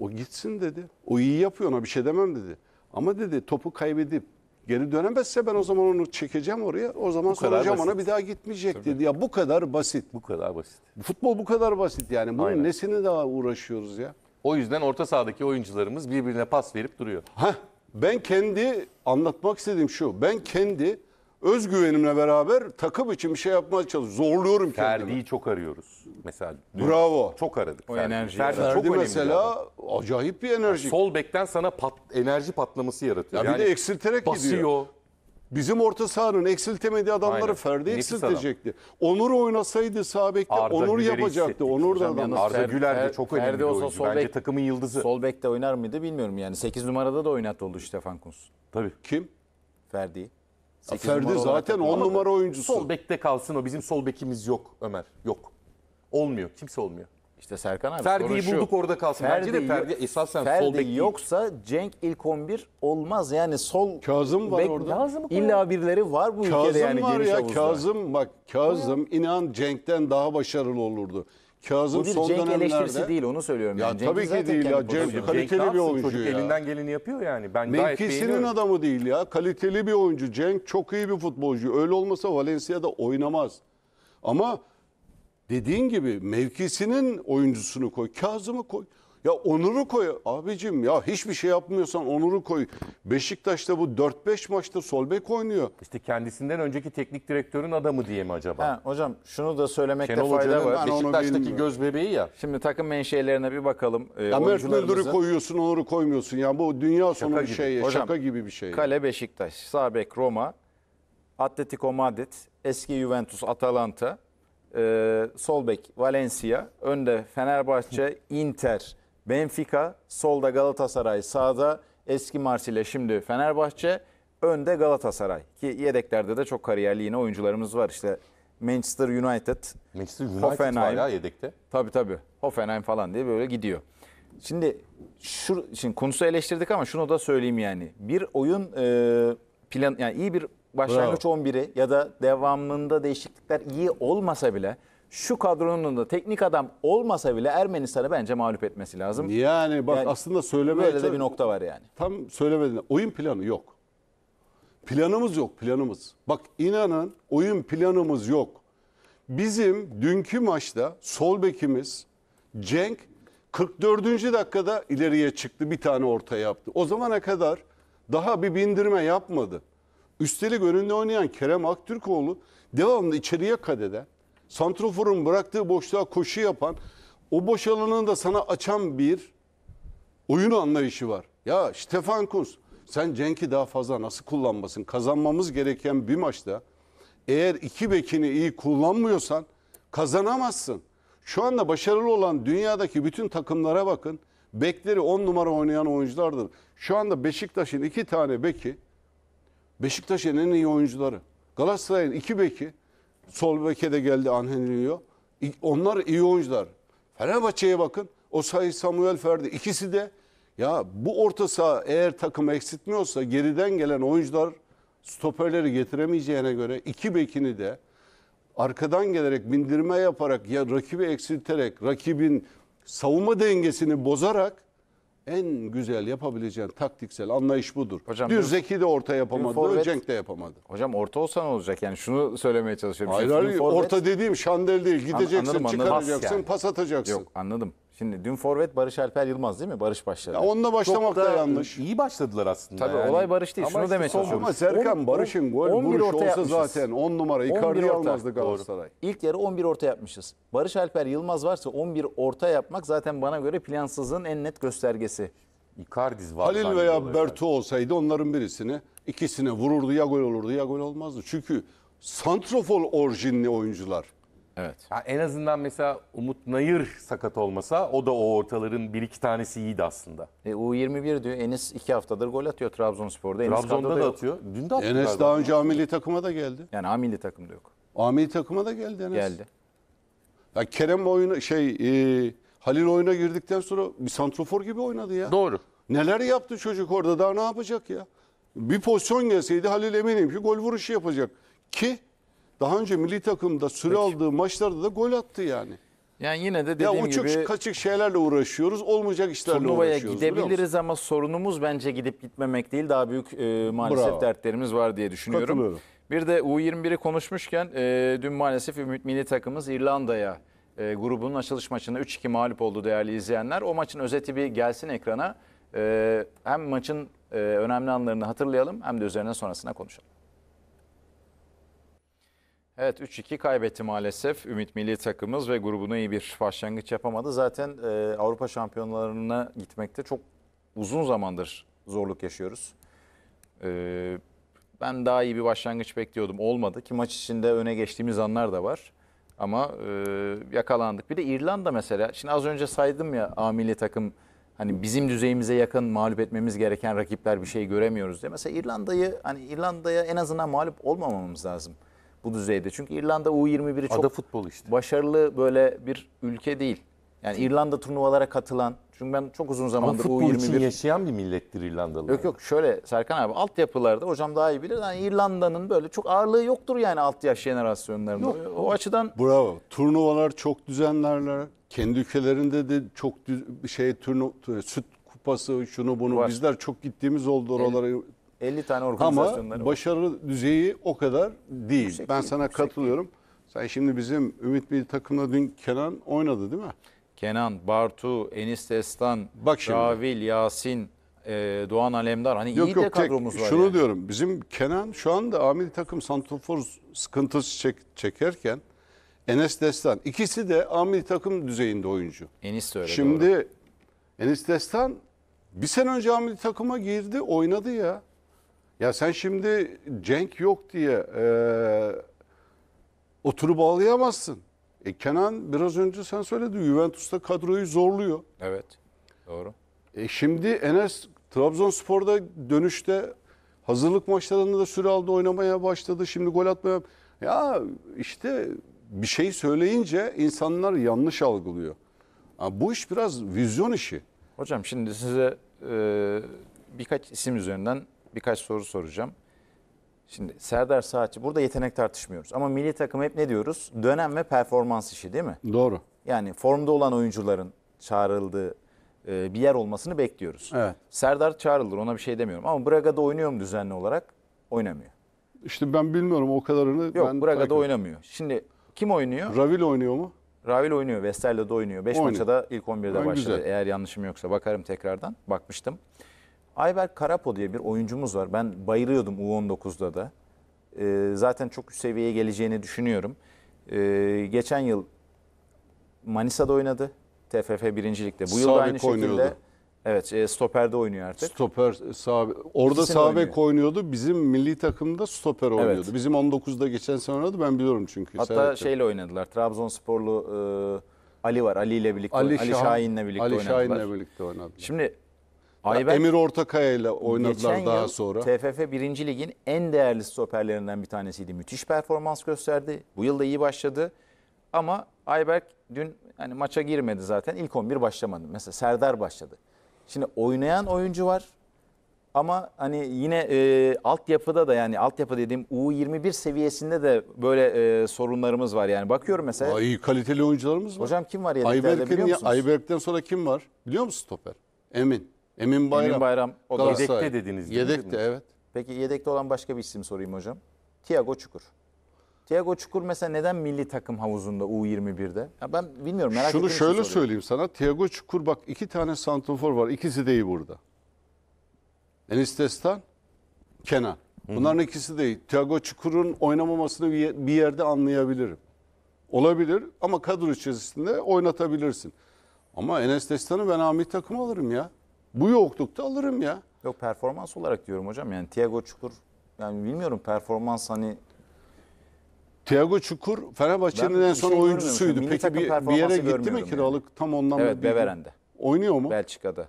O gitsin dedi. O iyi yapıyor ona bir şey demem dedi. Ama dedi topu kaybedip geri dönemezse ben o zaman onu çekeceğim oraya. O zaman soracağım ona bir daha gitmeyecek Tabii. dedi. Ya bu kadar basit. Bu kadar basit. Futbol bu kadar basit yani. Bunun Aynen. nesini daha uğraşıyoruz ya? O yüzden orta sahadaki oyuncularımız birbirine pas verip duruyor. Heh, ben kendi anlatmak istediğim şu. Ben kendi özgüvenimle beraber takım için bir şey yapmaya çalışıyorum. Zorluyorum kendimi. Ferdi'yi çok arıyoruz. Mesela Bravo. çok aradık. O enerjiyi Ferdi Ferdi çok önemli acayip bir enerji. Sol bekten sana pat, enerji patlaması yaratıyor. Yani bir de eksilterek basıyor. gidiyor. Bizim orta sahanın eksiltemediği adamları Aynen. Ferdi Nefis eksiltecekti. Onur oynasaydı sağ bekte Arda Onur Güler'i yapacaktı. Onur da adam. Arda Güler de çok Ferdi önemli olsa oyuncu. sol Bence takımın yıldızı. Sol bekte oynar mıydı bilmiyorum yani. 8 numarada da oynat oldu Stefan Kunz. Tabii. Kim? Ferdi'yi. 8 Ferdi zaten yapıyor 10 ama numara Sol bekte kalsın o. Bizim sol bekimiz yok Ömer. Yok. Olmuyor. Kimse olmuyor. İşte Serkan abi Ferdi'yi bulduk orada kalsın. Ferdi Bence de Ferdi esasen Ferdi sol bek yoksa Cenk ilk 11 olmaz. Yani sol Kazım var orada. Kazım'ı koyalım. İlla birileri var bu ülkede Kazım yani var geniş ya Kazım bak Kazım inan Cenk'ten daha başarılı olurdu. Kazım Bu bir son Cenk eleştirisi değil onu söylüyorum. Ya ben. Cenk'in tabii ki değil ya, kendi Cem- Kaliteli bir oyuncu Çocuk ya. elinden geleni yapıyor yani. Ben mevkisinin adamı değil ya. Kaliteli bir oyuncu. Cenk çok iyi bir futbolcu. Öyle olmasa Valencia'da oynamaz. Ama dediğin gibi mevkisinin oyuncusunu koy. Kazım'ı koy. Ya Onur'u koy abicim ya hiçbir şey yapmıyorsan Onur'u koy. Beşiktaş'ta bu 4-5 maçta sol bek oynuyor. İşte kendisinden önceki teknik direktörün adamı diye mi acaba? Ha, hocam şunu da söylemekte Şenol fayda var. Beşiktaş'taki göz bebeği ya. Şimdi takım menşelerine bir bakalım. E, ya Mert Müldür'ü koyuyorsun Onur'u koymuyorsun. Ya bu dünya sonu şaka bir şey. Hocam, şaka gibi bir şey. Kale Beşiktaş, sağ bek Roma, Atletico Madrid, eski Juventus Atalanta, e, sol bek Valencia, önde Fenerbahçe, Inter... Benfica, solda Galatasaray, sağda eski Marsilya şimdi Fenerbahçe, önde Galatasaray. Ki yedeklerde de çok kariyerli yine oyuncularımız var. işte Manchester United, Manchester United Hoffenheim. var yedekte. Tabii tabii. Hoffenheim falan diye böyle gidiyor. Şimdi şu şimdi konusu eleştirdik ama şunu da söyleyeyim yani. Bir oyun e, plan yani iyi bir başlangıç 11'i ya da devamında değişiklikler iyi olmasa bile şu kadronun da teknik adam olmasa bile Ermenistan'ı bence mağlup etmesi lazım. Yani bak Yani aslında söylemeye Böyle de bir nokta var yani. Tam söylemedin. Oyun planı yok. Planımız yok, planımız. Bak inanın oyun planımız yok. Bizim dünkü maçta sol bekimiz Cenk 44. dakikada ileriye çıktı bir tane orta yaptı. O zamana kadar daha bir bindirme yapmadı. Üstelik önünde oynayan Kerem Aktürkoğlu devamlı içeriye kadeden Santrofor'un bıraktığı boşluğa koşu yapan, o boş alanını da sana açan bir oyun anlayışı var. Ya Stefan Kunz sen Cenk'i daha fazla nasıl kullanmasın? Kazanmamız gereken bir maçta eğer iki bekini iyi kullanmıyorsan kazanamazsın. Şu anda başarılı olan dünyadaki bütün takımlara bakın. Bekleri on numara oynayan oyunculardır. Şu anda Beşiktaş'ın iki tane beki, Beşiktaş'ın en iyi oyuncuları. Galatasaray'ın iki beki, Sol beke de geldi Anhenilio. Onlar iyi oyuncular. Fenerbahçe'ye bakın. O sayı Samuel Ferdi. İkisi de ya bu orta saha eğer takım eksiltmiyorsa geriden gelen oyuncular stoperleri getiremeyeceğine göre iki bekini de arkadan gelerek bindirme yaparak ya rakibi eksilterek rakibin savunma dengesini bozarak en güzel yapabileceğin taktiksel anlayış budur. Hocam, Dür Zeki de orta yapamadı, forvet, Cenk de yapamadı. Hocam orta olsan olacak? Yani şunu söylemeye çalışıyorum. Hayır, hayır forvet, orta dediğim şandel değil. Gideceksin, anladım, anladım, çıkaracaksın, pas, yani. pas atacaksın. Yok anladım. Şimdi dün forvet Barış Alper Yılmaz değil mi? Barış başladı. Ya onunla başlamak da, da yanlış. İyi başladılar aslında. Tabii yani. olay Barış değil. Ama Şunu işte demeye çalışıyorum. Ama Serkan on, Barış'ın gol vuruşu olsa yapmışız. zaten 10 numara Icardi almazdı Galatasaray. İlk yarı 11 orta yapmışız. Barış Alper Yılmaz varsa 11 orta yapmak zaten bana göre plansızlığın en net göstergesi. Icardiz var. Halil veya Bertu olsaydı onların birisini ikisine vururdu ya gol olurdu ya gol olmazdı. Çünkü santrofol orijinli oyuncular. Evet. Ya en azından mesela Umut Nayır sakat olmasa o da o ortaların bir iki tanesi iyiydi aslında. E, U21 diyor. Enes iki haftadır gol atıyor Trabzonspor'da. Enes Trabzon'da da yok. atıyor. Dün de attı Enes galiba. daha önce A takıma da geldi. Yani A takımda yok. A takıma da geldi Enes. Geldi. Ya Kerem oyuna şey e, Halil oyuna girdikten sonra bir santrofor gibi oynadı ya. Doğru. Neler yaptı çocuk orada daha ne yapacak ya? Bir pozisyon gelseydi Halil eminim ki gol vuruşu yapacak. Ki daha önce milli takımda süre Peki. aldığı maçlarda da gol attı yani. Yani yine de dediğim ya uçuk gibi kaçık şeylerle uğraşıyoruz. Olmayacak işlerle turnuvaya uğraşıyoruz. gidebiliriz ama sorunumuz bence gidip gitmemek değil. Daha büyük e, maalesef Bravo. dertlerimiz var diye düşünüyorum. Bir de U21'i konuşmuşken e, dün maalesef Ümit Milli takımımız İrlanda'ya e, grubunun açılış maçında 3-2 mağlup oldu değerli izleyenler. O maçın özeti bir gelsin ekrana. E, hem maçın e, önemli anlarını hatırlayalım hem de üzerine sonrasına konuşalım. Evet 3-2 kaybetti maalesef Ümit Milli takımımız ve grubuna iyi bir başlangıç yapamadı. Zaten e, Avrupa şampiyonlarına gitmekte çok uzun zamandır zorluk yaşıyoruz. E, ben daha iyi bir başlangıç bekliyordum. Olmadı ki maç içinde öne geçtiğimiz anlar da var. Ama e, yakalandık. Bir de İrlanda mesela. Şimdi az önce saydım ya A milli takım hani bizim düzeyimize yakın mağlup etmemiz gereken rakipler bir şey göremiyoruz diye. Mesela İrlanda'yı hani İrlanda'ya en azından mağlup olmamamız lazım bu düzeyde. Çünkü İrlanda U21'i çok Ada futbol işte. başarılı böyle bir ülke değil. Yani İrlanda turnuvalara katılan, çünkü ben çok uzun Ama zamandır futbol U21... için yaşayan bir millettir İrlandalılar. Yok yok şöyle Serkan abi altyapılarda hocam daha iyi bilir. Yani İrlanda'nın böyle çok ağırlığı yoktur yani alt yaş jenerasyonlarında. Yok. O açıdan Bravo. Turnuvalar çok düzenlerler. Kendi ülkelerinde de çok düz- şey turnu, süt kupası şunu bunu Var. bizler çok gittiğimiz oldu oralara 50 tane organizasyonları Ama var. düzeyi o kadar değil. Yüksek ben değil, sana katılıyorum. Değil. Sen şimdi bizim Ümit Milli takımla dün Kenan oynadı değil mi? Kenan, Bartu, Enis Destan, Bak şimdi. Ravil, Yasin, e, Doğan Alemdar. Hani yok, iyi yok, de kadromuz tek, var. Şunu yani. diyorum. Bizim Kenan şu anda amiri takım Santofor sıkıntısı çek, çekerken Enes Destan. ikisi de amiri takım düzeyinde oyuncu. Enis de öyle. Şimdi doğru. Enis Destan bir sene önce amiri takıma girdi oynadı ya. Ya sen şimdi Cenk yok diye e, oturup ağlayamazsın. E Kenan biraz önce sen söyledin Juventus'ta kadroyu zorluyor. Evet. Doğru. E şimdi Enes Trabzonspor'da dönüşte hazırlık maçlarında da süre aldı oynamaya başladı. Şimdi gol atmaya ya işte bir şey söyleyince insanlar yanlış algılıyor. Ama bu iş biraz vizyon işi. Hocam şimdi size e, birkaç isim üzerinden birkaç soru soracağım. Şimdi Serdar Saatçi burada yetenek tartışmıyoruz ama milli takım hep ne diyoruz? Dönem ve performans işi değil mi? Doğru. Yani formda olan oyuncuların çağrıldığı e, bir yer olmasını bekliyoruz. Evet. Serdar çağrılır ona bir şey demiyorum ama Braga'da oynuyor mu düzenli olarak? Oynamıyor. İşte ben bilmiyorum o kadarını. Yok ben Braga'da takip... oynamıyor. Şimdi kim oynuyor? Ravil oynuyor mu? Ravil oynuyor, Westerlo'da oynuyor. 5 maçta da ilk 11'de yani başladı. Güzel. Eğer yanlışım yoksa bakarım tekrardan. Bakmıştım. Ayber Karapo diye bir oyuncumuz var. Ben bayılıyordum U19'da da. E, zaten çok üst seviyeye geleceğini düşünüyorum. E, geçen yıl Manisa'da oynadı. TFF birincilikte. Bu Sabik yıl aynı şekilde Evet, e, stoperde oynuyor artık. Stoper sağ orada sağ bek oynuyordu. Bizim milli takımda stoper evet. oynuyordu. Bizim 19'da geçen sene oynadı. Ben biliyorum çünkü. Hatta seyrettim. şeyle oynadılar. Trabzonsporlu e, Ali var. Ali ile birlikte Ali, Ali Şahin'le birlikte Ali oynadılar. Ali Şahin'le birlikte oynadılar. Şimdi Hayır, ben, Emir Ortakaya ile oynadılar geçen daha yıl sonra. TFF 1. Lig'in en değerli stoperlerinden bir tanesiydi. Müthiş performans gösterdi. Bu yıl da iyi başladı. Ama Ayberk dün hani maça girmedi zaten. İlk 11 başlamadı. Mesela Serdar başladı. Şimdi oynayan oyuncu var. Ama hani yine e, altyapıda da yani altyapı dediğim U21 seviyesinde de böyle e, sorunlarımız var. Yani bakıyorum mesela. Ay kaliteli oyuncularımız var. Hocam kim var yedeklerde Ayberk'ten sonra kim var? Biliyor musun stoper? Emin. Emin Bayram. Emin Bayram o da yedekte dediniz değil mi? Yedekte evet. Peki yedekte olan başka bir isim sorayım hocam. Tiago Çukur. Tiago Çukur mesela neden milli takım havuzunda U21'de? Ya ben bilmiyorum merak Şunu şöyle soruyorum. söyleyeyim sana. Thiago Çukur bak iki tane santrofor var. İkisi de iyi burada. Enis Destan, Kenan. Bunların ikisi de iyi. Thiago Çukur'un oynamamasını bir yerde anlayabilirim. Olabilir ama kadro içerisinde oynatabilirsin. Ama Enes Destan'ı ben Ahmet takım alırım ya. Bu yoklukta alırım ya. Yok performans olarak diyorum hocam. Yani Thiago Çukur yani bilmiyorum performans hani Thiago Çukur Fenerbahçe'nin en son şey oyuncusuydu. Milli Peki bir, bir yere gitti mi kiralık yani. tam ondan Evet Beveren'de. Oynuyor mu? Belçika'da.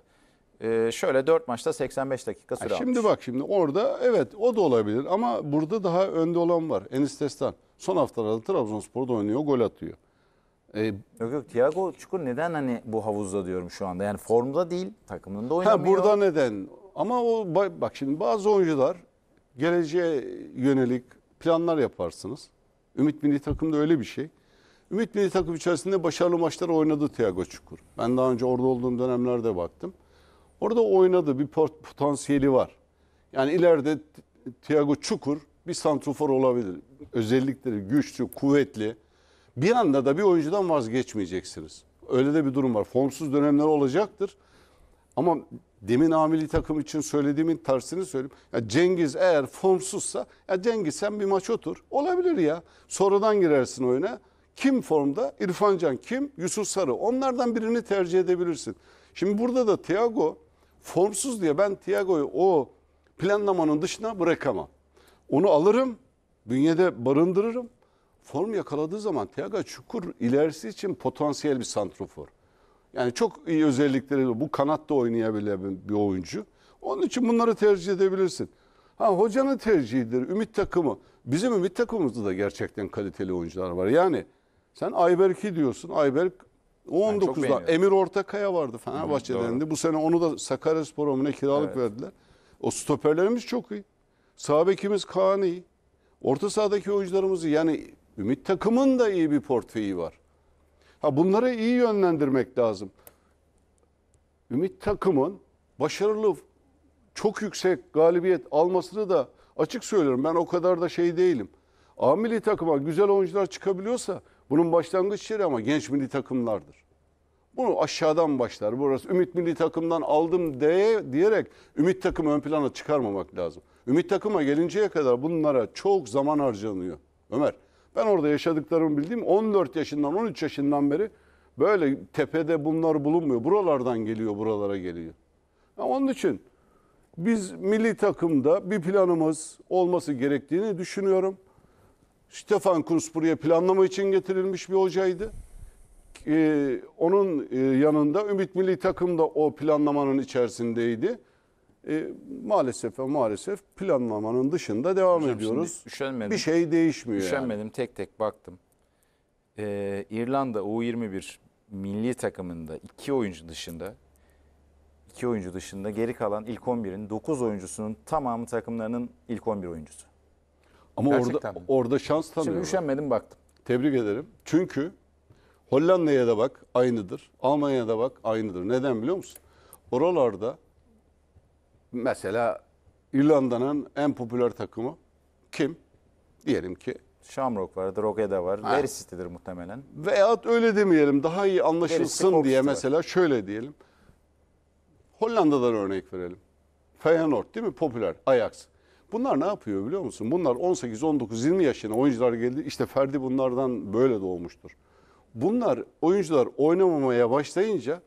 Ee, şöyle 4 maçta 85 dakika süre ha, Şimdi bak şimdi orada evet o da olabilir ama burada daha önde olan var. Enis Destan son haftalarda Trabzonspor'da oynuyor gol atıyor. E, Yok yok Thiago Çukur neden hani bu havuzda diyorum şu anda? Yani formda değil, takımında oynamıyor. Ha burada neden? Ama o bak şimdi bazı oyuncular geleceğe yönelik planlar yaparsınız. Ümit Milli Takım'da öyle bir şey. Ümit Milli Takım içerisinde başarılı maçlar oynadı Thiago Çukur. Ben daha önce orada olduğum dönemlerde baktım. Orada oynadı, bir potansiyeli var. Yani ileride Thiago Çukur bir santrofor olabilir. Özellikleri güçlü, kuvvetli bir anda da bir oyuncudan vazgeçmeyeceksiniz. Öyle de bir durum var. Formsuz dönemler olacaktır. Ama demin amili takım için söylediğimin tersini söyleyeyim. Ya Cengiz eğer formsuzsa ya Cengiz sen bir maç otur. Olabilir ya. Sonradan girersin oyuna. Kim formda? İrfan Can kim? Yusuf Sarı. Onlardan birini tercih edebilirsin. Şimdi burada da Thiago formsuz diye ben Thiago'yu o planlamanın dışına bırakamam. Onu alırım, bünyede barındırırım form yakaladığı zaman Tiago Çukur ilerisi için potansiyel bir santrofor. Yani çok iyi özellikleri bu kanatta oynayabilen bir oyuncu. Onun için bunları tercih edebilirsin. Ha hocanın tercihidir. Ümit takımı. Bizim ümit takımımızda da gerçekten kaliteli oyuncular var. Yani sen Ayberk'i diyorsun. Ayberk U19'da Emir Ortakaya vardı Fenerbahçe'den de. Bu sene onu da Sakaryaspor'a ne kiralık evet. verdiler. O stoperlerimiz çok iyi. Sağ bekimiz Kaan iyi. Orta sahadaki oyuncularımızı yani Ümit takımın da iyi bir portföyü var. Ha bunları iyi yönlendirmek lazım. Ümit takımın başarılı çok yüksek galibiyet almasını da açık söylüyorum. Ben o kadar da şey değilim. A milli takıma güzel oyuncular çıkabiliyorsa bunun başlangıç yeri ama genç milli takımlardır. Bunu aşağıdan başlar. Burası Ümit milli takımdan aldım diye diyerek Ümit takımı ön plana çıkarmamak lazım. Ümit takıma gelinceye kadar bunlara çok zaman harcanıyor. Ömer ben orada yaşadıklarımı bildiğim 14 yaşından 13 yaşından beri böyle tepede bunlar bulunmuyor. Buralardan geliyor, buralara geliyor. Yani onun için biz milli takımda bir planımız olması gerektiğini düşünüyorum. Stefan Kunz buraya planlama için getirilmiş bir hocaydı. Ee, onun e, yanında Ümit Milli Takım da o planlamanın içerisindeydi e, maalesef ve maalesef planlamanın dışında devam Hocam ediyoruz. Üşenmedim. Bir şey değişmiyor Üşenmedim yani. tek tek baktım. Ee, İrlanda U21 milli takımında iki oyuncu dışında iki oyuncu dışında geri kalan ilk 11'in 9 oyuncusunun tamamı takımlarının ilk 11 oyuncusu. Ama orada orada şans tanıyor. Şimdi üşenmedim baktım. Tebrik ederim. Çünkü Hollanda'ya da bak aynıdır. Almanya'da bak aynıdır. Neden biliyor musun? Oralarda Mesela İrlanda'nın en popüler takımı kim? Diyelim ki. Shamrock var, Drogheda var, ha. Derry City'dir muhtemelen. Veyahut öyle demeyelim, daha iyi anlaşılsın diye mesela var. şöyle diyelim. Hollanda'dan örnek verelim. Feyenoord değil mi? Popüler, Ajax. Bunlar ne yapıyor biliyor musun? Bunlar 18, 19, 20 yaşına oyuncular geldi. İşte Ferdi bunlardan böyle doğmuştur. Bunlar oyuncular oynamamaya başlayınca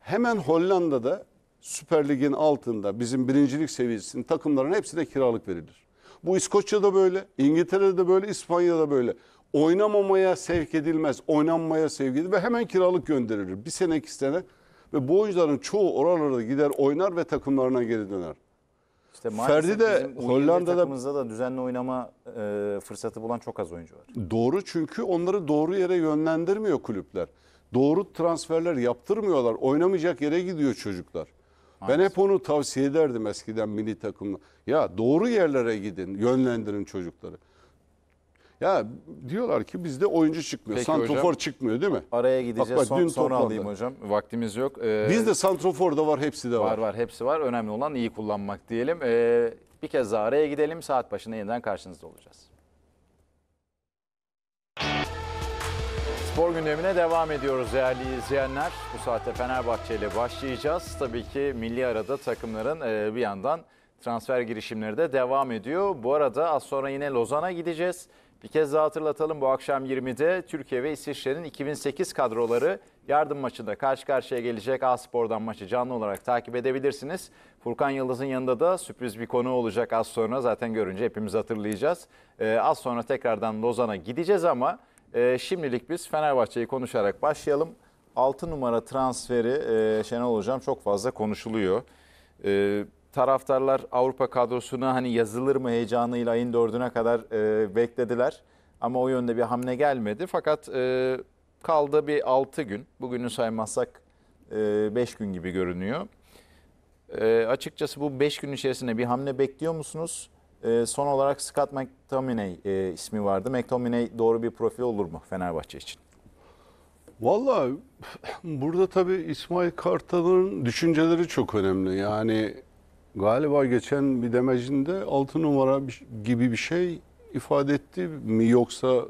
hemen Hollanda'da Süper Lig'in altında bizim birincilik seviyesinin takımların hepsine kiralık verilir. Bu İskoçya'da böyle, İngiltere'de böyle, İspanya'da böyle. Oynamamaya sevk edilmez, oynanmaya sevk edilir ve hemen kiralık gönderilir. Bir sene iki sene ve bu oyuncuların çoğu oralarda gider oynar ve takımlarına geri döner. İşte Ferdi de Hollanda'da takımımızda da düzenli oynama e, fırsatı bulan çok az oyuncu var. Doğru çünkü onları doğru yere yönlendirmiyor kulüpler. Doğru transferler yaptırmıyorlar. Oynamayacak yere gidiyor çocuklar. Ben hep onu tavsiye ederdim eskiden milli takımla. Ya doğru yerlere gidin, yönlendirin çocukları. Ya diyorlar ki bizde oyuncu çıkmıyor. Peki santrofor hocam, çıkmıyor değil mi? Araya gideceğiz. Bak, bak, son, sonra alayım hocam. Vaktimiz yok. Ee, Bizde santrofor da var, hepsi de var. Var var, hepsi var. Önemli olan iyi kullanmak diyelim. Ee, bir kez daha araya gidelim. Saat başında yeniden karşınızda olacağız. Spor gündemine devam ediyoruz değerli izleyenler. Bu saatte Fenerbahçe ile başlayacağız. Tabii ki milli arada takımların e, bir yandan transfer girişimleri de devam ediyor. Bu arada az sonra yine Lozan'a gideceğiz. Bir kez daha hatırlatalım bu akşam 20'de Türkiye ve İsviçre'nin 2008 kadroları yardım maçında karşı karşıya gelecek. A Spor'dan maçı canlı olarak takip edebilirsiniz. Furkan Yıldız'ın yanında da sürpriz bir konu olacak az sonra. Zaten görünce hepimiz hatırlayacağız. Ee, az sonra tekrardan Lozan'a gideceğiz ama... E, şimdilik biz Fenerbahçe'yi konuşarak başlayalım. 6 numara transferi e, Şenol Hocam çok fazla konuşuluyor. E, taraftarlar Avrupa kadrosuna hani yazılır mı heyecanıyla ayın 4'üne kadar e, beklediler. Ama o yönde bir hamle gelmedi. Fakat e, kaldı bir 6 gün. Bugünü saymazsak 5 e, gün gibi görünüyor. E, açıkçası bu 5 gün içerisinde bir hamle bekliyor musunuz? E, son olarak Scott McTominay e, ismi vardı. McTominay doğru bir profil olur mu Fenerbahçe için? Valla burada tabii İsmail Kartal'ın düşünceleri çok önemli. Yani galiba geçen bir demecinde 6 numara gibi bir şey ifade etti mi yoksa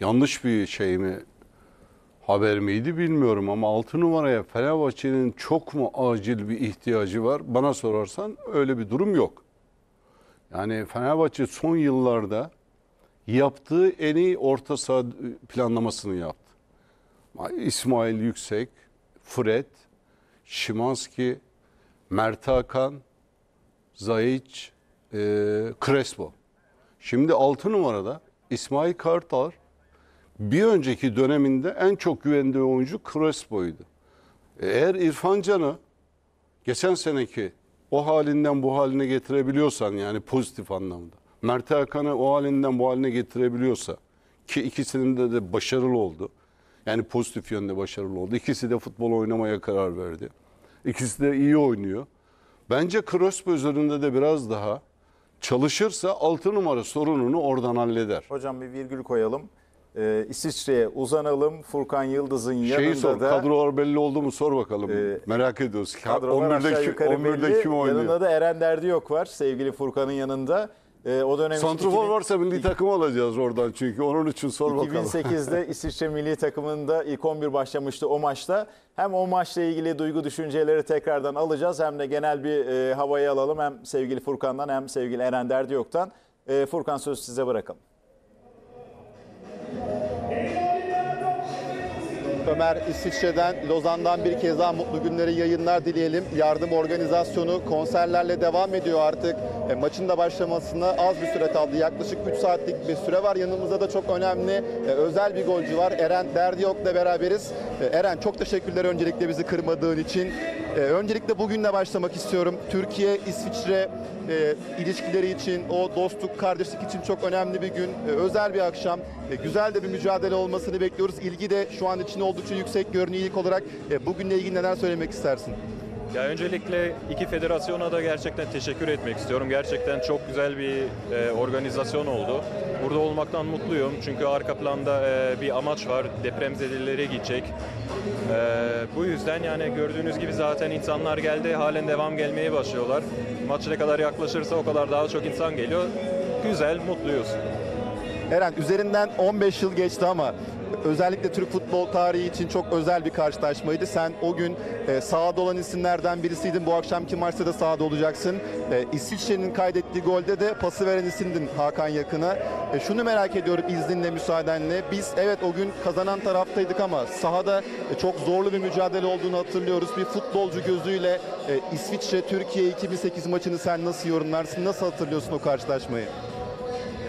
yanlış bir şey mi haber miydi bilmiyorum ama 6 numaraya Fenerbahçe'nin çok mu acil bir ihtiyacı var? Bana sorarsan öyle bir durum yok. Yani Fenerbahçe son yıllarda yaptığı en iyi orta saha planlamasını yaptı. İsmail Yüksek, Fred, Şimanski, Mert Hakan, Zayiç, e, Crespo. Şimdi 6 numarada İsmail Kartal bir önceki döneminde en çok güvendiği oyuncu Crespo'ydu. Eğer İrfan Can'ı geçen seneki o halinden bu haline getirebiliyorsan yani pozitif anlamda. Mert Hakan'ı o halinden bu haline getirebiliyorsa ki ikisinin de, de başarılı oldu. Yani pozitif yönde başarılı oldu. İkisi de futbol oynamaya karar verdi. İkisi de iyi oynuyor. Bence Krosbo üzerinde de biraz daha çalışırsa altı numara sorununu oradan halleder. Hocam bir virgül koyalım e, İsviçre'ye uzanalım. Furkan Yıldız'ın yanında Şeyi sor, da... kadrolar belli oldu mu sor bakalım. E, Merak ediyoruz. Kadrolar 11'de, ki, 11'de belli. kim oynuyor? Yanında da Eren Derdiyok var sevgili Furkan'ın yanında. E, o dönem Santrafor ikili... varsa milli takım alacağız oradan çünkü onun için sor bakalım. 2008'de İsviçre milli takımında ilk 11 başlamıştı o maçta. Hem o maçla ilgili duygu düşünceleri tekrardan alacağız hem de genel bir e, havayı alalım hem sevgili Furkan'dan hem sevgili Eren Derdiyok'tan. E, Furkan söz size bırakalım. Ömer İsviçre'den, Lozan'dan bir kez daha mutlu günleri yayınlar dileyelim. Yardım organizasyonu konserlerle devam ediyor artık. E, maçın da başlamasına az bir süre kaldı. Yaklaşık 3 saatlik bir süre var. Yanımızda da çok önemli e, özel bir golcü var. Eren Derdiyok'la beraberiz. E, Eren çok teşekkürler öncelikle bizi kırmadığın için. E, öncelikle bugünle başlamak istiyorum. Türkiye, İsviçre e, ilişkileri için, o dostluk, kardeşlik için çok önemli bir gün, e, özel bir akşam. E, güzel de bir mücadele olmasını bekliyoruz. İlgi de şu an için oldukça yüksek görünüyor ilk olarak. E, bugünle ilgili neler söylemek istersin? Ya öncelikle iki federasyona da gerçekten teşekkür etmek istiyorum. Gerçekten çok güzel bir e, organizasyon oldu. Burada olmaktan mutluyum çünkü arka planda e, bir amaç var. Depremzedelere gidecek. E, bu yüzden yani gördüğünüz gibi zaten insanlar geldi. Halen devam gelmeye başlıyorlar. Maç ne kadar yaklaşırsa o kadar daha çok insan geliyor. Güzel, mutluyuz. Eren üzerinden 15 yıl geçti ama özellikle Türk futbol tarihi için çok özel bir karşılaşmaydı. Sen o gün e, sahada olan isimlerden birisiydin. Bu akşamki maçta da sahada olacaksın. E, İsviçre'nin kaydettiği golde de pası veren isimdin Hakan Yakın'a. E, şunu merak ediyorum izninle, müsaadenle. Biz evet o gün kazanan taraftaydık ama sahada e, çok zorlu bir mücadele olduğunu hatırlıyoruz. Bir futbolcu gözüyle e, İsviçre-Türkiye 2008 maçını sen nasıl yorumlarsın? Nasıl hatırlıyorsun o karşılaşmayı?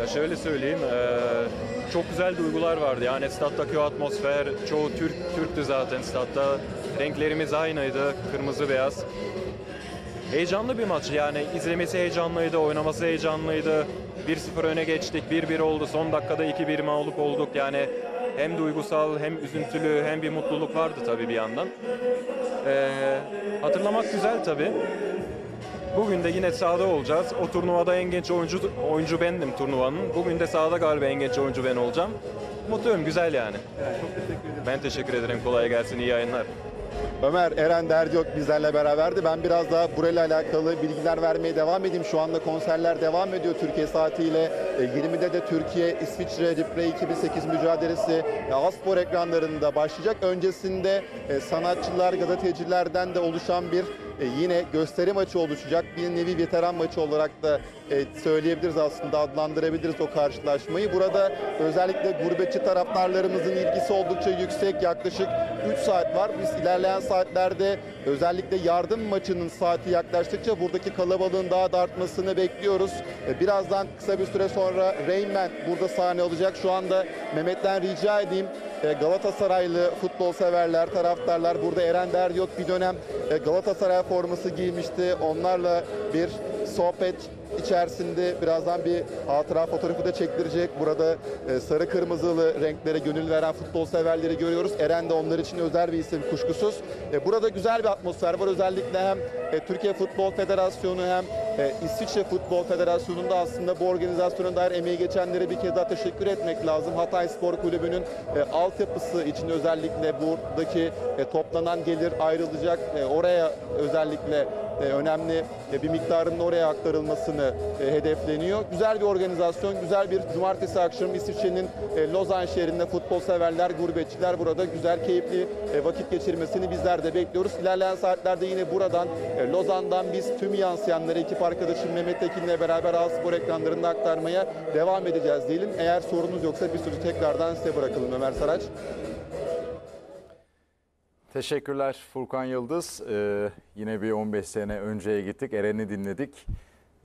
Ya şöyle söyleyeyim, e, çok güzel duygular vardı. Yani stattaki o atmosfer, çoğu Türk Türktü zaten statta. Renklerimiz aynıydı, kırmızı beyaz. Heyecanlı bir maç yani izlemesi heyecanlıydı, oynaması heyecanlıydı. 1-0 öne geçtik, 1-1 oldu. Son dakikada 2-1 mağlup olduk. Yani hem duygusal hem üzüntülü hem bir mutluluk vardı tabii bir yandan. Ee, hatırlamak güzel tabii. Bugün de yine sahada olacağız. O turnuvada en genç oyuncu oyuncu bendim turnuvanın. Bugün de sahada galiba en genç oyuncu ben olacağım. Mutluyum, güzel yani. Çok teşekkür ederim. Ben teşekkür ederim. Kolay gelsin, iyi yayınlar. Ömer, Eren derdi yok, bizlerle beraberdi. Ben biraz daha burayla alakalı bilgiler vermeye devam edeyim. Şu anda konserler devam ediyor Türkiye saatiyle. 20'de e, de Türkiye İsviçre Ripley 2008 mücadelesi e, Aspor ekranlarında başlayacak. Öncesinde e, sanatçılar, gazetecilerden de oluşan bir e, yine gösteri maçı oluşacak. Bir nevi veteran maçı olarak da e, söyleyebiliriz aslında adlandırabiliriz o karşılaşmayı. Burada özellikle gurbetçi taraftarlarımızın ilgisi oldukça yüksek. Yaklaşık 3 saat var. Biz ilerleyen saatlerde özellikle yardım maçının saati yaklaştıkça buradaki kalabalığın daha da artmasını bekliyoruz. E, birazdan kısa bir süre sonra Rainman burada sahne alacak. Şu anda Mehmet'ten rica edeyim Galatasaraylı futbol severler, taraftarlar burada Eren Deryot bir dönem Galatasaray forması giymişti. Onlarla bir sohbet içerisinde birazdan bir hatıra fotoğrafı da çektirecek. Burada e, sarı kırmızılı renklere gönül veren futbol severleri görüyoruz. Eren de onlar için özel bir isim kuşkusuz. E, burada güzel bir atmosfer var. Özellikle hem e, Türkiye Futbol Federasyonu hem e, İsviçre Futbol Federasyonu'nda aslında bu organizasyona dair emeği geçenlere bir kez daha teşekkür etmek lazım. Hatay Spor Kulübü'nün e, altyapısı için özellikle buradaki toplanan gelir ayrılacak. oraya özellikle e, önemli e, bir miktarının oraya aktarılmasını e, hedefleniyor. Güzel bir organizasyon, güzel bir cumartesi akşamı İsviçre'nin Lozan şehrinde futbol severler, gurbetçiler burada güzel, keyifli vakit geçirmesini bizler de bekliyoruz. İlerleyen saatlerde yine buradan Lozan'dan biz tüm yansıyanları ekip arkadaşım Mehmet Tekin'le beraber A Spor ekranlarında aktarmaya devam edeceğiz diyelim. Eğer sorunuz yoksa bir sürü tekrardan size bırakalım Ömer Saraç. Teşekkürler Furkan Yıldız. Ee, yine bir 15 sene önceye gittik. Eren'i dinledik.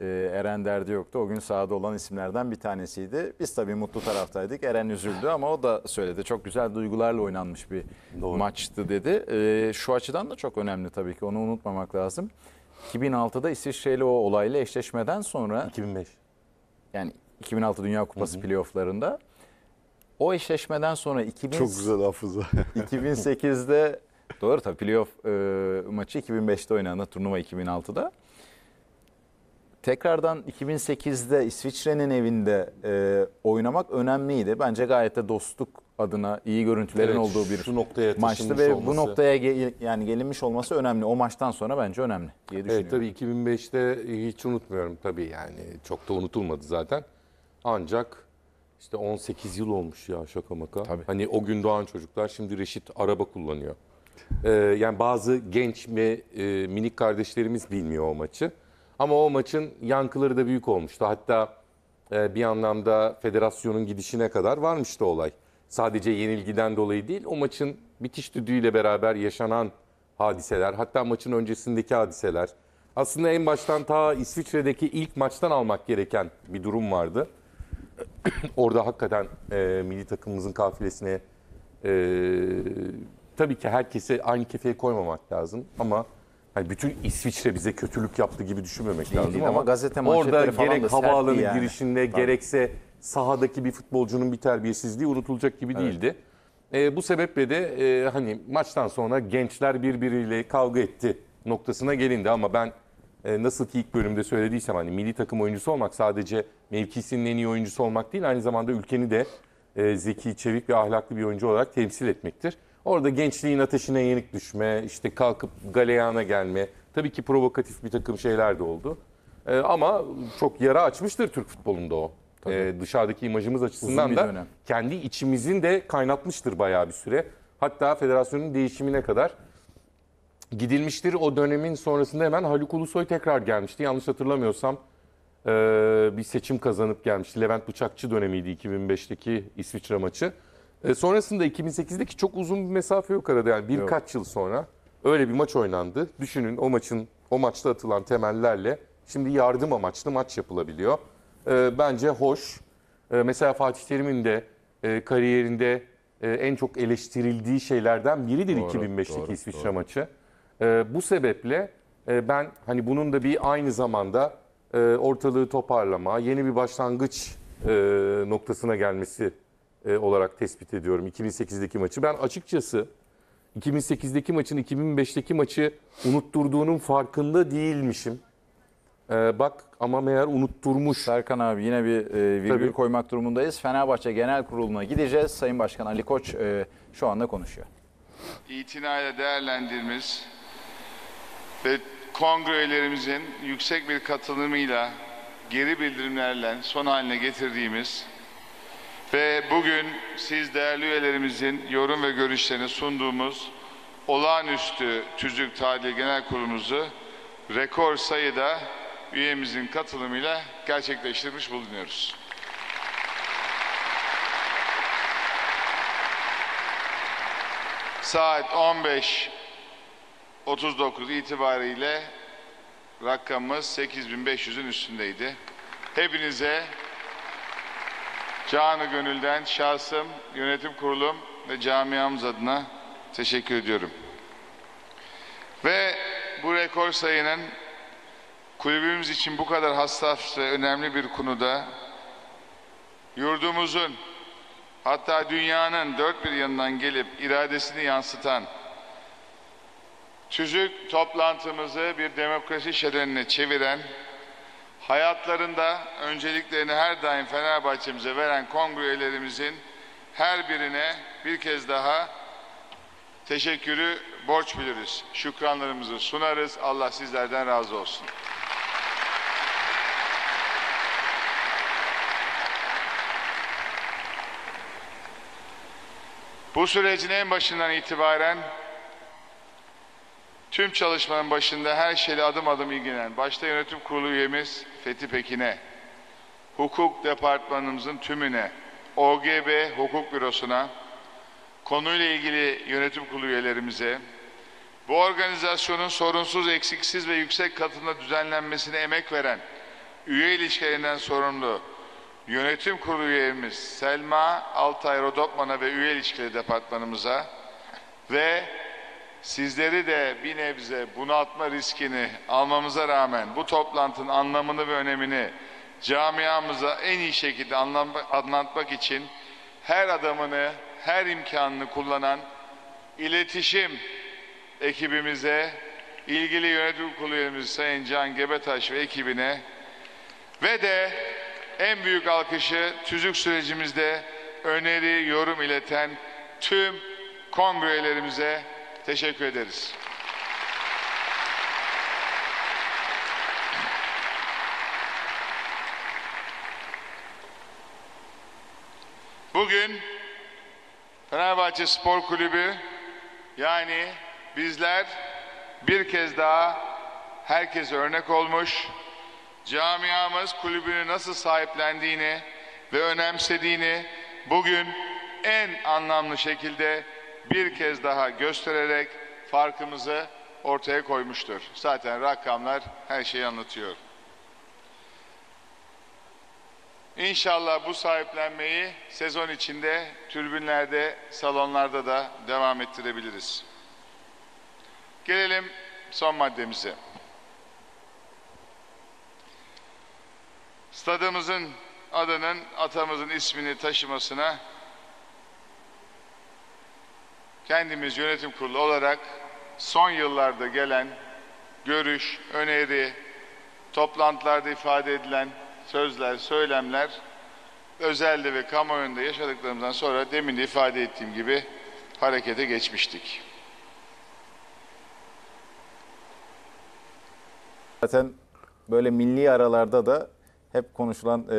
Ee, Eren derdi yoktu. O gün sahada olan isimlerden bir tanesiydi. Biz tabii mutlu taraftaydık. Eren üzüldü ama o da söyledi. Çok güzel duygularla oynanmış bir Doğru. maçtı dedi. Ee, şu açıdan da çok önemli tabii ki. Onu unutmamak lazım. 2006'da İsviçre'li o olayla eşleşmeden sonra... 2005. Yani 2006 Dünya Kupası playofflarında... O eşleşmeden sonra 2000, çok güzel hafıza. 2008'de Doğru tabii playoff e, maçı 2005'te oynandı, turnuva 2006'da. Tekrardan 2008'de İsviçre'nin evinde e, oynamak önemliydi. Bence gayet de dostluk adına iyi görüntülerin evet, olduğu bir noktaya maçtı ve olması. bu noktaya ge yani gelinmiş olması önemli. O maçtan sonra bence önemli diye düşünüyorum. Evet tabii 2005'te hiç unutmuyorum tabii yani çok da unutulmadı zaten. Ancak işte 18 yıl olmuş ya şaka maka. Tabii. Hani o gün doğan çocuklar şimdi reşit araba kullanıyor. Ee, yani bazı genç mi e, minik kardeşlerimiz bilmiyor o maçı. Ama o maçın yankıları da büyük olmuştu. Hatta e, bir anlamda federasyonun gidişine kadar varmıştı olay. Sadece yenilgiden dolayı değil, o maçın bitiş düdüğüyle beraber yaşanan hadiseler, hatta maçın öncesindeki hadiseler. Aslında en baştan ta İsviçre'deki ilk maçtan almak gereken bir durum vardı. Orada hakikaten e, milli takımımızın kafilesine e, tabii ki herkese aynı kefeye koymamak lazım ama hani bütün İsviçre bize kötülük yaptı gibi düşünmemek değil, lazım değil ama, ama gazete orada gerek havaalanı yani. girişinde Tabii. gerekse sahadaki bir futbolcunun bir terbiyesizliği unutulacak gibi evet. değildi. E, bu sebeple de e, hani maçtan sonra gençler birbiriyle kavga etti noktasına gelindi ama ben e, nasıl ki ilk bölümde söylediysem hani milli takım oyuncusu olmak sadece mevkisinin en iyi oyuncusu olmak değil aynı zamanda ülkeni de e, zeki, çevik ve ahlaklı bir oyuncu olarak temsil etmektir. Orada gençliğin ateşine yenik düşme, işte kalkıp galeyana gelme. Tabii ki provokatif bir takım şeyler de oldu. Ee, ama çok yara açmıştır Türk futbolunda o. Ee, dışarıdaki imajımız açısından da dönem. kendi içimizin de kaynatmıştır bayağı bir süre. Hatta federasyonun değişimine kadar gidilmiştir. O dönemin sonrasında hemen Haluk Ulusoy tekrar gelmişti. Yanlış hatırlamıyorsam eee, bir seçim kazanıp gelmişti. Levent Bıçakçı dönemiydi 2005'teki İsviçre maçı. E, sonrasında 2008'deki çok uzun bir mesafe yok arada yani birkaç evet. yıl sonra öyle bir maç oynandı. Düşünün o maçın o maçta atılan temellerle şimdi yardım amaçlı maç yapılabiliyor. E, bence hoş. E, mesela Fatih Terim'in de e, kariyerinde e, en çok eleştirildiği şeylerden biridir doğru, 2005'teki doğru, İsviçre doğru. maçı. E, bu sebeple e, ben hani bunun da bir aynı zamanda e, ortalığı toparlama, yeni bir başlangıç e, noktasına gelmesi e, olarak tespit ediyorum 2008'deki maçı. Ben açıkçası 2008'deki maçın 2005'teki maçı unutturduğunun farkında değilmişim. Ee, bak ama meğer unutturmuş. Serkan abi yine bir e, virgül Tabii. koymak durumundayız. Fenerbahçe Genel Kurulu'na gideceğiz. Sayın Başkan Ali Koç e, şu anda konuşuyor. İtinayla değerlendirmemiz ve kongrelerimizin yüksek bir katılımıyla geri bildirimlerle son haline getirdiğimiz ve bugün siz değerli üyelerimizin yorum ve görüşlerini sunduğumuz olağanüstü tüzük tadil genel kurulumuzu rekor sayıda üyemizin katılımıyla gerçekleştirmiş bulunuyoruz. Saat 15.39 itibariyle rakamımız 8500'ün üstündeydi. Hepinize canı gönülden şahsım, yönetim kurulum ve camiamız adına teşekkür ediyorum. Ve bu rekor sayının kulübümüz için bu kadar hassas ve önemli bir konuda yurdumuzun hatta dünyanın dört bir yanından gelip iradesini yansıtan çocuk toplantımızı bir demokrasi şölenine çeviren Hayatlarında önceliklerini her daim Fenerbahçe'mize veren kongrelerimizin her birine bir kez daha teşekkürü borç biliriz. Şükranlarımızı sunarız. Allah sizlerden razı olsun. Bu sürecin en başından itibaren tüm çalışmanın başında her şeyle adım adım ilgilenen, başta yönetim kurulu üyemiz, Fethi Pekin'e, hukuk departmanımızın tümüne, OGB Hukuk Bürosu'na, konuyla ilgili yönetim kurulu üyelerimize, bu organizasyonun sorunsuz, eksiksiz ve yüksek katında düzenlenmesine emek veren üye ilişkilerinden sorumlu yönetim kurulu üyelerimiz Selma Altay Rodopman'a ve üye ilişkileri departmanımıza ve sizleri de bir nebze bunaltma riskini almamıza rağmen bu toplantının anlamını ve önemini camiamıza en iyi şekilde anlatmak için her adamını, her imkanını kullanan iletişim ekibimize, ilgili yönetim kurulu üyemiz Sayın Can Gebetaş ve ekibine ve de en büyük alkışı tüzük sürecimizde öneri, yorum ileten tüm kongrelerimize Teşekkür ederiz. Bugün Fenerbahçe Spor Kulübü yani bizler bir kez daha herkese örnek olmuş, camiamız kulübünü nasıl sahiplendiğini ve önemsediğini bugün en anlamlı şekilde bir kez daha göstererek farkımızı ortaya koymuştur. Zaten rakamlar her şeyi anlatıyor. İnşallah bu sahiplenmeyi sezon içinde türbünlerde, salonlarda da devam ettirebiliriz. Gelelim son maddemize. Stadımızın adının atamızın ismini taşımasına kendimiz yönetim kurulu olarak son yıllarda gelen görüş, öneri, toplantılarda ifade edilen sözler, söylemler özelde ve kamuoyunda yaşadıklarımızdan sonra demin de ifade ettiğim gibi harekete geçmiştik. Zaten böyle milli aralarda da hep konuşulan e,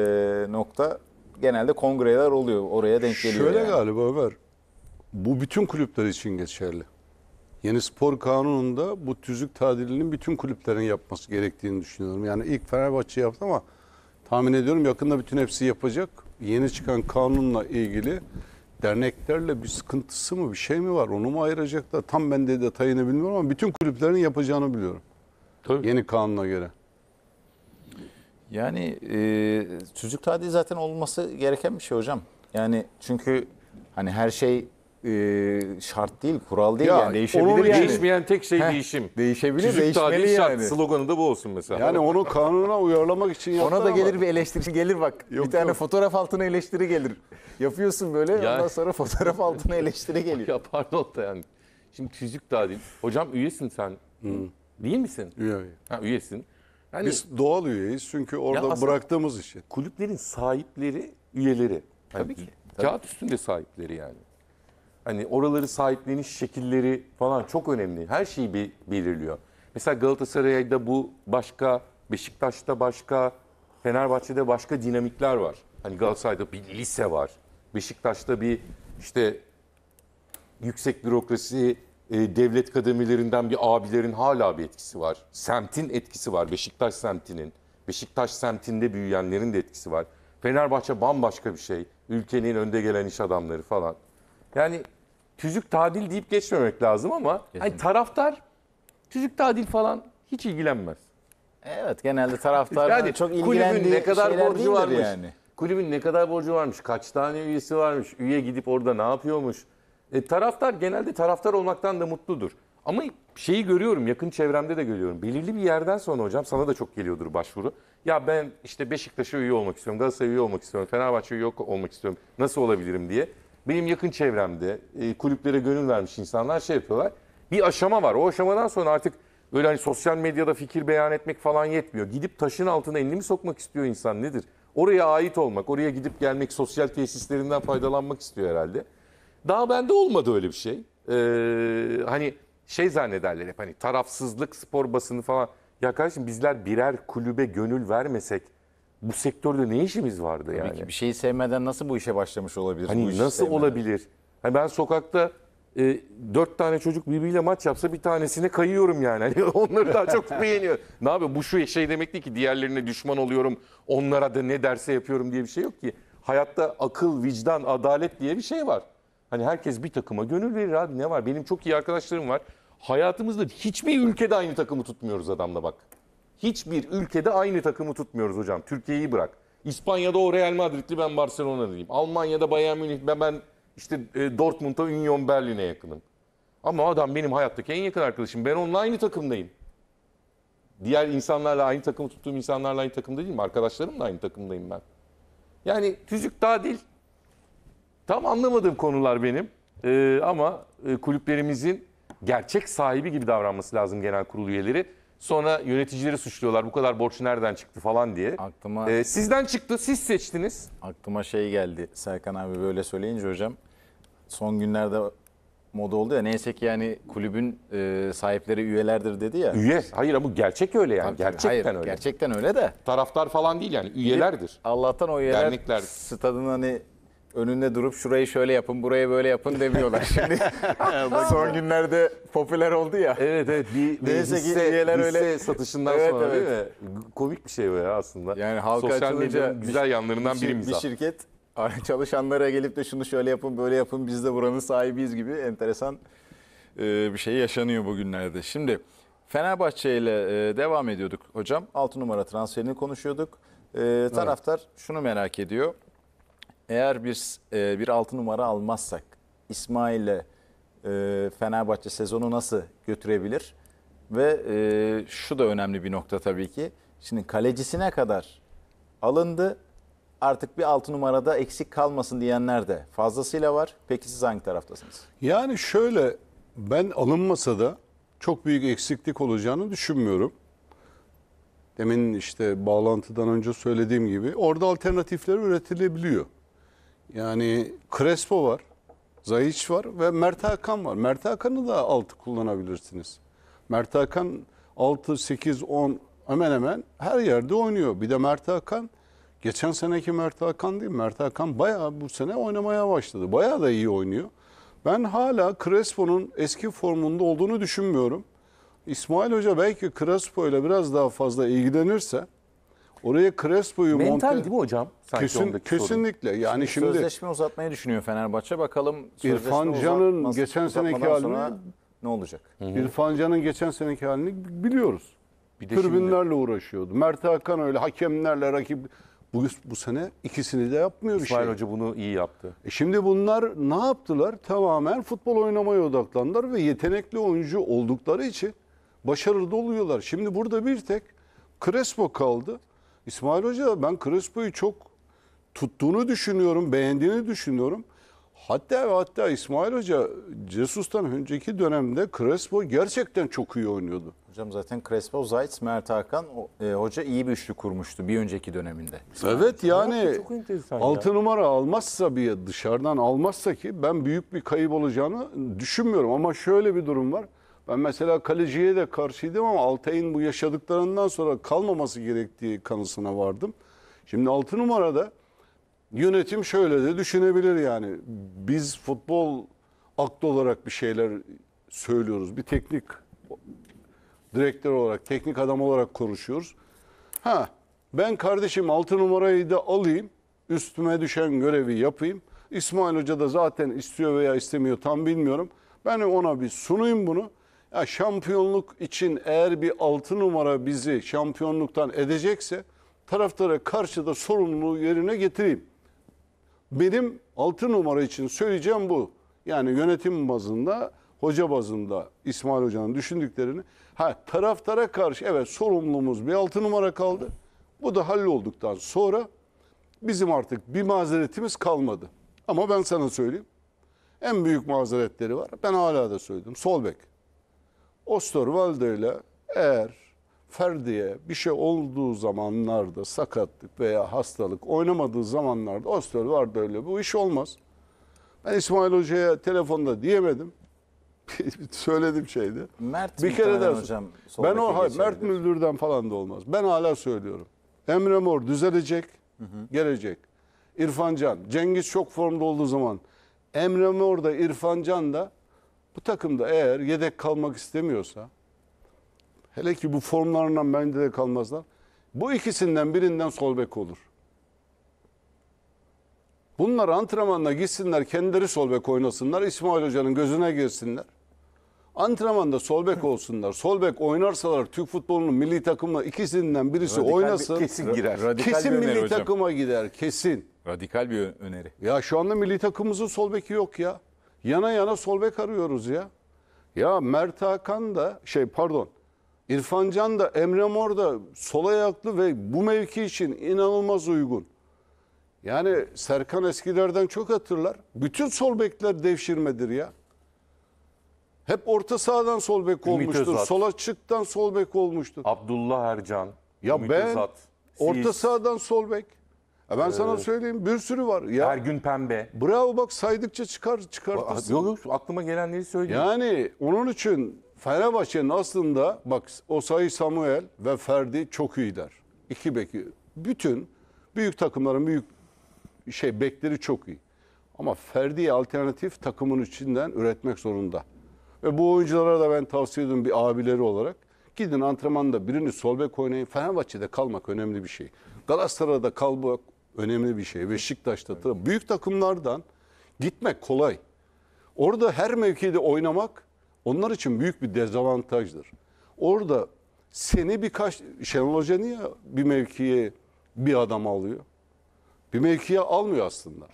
nokta genelde kongreler oluyor. Oraya denk geliyor. Şöyle yani. galiba Ömer bu bütün kulüpler için geçerli. Yeni spor kanununda bu tüzük tadilinin bütün kulüplerin yapması gerektiğini düşünüyorum. Yani ilk Fenerbahçe yaptı ama tahmin ediyorum yakında bütün hepsi yapacak. Yeni çıkan kanunla ilgili derneklerle bir sıkıntısı mı bir şey mi var onu mu ayıracaklar? Tam ben de detayını bilmiyorum ama bütün kulüplerin yapacağını biliyorum. Tabii. Yeni kanuna göre. Yani e, tüzük tadili zaten olması gereken bir şey hocam. Yani çünkü hani her şey e, şart değil, kural değil. Ya, yani değişebilir yani. değişmeyen tek şey Heh, değişim. Değişebilir, Çocuk değişmeli yani. Şart, sloganı da bu olsun mesela. Yani onu kanuna uyarlamak için yaptılar Ona da gelir ama. bir eleştiri gelir bak. Yok, bir tane yok. fotoğraf altına eleştiri gelir. Yapıyorsun böyle yani... ondan sonra fotoğraf altına eleştiri geliyor. ya pardon da yani. Şimdi çocuk daha değil. Hocam üyesin sen. Hı. Değil misin? Üye. Ha, üyesin. Yani, Biz doğal üyeyiz çünkü orada bıraktığımız için. Kulüplerin sahipleri üyeleri. Tabii yani, ki. Tabii. Kağıt üstünde sahipleri yani hani oraları sahipleniş şekilleri falan çok önemli. Her şeyi bir belirliyor. Mesela Galatasaray'da bu başka, Beşiktaş'ta başka, Fenerbahçe'de başka dinamikler var. Hani Galatasaray'da bir lise var. Beşiktaş'ta bir işte yüksek bürokrasi e, devlet kademelerinden bir abilerin hala bir etkisi var. Semtin etkisi var. Beşiktaş semtinin. Beşiktaş semtinde büyüyenlerin de etkisi var. Fenerbahçe bambaşka bir şey. Ülkenin önde gelen iş adamları falan. Yani tüzük tadil deyip geçmemek lazım ama hani taraftar tüzük tadil falan hiç ilgilenmez. Evet genelde taraftar yani çok ilgilendiği kulübün ne kadar borcu varmış. Yani. Kulübün ne kadar borcu varmış, kaç tane üyesi varmış, üye gidip orada ne yapıyormuş. E, taraftar genelde taraftar olmaktan da mutludur. Ama şeyi görüyorum, yakın çevremde de görüyorum. Belirli bir yerden sonra hocam sana da çok geliyordur başvuru. Ya ben işte Beşiktaş'a üye olmak istiyorum, Galatasaray'a üye olmak istiyorum, Fenerbahçe'ye yok olmak istiyorum. Nasıl olabilirim diye benim yakın çevremde e, kulüplere gönül vermiş insanlar şey yapıyorlar. Bir aşama var. O aşamadan sonra artık böyle hani sosyal medyada fikir beyan etmek falan yetmiyor. Gidip taşın altına elini mi sokmak istiyor insan nedir? Oraya ait olmak, oraya gidip gelmek, sosyal tesislerinden faydalanmak istiyor herhalde. Daha bende olmadı öyle bir şey. Ee, hani şey zannederler hep hani tarafsızlık, spor basını falan. Ya kardeşim bizler birer kulübe gönül vermesek bu sektörde ne işimiz vardı yani? ki bir şeyi sevmeden nasıl bu işe başlamış olabilir? Hani bu nasıl sevmeden? olabilir? Hani ben sokakta e, dört tane çocuk birbiriyle maç yapsa bir tanesine kayıyorum yani. Hani onları daha çok beğeniyor. Ne yapıyor? Bu şu şey demek değil ki diğerlerine düşman oluyorum. Onlara da ne derse yapıyorum diye bir şey yok ki. Hayatta akıl, vicdan, adalet diye bir şey var. Hani herkes bir takıma gönül verir abi ne var? Benim çok iyi arkadaşlarım var. Hayatımızda hiçbir ülkede aynı takımı tutmuyoruz adamla bak. Hiçbir ülkede aynı takımı tutmuyoruz hocam. Türkiye'yi bırak. İspanya'da o Real Madridli ben Barcelona'lıyım. Almanya'da Bayern Münih ben, ben işte e, Dortmund'a Union Berlin'e yakınım. Ama adam benim hayattaki en yakın arkadaşım. Ben onunla aynı takımdayım. Diğer insanlarla aynı takımı tuttuğum insanlarla aynı takımda değilim. Arkadaşlarımla aynı takımdayım ben. Yani tüzük daha değil. Tam anlamadığım konular benim. Ee, ama e, kulüplerimizin gerçek sahibi gibi davranması lazım genel kurul üyeleri. Sonra yöneticileri suçluyorlar. Bu kadar borç nereden çıktı falan diye. Aklıma Ee, sizden çıktı, siz seçtiniz. aklıma şey geldi. Serkan abi böyle söyleyince hocam son günlerde moda oldu ya neyse ki yani kulübün e, sahipleri üyelerdir dedi ya. Üye. Hayır bu gerçek öyle yani. Tabii, gerçekten hayır, öyle. Gerçekten öyle de. Taraftar falan değil yani üyelerdir. Allah'tan o üyeler Dernekler. stadın hani önünde durup şurayı şöyle yapın, burayı böyle yapın demiyorlar. Şimdi son günlerde popüler oldu ya. Evet evet bir, bir Neyse hisse, hisse öyle... satışından evet, sonra evet. değil mi? Komik bir şey bu ya aslında. Yani halka Sosyal medyanın güzel yanlarından bir, biri Bir şirket çalışanlara gelip de şunu şöyle yapın, böyle yapın biz de buranın sahibiyiz gibi enteresan e, bir şey yaşanıyor bugünlerde. Şimdi Fenerbahçe ile e, devam ediyorduk hocam. 6 numara transferini konuşuyorduk. E, taraftar evet. şunu merak ediyor eğer bir e, bir altı numara almazsak İsmail'e e, Fenerbahçe sezonu nasıl götürebilir? Ve e, şu da önemli bir nokta tabii ki. Şimdi kalecisine kadar alındı. Artık bir altı numarada eksik kalmasın diyenler de fazlasıyla var. Peki siz hangi taraftasınız? Yani şöyle ben alınmasa da çok büyük eksiklik olacağını düşünmüyorum. Demin işte bağlantıdan önce söylediğim gibi orada alternatifler üretilebiliyor. Yani Crespo var. Zayiç var ve Mert Hakan var. Mert Hakan'ı da 6 kullanabilirsiniz. Mert Hakan 6, 8, 10 hemen hemen her yerde oynuyor. Bir de Mert Hakan geçen seneki Mert Hakan değil. Mert Hakan bayağı bu sene oynamaya başladı. Bayağı da iyi oynuyor. Ben hala Crespo'nun eski formunda olduğunu düşünmüyorum. İsmail Hoca belki Crespo ile biraz daha fazla ilgilenirse Oraya Crespo'yu monte... Mental değil mi hocam? Sanki Kesin, kesinlikle. Sorun. Yani şimdi, şimdi sözleşme uzatmayı düşünüyor Fenerbahçe. Bakalım İrfan Can'ın geçen seneki halini ne olacak? Hı hı. İrfan Can'ın geçen seneki halini biliyoruz. Bir de Tribünlerle şimdi... uğraşıyordu. Mert Hakan öyle hakemlerle rakip bu, bu sene ikisini de yapmıyor İsmail şey. Hoca bunu iyi yaptı. E şimdi bunlar ne yaptılar? Tamamen futbol oynamaya odaklandılar ve yetenekli oyuncu oldukları için başarılı oluyorlar. Şimdi burada bir tek Crespo kaldı. İsmail Hoca da ben Crespo'yu çok tuttuğunu düşünüyorum, beğendiğini düşünüyorum. Hatta ve hatta İsmail Hoca Cesus'tan önceki dönemde Crespo gerçekten çok iyi oynuyordu. Hocam zaten Crespo, Zayt, Mert Hakan e, hoca iyi bir üçlü kurmuştu bir önceki döneminde. Evet yani altı ya. numara almazsa bir dışarıdan almazsa ki ben büyük bir kayıp olacağını düşünmüyorum. Ama şöyle bir durum var. Ben mesela kaleciye de karşıydım ama Altay'ın bu yaşadıklarından sonra kalmaması gerektiği kanısına vardım. Şimdi 6 numarada yönetim şöyle de düşünebilir yani. Biz futbol aklı olarak bir şeyler söylüyoruz. Bir teknik direktör olarak, teknik adam olarak konuşuyoruz. Ha ben kardeşim 6 numarayı da alayım. Üstüme düşen görevi yapayım. İsmail Hoca da zaten istiyor veya istemiyor tam bilmiyorum. Ben ona bir sunayım bunu. Ya şampiyonluk için eğer bir altı numara bizi şampiyonluktan edecekse taraftara karşı da sorumluluğu yerine getireyim. Benim altı numara için söyleyeceğim bu. Yani yönetim bazında, hoca bazında İsmail Hoca'nın düşündüklerini. Ha taraftara karşı evet sorumluluğumuz bir altı numara kaldı. Bu da hallolduktan sonra bizim artık bir mazeretimiz kalmadı. Ama ben sana söyleyeyim. En büyük mazeretleri var. Ben hala da söyledim. solbek. bek. Osterwalder'le eğer Ferdi'ye bir şey olduğu zamanlarda sakatlık veya hastalık oynamadığı zamanlarda Osterwalder'le bu iş olmaz. Ben İsmail Hoca'ya telefonda diyemedim. Söyledim şeydi. Mert bir kere de hocam. Ben o hayır, Mert Müldür'den falan da olmaz. Ben hala söylüyorum. Emre Mor düzelecek, hı hı. gelecek. İrfan Can, Cengiz çok formda olduğu zaman Emre Mor da İrfan Can da bu takımda eğer yedek kalmak istemiyorsa hele ki bu formlarından bende de kalmazlar. Bu ikisinden birinden sol bek olur. Bunlar antrenmanla gitsinler kendileri sol bek oynasınlar. İsmail Hoca'nın gözüne girsinler. Antrenmanda sol bek olsunlar. Sol bek oynarsalar Türk futbolunun milli takımı ikisinden birisi Radikal oynasın. Bir, kesin girer. Radikal kesin bir milli hocam. takıma gider kesin. Radikal bir öneri. Ya şu anda milli takımımızın sol beki yok ya. Yana yana sol bek arıyoruz ya. Ya Mert Hakan da şey pardon İrfan Can da Emre Mor da sol ayaklı ve bu mevki için inanılmaz uygun. Yani Serkan eskilerden çok hatırlar. Bütün sol bekler devşirmedir ya. Hep orta sahadan sol bek olmuştur. Özat. Sola çıktan sol bek olmuştur. Abdullah Ercan. Ya Ümit ben Özat, orta sahadan sol bek. E ben sana ee, söyleyeyim bir sürü var. Ya, Her gün pembe. Bravo bak saydıkça çıkar çıkartırsın. Yok yok aklıma gelenleri söyleyeyim. Yani onun için Fenerbahçe'nin aslında bak Osayi Samuel ve Ferdi çok iyiler. İki beki. Bütün büyük takımların büyük şey bekleri çok iyi. Ama Ferdi alternatif takımın içinden üretmek zorunda. Ve bu oyunculara da ben tavsiye ediyorum bir abileri olarak. Gidin antrenmanda birini sol bek oynayın. Fenerbahçe'de kalmak önemli bir şey. Galatasaray'da kalmak önemli bir şey. Beşiktaş'ta da büyük takımlardan gitmek kolay. Orada her mevkide oynamak onlar için büyük bir dezavantajdır. Orada seni birkaç Şenol Hoca niye bir mevkiye bir adam alıyor? Bir mevkiye almıyor aslında.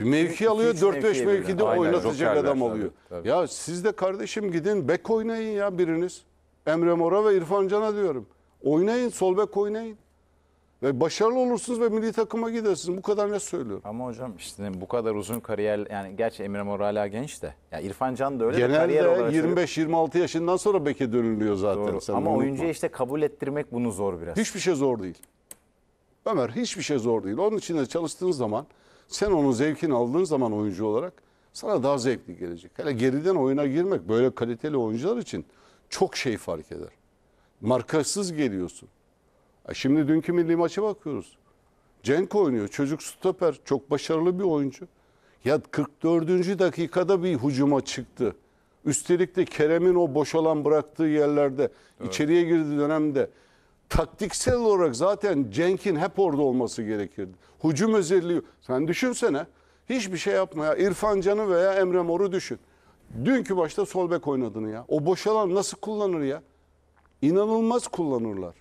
Bir mevki alıyor 4-5 mevkide Aynen, oynatacak adam alıyor. Tabii, tabii. Ya siz de kardeşim gidin bek oynayın ya biriniz. Emre Mora ve İrfan Can'a diyorum. Oynayın sol bek oynayın. Ve başarılı olursunuz ve milli takıma gidersiniz. Bu kadar ne söylüyorum. Ama hocam işte bu kadar uzun kariyer yani gerçi Emre Mor hala genç de. Ya İrfan Can da öyle Genelde de kariyer olarak 25-26 yaşından sonra beke dönülüyor zaten. Doğru. Sen Ama oyuncu işte kabul ettirmek bunu zor biraz. Hiçbir şey zor değil. Ömer hiçbir şey zor değil. Onun için de çalıştığın zaman sen onun zevkini aldığın zaman oyuncu olarak sana daha zevkli gelecek. Hele geriden oyuna girmek böyle kaliteli oyuncular için çok şey fark eder. Markasız geliyorsun. Şimdi dünkü milli maça bakıyoruz. Cenk oynuyor. Çocuk stoper. Çok başarılı bir oyuncu. Ya 44. dakikada bir hücuma çıktı. Üstelik de Kerem'in o boşalan bıraktığı yerlerde, evet. içeriye girdiği dönemde taktiksel olarak zaten Cenk'in hep orada olması gerekirdi. Hucum özelliği. Sen düşünsene. Hiçbir şey yapma ya. İrfan Can'ı veya Emre Mor'u düşün. Dünkü başta sol bek oynadığını ya. O boşalan nasıl kullanır ya? İnanılmaz kullanırlar.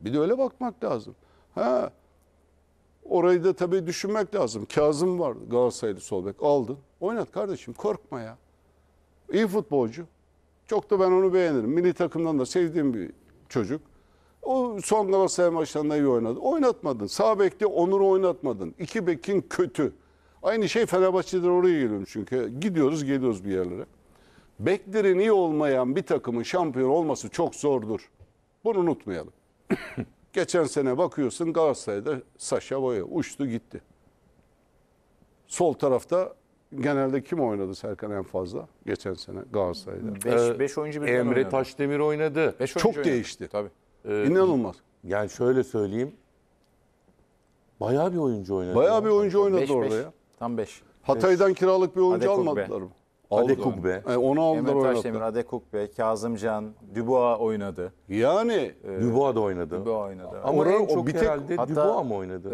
Bir de öyle bakmak lazım. Ha, orayı da tabii düşünmek lazım. Kazım var, Galatasaraylı sol bek aldın. Oynat kardeşim korkma ya. İyi futbolcu. Çok da ben onu beğenirim. Milli takımdan da sevdiğim bir çocuk. O son Galatasaray maçlarında iyi oynadı. Oynatmadın. Sağ bekte onur oynatmadın. İki bekin kötü. Aynı şey Fenerbahçe'den oraya geliyorum çünkü. Gidiyoruz geliyoruz bir yerlere. Beklerin iyi olmayan bir takımın şampiyon olması çok zordur. Bunu unutmayalım. Geçen sene bakıyorsun Galatasaray'da Saşa Boya uçtu gitti. Sol tarafta genelde kim oynadı Serkan en fazla geçen sene Galatasaray'da? 5 ee, oyuncu birden Emre oynadı. Taşdemir oynadı. Beş Çok oynadı. değişti. Tabii. Ee, İnanılmaz. Yani şöyle söyleyeyim. Bayağı bir oyuncu oynadı. Bayağı bir oyuncu oynadı Beş, orada beş. ya. Tam 5. Hatay'dan kiralık bir oyuncu Adekogbe. almadılar mı? Adekukbe, E, onu aldılar Mehmet Taşdemir, oynattı. Adekugbe, Kazımcan, Dubois oynadı. Yani e, Dubois da oynadı. Dubois oynadı. Ama Orada en çok o bir tek, herhalde hatta, Dubois e, mı oynadı?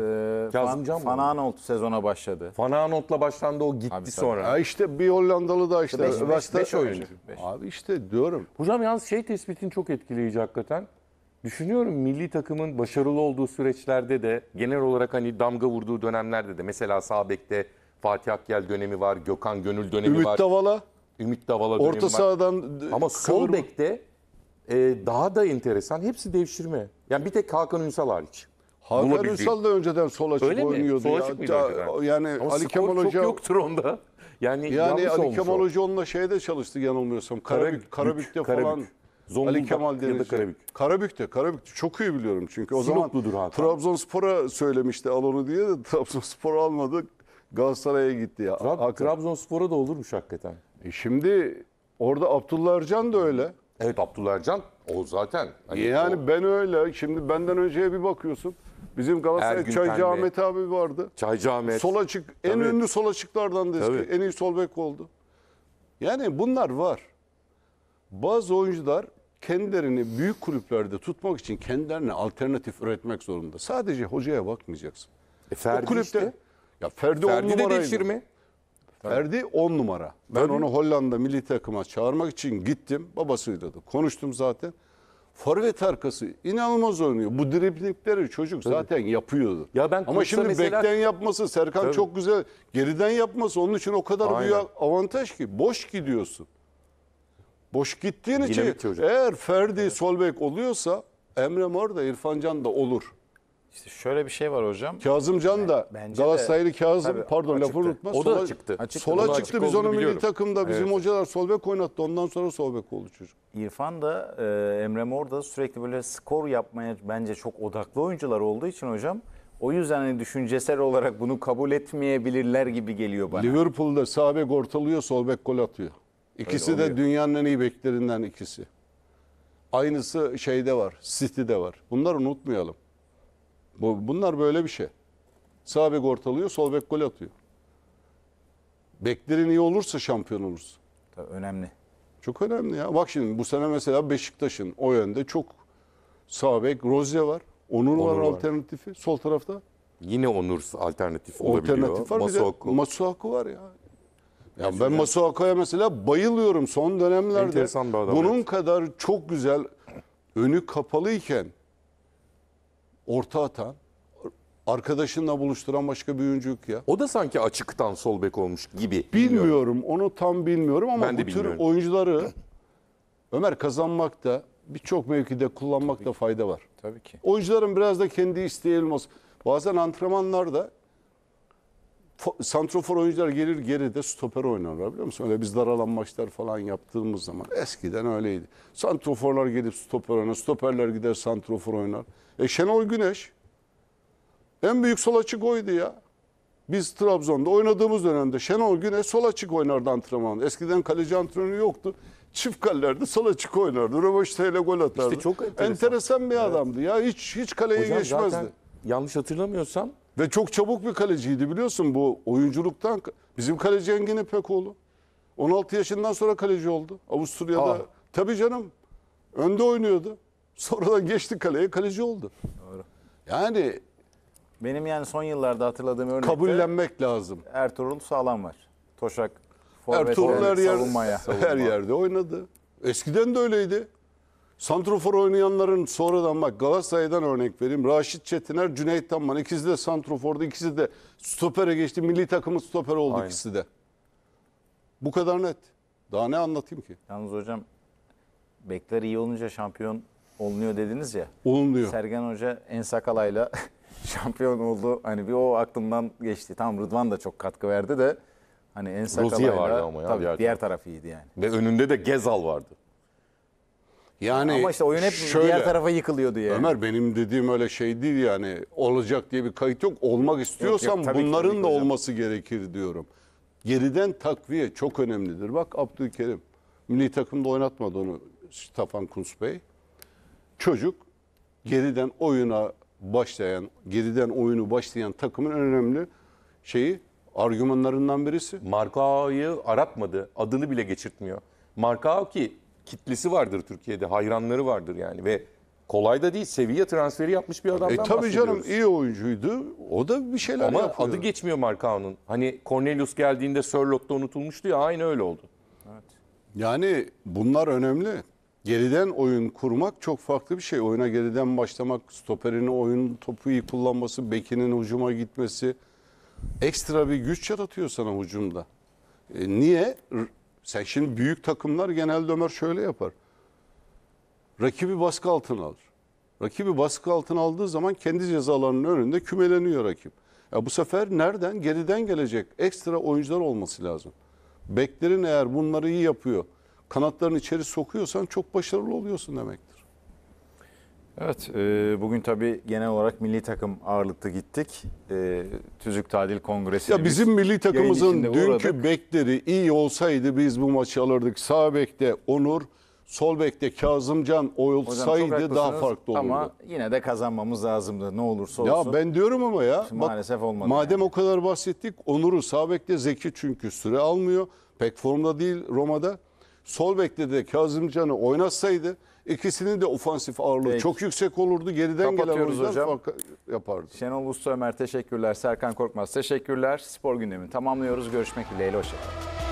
E, Kazımcan Fan, mı? Fananolt sezona başladı. Fananolt'la başlandı o gitti Abi, sonra. Ha işte bir Hollandalı da işte. 5 beş, beş, oyuncu. Beş. Abi işte diyorum. Hocam yalnız şey tespitin çok etkileyici hakikaten. Düşünüyorum milli takımın başarılı olduğu süreçlerde de genel olarak hani damga vurduğu dönemlerde de mesela Sabek'te Fatih Akgel dönemi var, Gökhan Gönül dönemi Ümit var. Davala. Ümit Davala dönemi Orta var. Ama sol kıvırma. bekte e, daha da enteresan. Hepsi devşirme. Yani bir tek Hakan Ünsal hariç. Hakan Bunu Ünsal da önceden sol açık Öyle oynuyordu. Sol açık mıydı Yani Ama Ali skor Kemal çok yoktur onda. Yani, yani Ali Kemal Hoca onunla şeyde çalıştı yanılmıyorsam. Karabük, Karabük'te Karabük. falan. Zonguldak Ali Kemal Denizci. ya da Karabük. Karabük'te, Karabük'te çok iyi biliyorum çünkü o Sinopludur zaman Trabzonspor'a söylemişti al onu diye de Trabzonspor almadı. Galatasaray'a gitti ya. Trab Ak Trabzonspor'a da olurmuş hakikaten. E şimdi orada Abdullah Ercan da öyle. Evet Abdullah Ercan o zaten. Hani e yani o... ben öyle. Şimdi benden önceye bir bakıyorsun. Bizim Galatasaray Ergün Çaycı Pembe. Ahmet abi vardı. Çaycı Ahmet. Sol açık. En Tabii. ünlü sol açıklardan da eski. En iyi sol bek oldu. Yani bunlar var. Bazı oyuncular kendilerini büyük kulüplerde tutmak için kendilerine alternatif üretmek zorunda. Sadece hocaya bakmayacaksın. E Ferdi o kulüpte işte. Ya Ferdi, Ferdi on de numaraydı. değiştirme. Ferdi 10 numara. Ben Tabii. onu Hollanda milli takıma çağırmak için gittim. Babasıyla da konuştum zaten. Forvet arkası inanılmaz oynuyor. Bu driblingleri çocuk Tabii. zaten yapıyordu. Ya ben Ama şimdi mesela... bekten yapması, Serkan Tabii. çok güzel geriden yapması onun için o kadar Aynen. büyük avantaj ki boş gidiyorsun. Boş gittiğin Yine için eğer Ferdi evet. sol bek oluyorsa Emre Mor da İrfan Can da olur. İşte şöyle bir şey var hocam. Kazımcan da Bence de- Galatasaraylı Kazım Tabii, pardon lafı açıktı. unutma. O da çıktı. Açıktı, Sola çıktı. Biz onu milli takımda bizim Evet. hocalar sol bek oynattı. Ondan sonra sol bek oldu çocuk. İrfan da e, Emre Mor da sürekli böyle skor yapmaya bence çok odaklı oyuncular olduğu için hocam. O yüzden hani düşüncesel olarak bunu kabul etmeyebilirler gibi geliyor bana. Liverpool'da sağ bek ortalıyor, sol bek gol atıyor. İkisi de dünyanın en iyi beklerinden ikisi. Aynısı şeyde var, City'de var. Bunları unutmayalım. Bu, bunlar böyle bir şey. Sağ bek ortalıyor, sol bek gol atıyor. Beklerin iyi olursa şampiyon olursun. Tabii önemli. Çok önemli ya. Bak şimdi bu sene mesela Beşiktaş'ın o yönde çok sağ bek Rozya var. Onur, Onur var, var alternatifi sol tarafta. Yine Onur alternatif olabiliyor. Alternatif var Masuaku. Masuaku var ya. Ya ben Masuaku'ya mesela bayılıyorum son dönemlerde. Bunun evet. kadar çok güzel önü kapalıyken orta atan, arkadaşınla buluşturan başka bir oyuncu yok ya. O da sanki açıktan sol bek olmuş gibi. Bilmiyorum, bilmiyorum. onu tam bilmiyorum ama ben bu bilmiyorum. tür oyuncuları Ömer kazanmakta birçok mevkide kullanmakta fayda var. Tabii ki. Oyuncuların biraz da kendi isteği olması. Bazen antrenmanlarda santrofor oyuncular gelir geride stoper oynarlar biliyor musun? Öyle biz daralan maçlar falan yaptığımız zaman eskiden öyleydi. Santroforlar gelip stoper oynar, stoperler gider santrofor oynar. E Şenol Güneş en büyük sol açık oydu ya. Biz Trabzon'da oynadığımız dönemde Şenol Güneş sol açık oynardı antrenmanda. Eskiden kaleci antrenörü yoktu. Çift kalelerde sol açık oynardı. Röveşteyle gol atardı. İşte çok enteresan. enteresan bir adamdı evet. ya. Hiç hiç kaleye Hocam geçmezdi. Zaten yanlış hatırlamıyorsam ve çok çabuk bir kaleciydi biliyorsun bu oyunculuktan. Bizim kaleci Engin İpekoğlu. 16 yaşından sonra kaleci oldu. Avusturya'da. Aa. Tabii canım. Önde oynuyordu. Sonradan geçti kaleye kaleci oldu. Doğru. Yani benim yani son yıllarda hatırladığım örnekte kabullenmek lazım. Ertuğrul Sağlam var. Toşak Ertuğrul her, yer, savunmaya. her yerde oynadı. Eskiden de öyleydi. Santrofor oynayanların sonradan bak Galatasaray'dan örnek vereyim. Raşit Çetiner, Cüneyt Tanman ikisi de santroforda, ikisi de stopere geçti. Milli takımın stoper oldu Aynen. ikisi de. Bu kadar net. Daha ne anlatayım ki? Yalnız hocam bekler iyi olunca şampiyon olunuyor dediniz ya. Olunuyor. Sergen Hoca en sakalayla şampiyon oldu. Hani bir o aklımdan geçti. Tam Rıdvan da çok katkı verdi de hani en sakalayla. Rozier vardı ama ya. Tabii, diğer, diğer taraf iyiydi yani. Ve önünde de Gezal vardı. Yani Ama işte oyun hep şöyle, diğer tarafa yıkılıyordu yani. Ömer benim dediğim öyle şey değil yani. Olacak diye bir kayıt yok. Olmak istiyorsam yok, yok, bunların ki, da hocam. olması gerekir diyorum. Geriden takviye çok önemlidir. Bak Abdülkerim milli takımda oynatmadı onu Stefan Kunz Bey. Çocuk geriden oyuna başlayan, geriden oyunu başlayan takımın en önemli şeyi argümanlarından birisi. Markao'yu aratmadı. Adını bile geçirtmiyor. Markao ki kitlesi vardır Türkiye'de. Hayranları vardır yani ve kolay da değil. Seviye transferi yapmış bir e, adamdan E tabii canım iyi oyuncuydu. O da bir şeyler Ama yapıyor. adı geçmiyor Markao'nun. Hani Cornelius geldiğinde Sörlot'ta unutulmuştu ya aynı öyle oldu. Evet. Yani bunlar önemli. Geriden oyun kurmak çok farklı bir şey. Oyuna geriden başlamak, stoperin oyun topu iyi kullanması, bekinin hücuma gitmesi ekstra bir güç yaratıyor sana hücumda. E, niye? R- sen şimdi büyük takımlar genelde Ömer şöyle yapar. Rakibi baskı altına alır. Rakibi baskı altına aldığı zaman kendi cezalarının önünde kümeleniyor rakip. Ya bu sefer nereden? Geriden gelecek. Ekstra oyuncular olması lazım. Beklerin eğer bunları iyi yapıyor, kanatlarını içeri sokuyorsan çok başarılı oluyorsun demektir. Evet, e, bugün tabii genel olarak milli takım ağırlıklı gittik. E, Tüzük Tadil Kongresi. Ya bizim milli takımımızın dünkü uğradık. bekleri iyi olsaydı biz bu maçı alırdık. Sağ bekte Onur, sol bekte Kazımcan olsaydı daha farklı olurdu. Ama yine de kazanmamız lazımdı ne olursa olsun. Ya ben diyorum ama ya. Bak, maalesef olmadı. Madem yani. o kadar bahsettik Onur'u sağ bekte Zeki çünkü süre almıyor. Pek formda değil Roma'da. Sol bekte de Kazımcan'ı oynatsaydı İkisinin de ofansif ağırlığı Peki. çok yüksek olurdu. Geriden gelen oyuncular hocam. yapardı. Şenol Usta Ömer teşekkürler. Serkan Korkmaz teşekkürler. Spor gündemi tamamlıyoruz. Görüşmek dileğiyle. Hoşçakalın.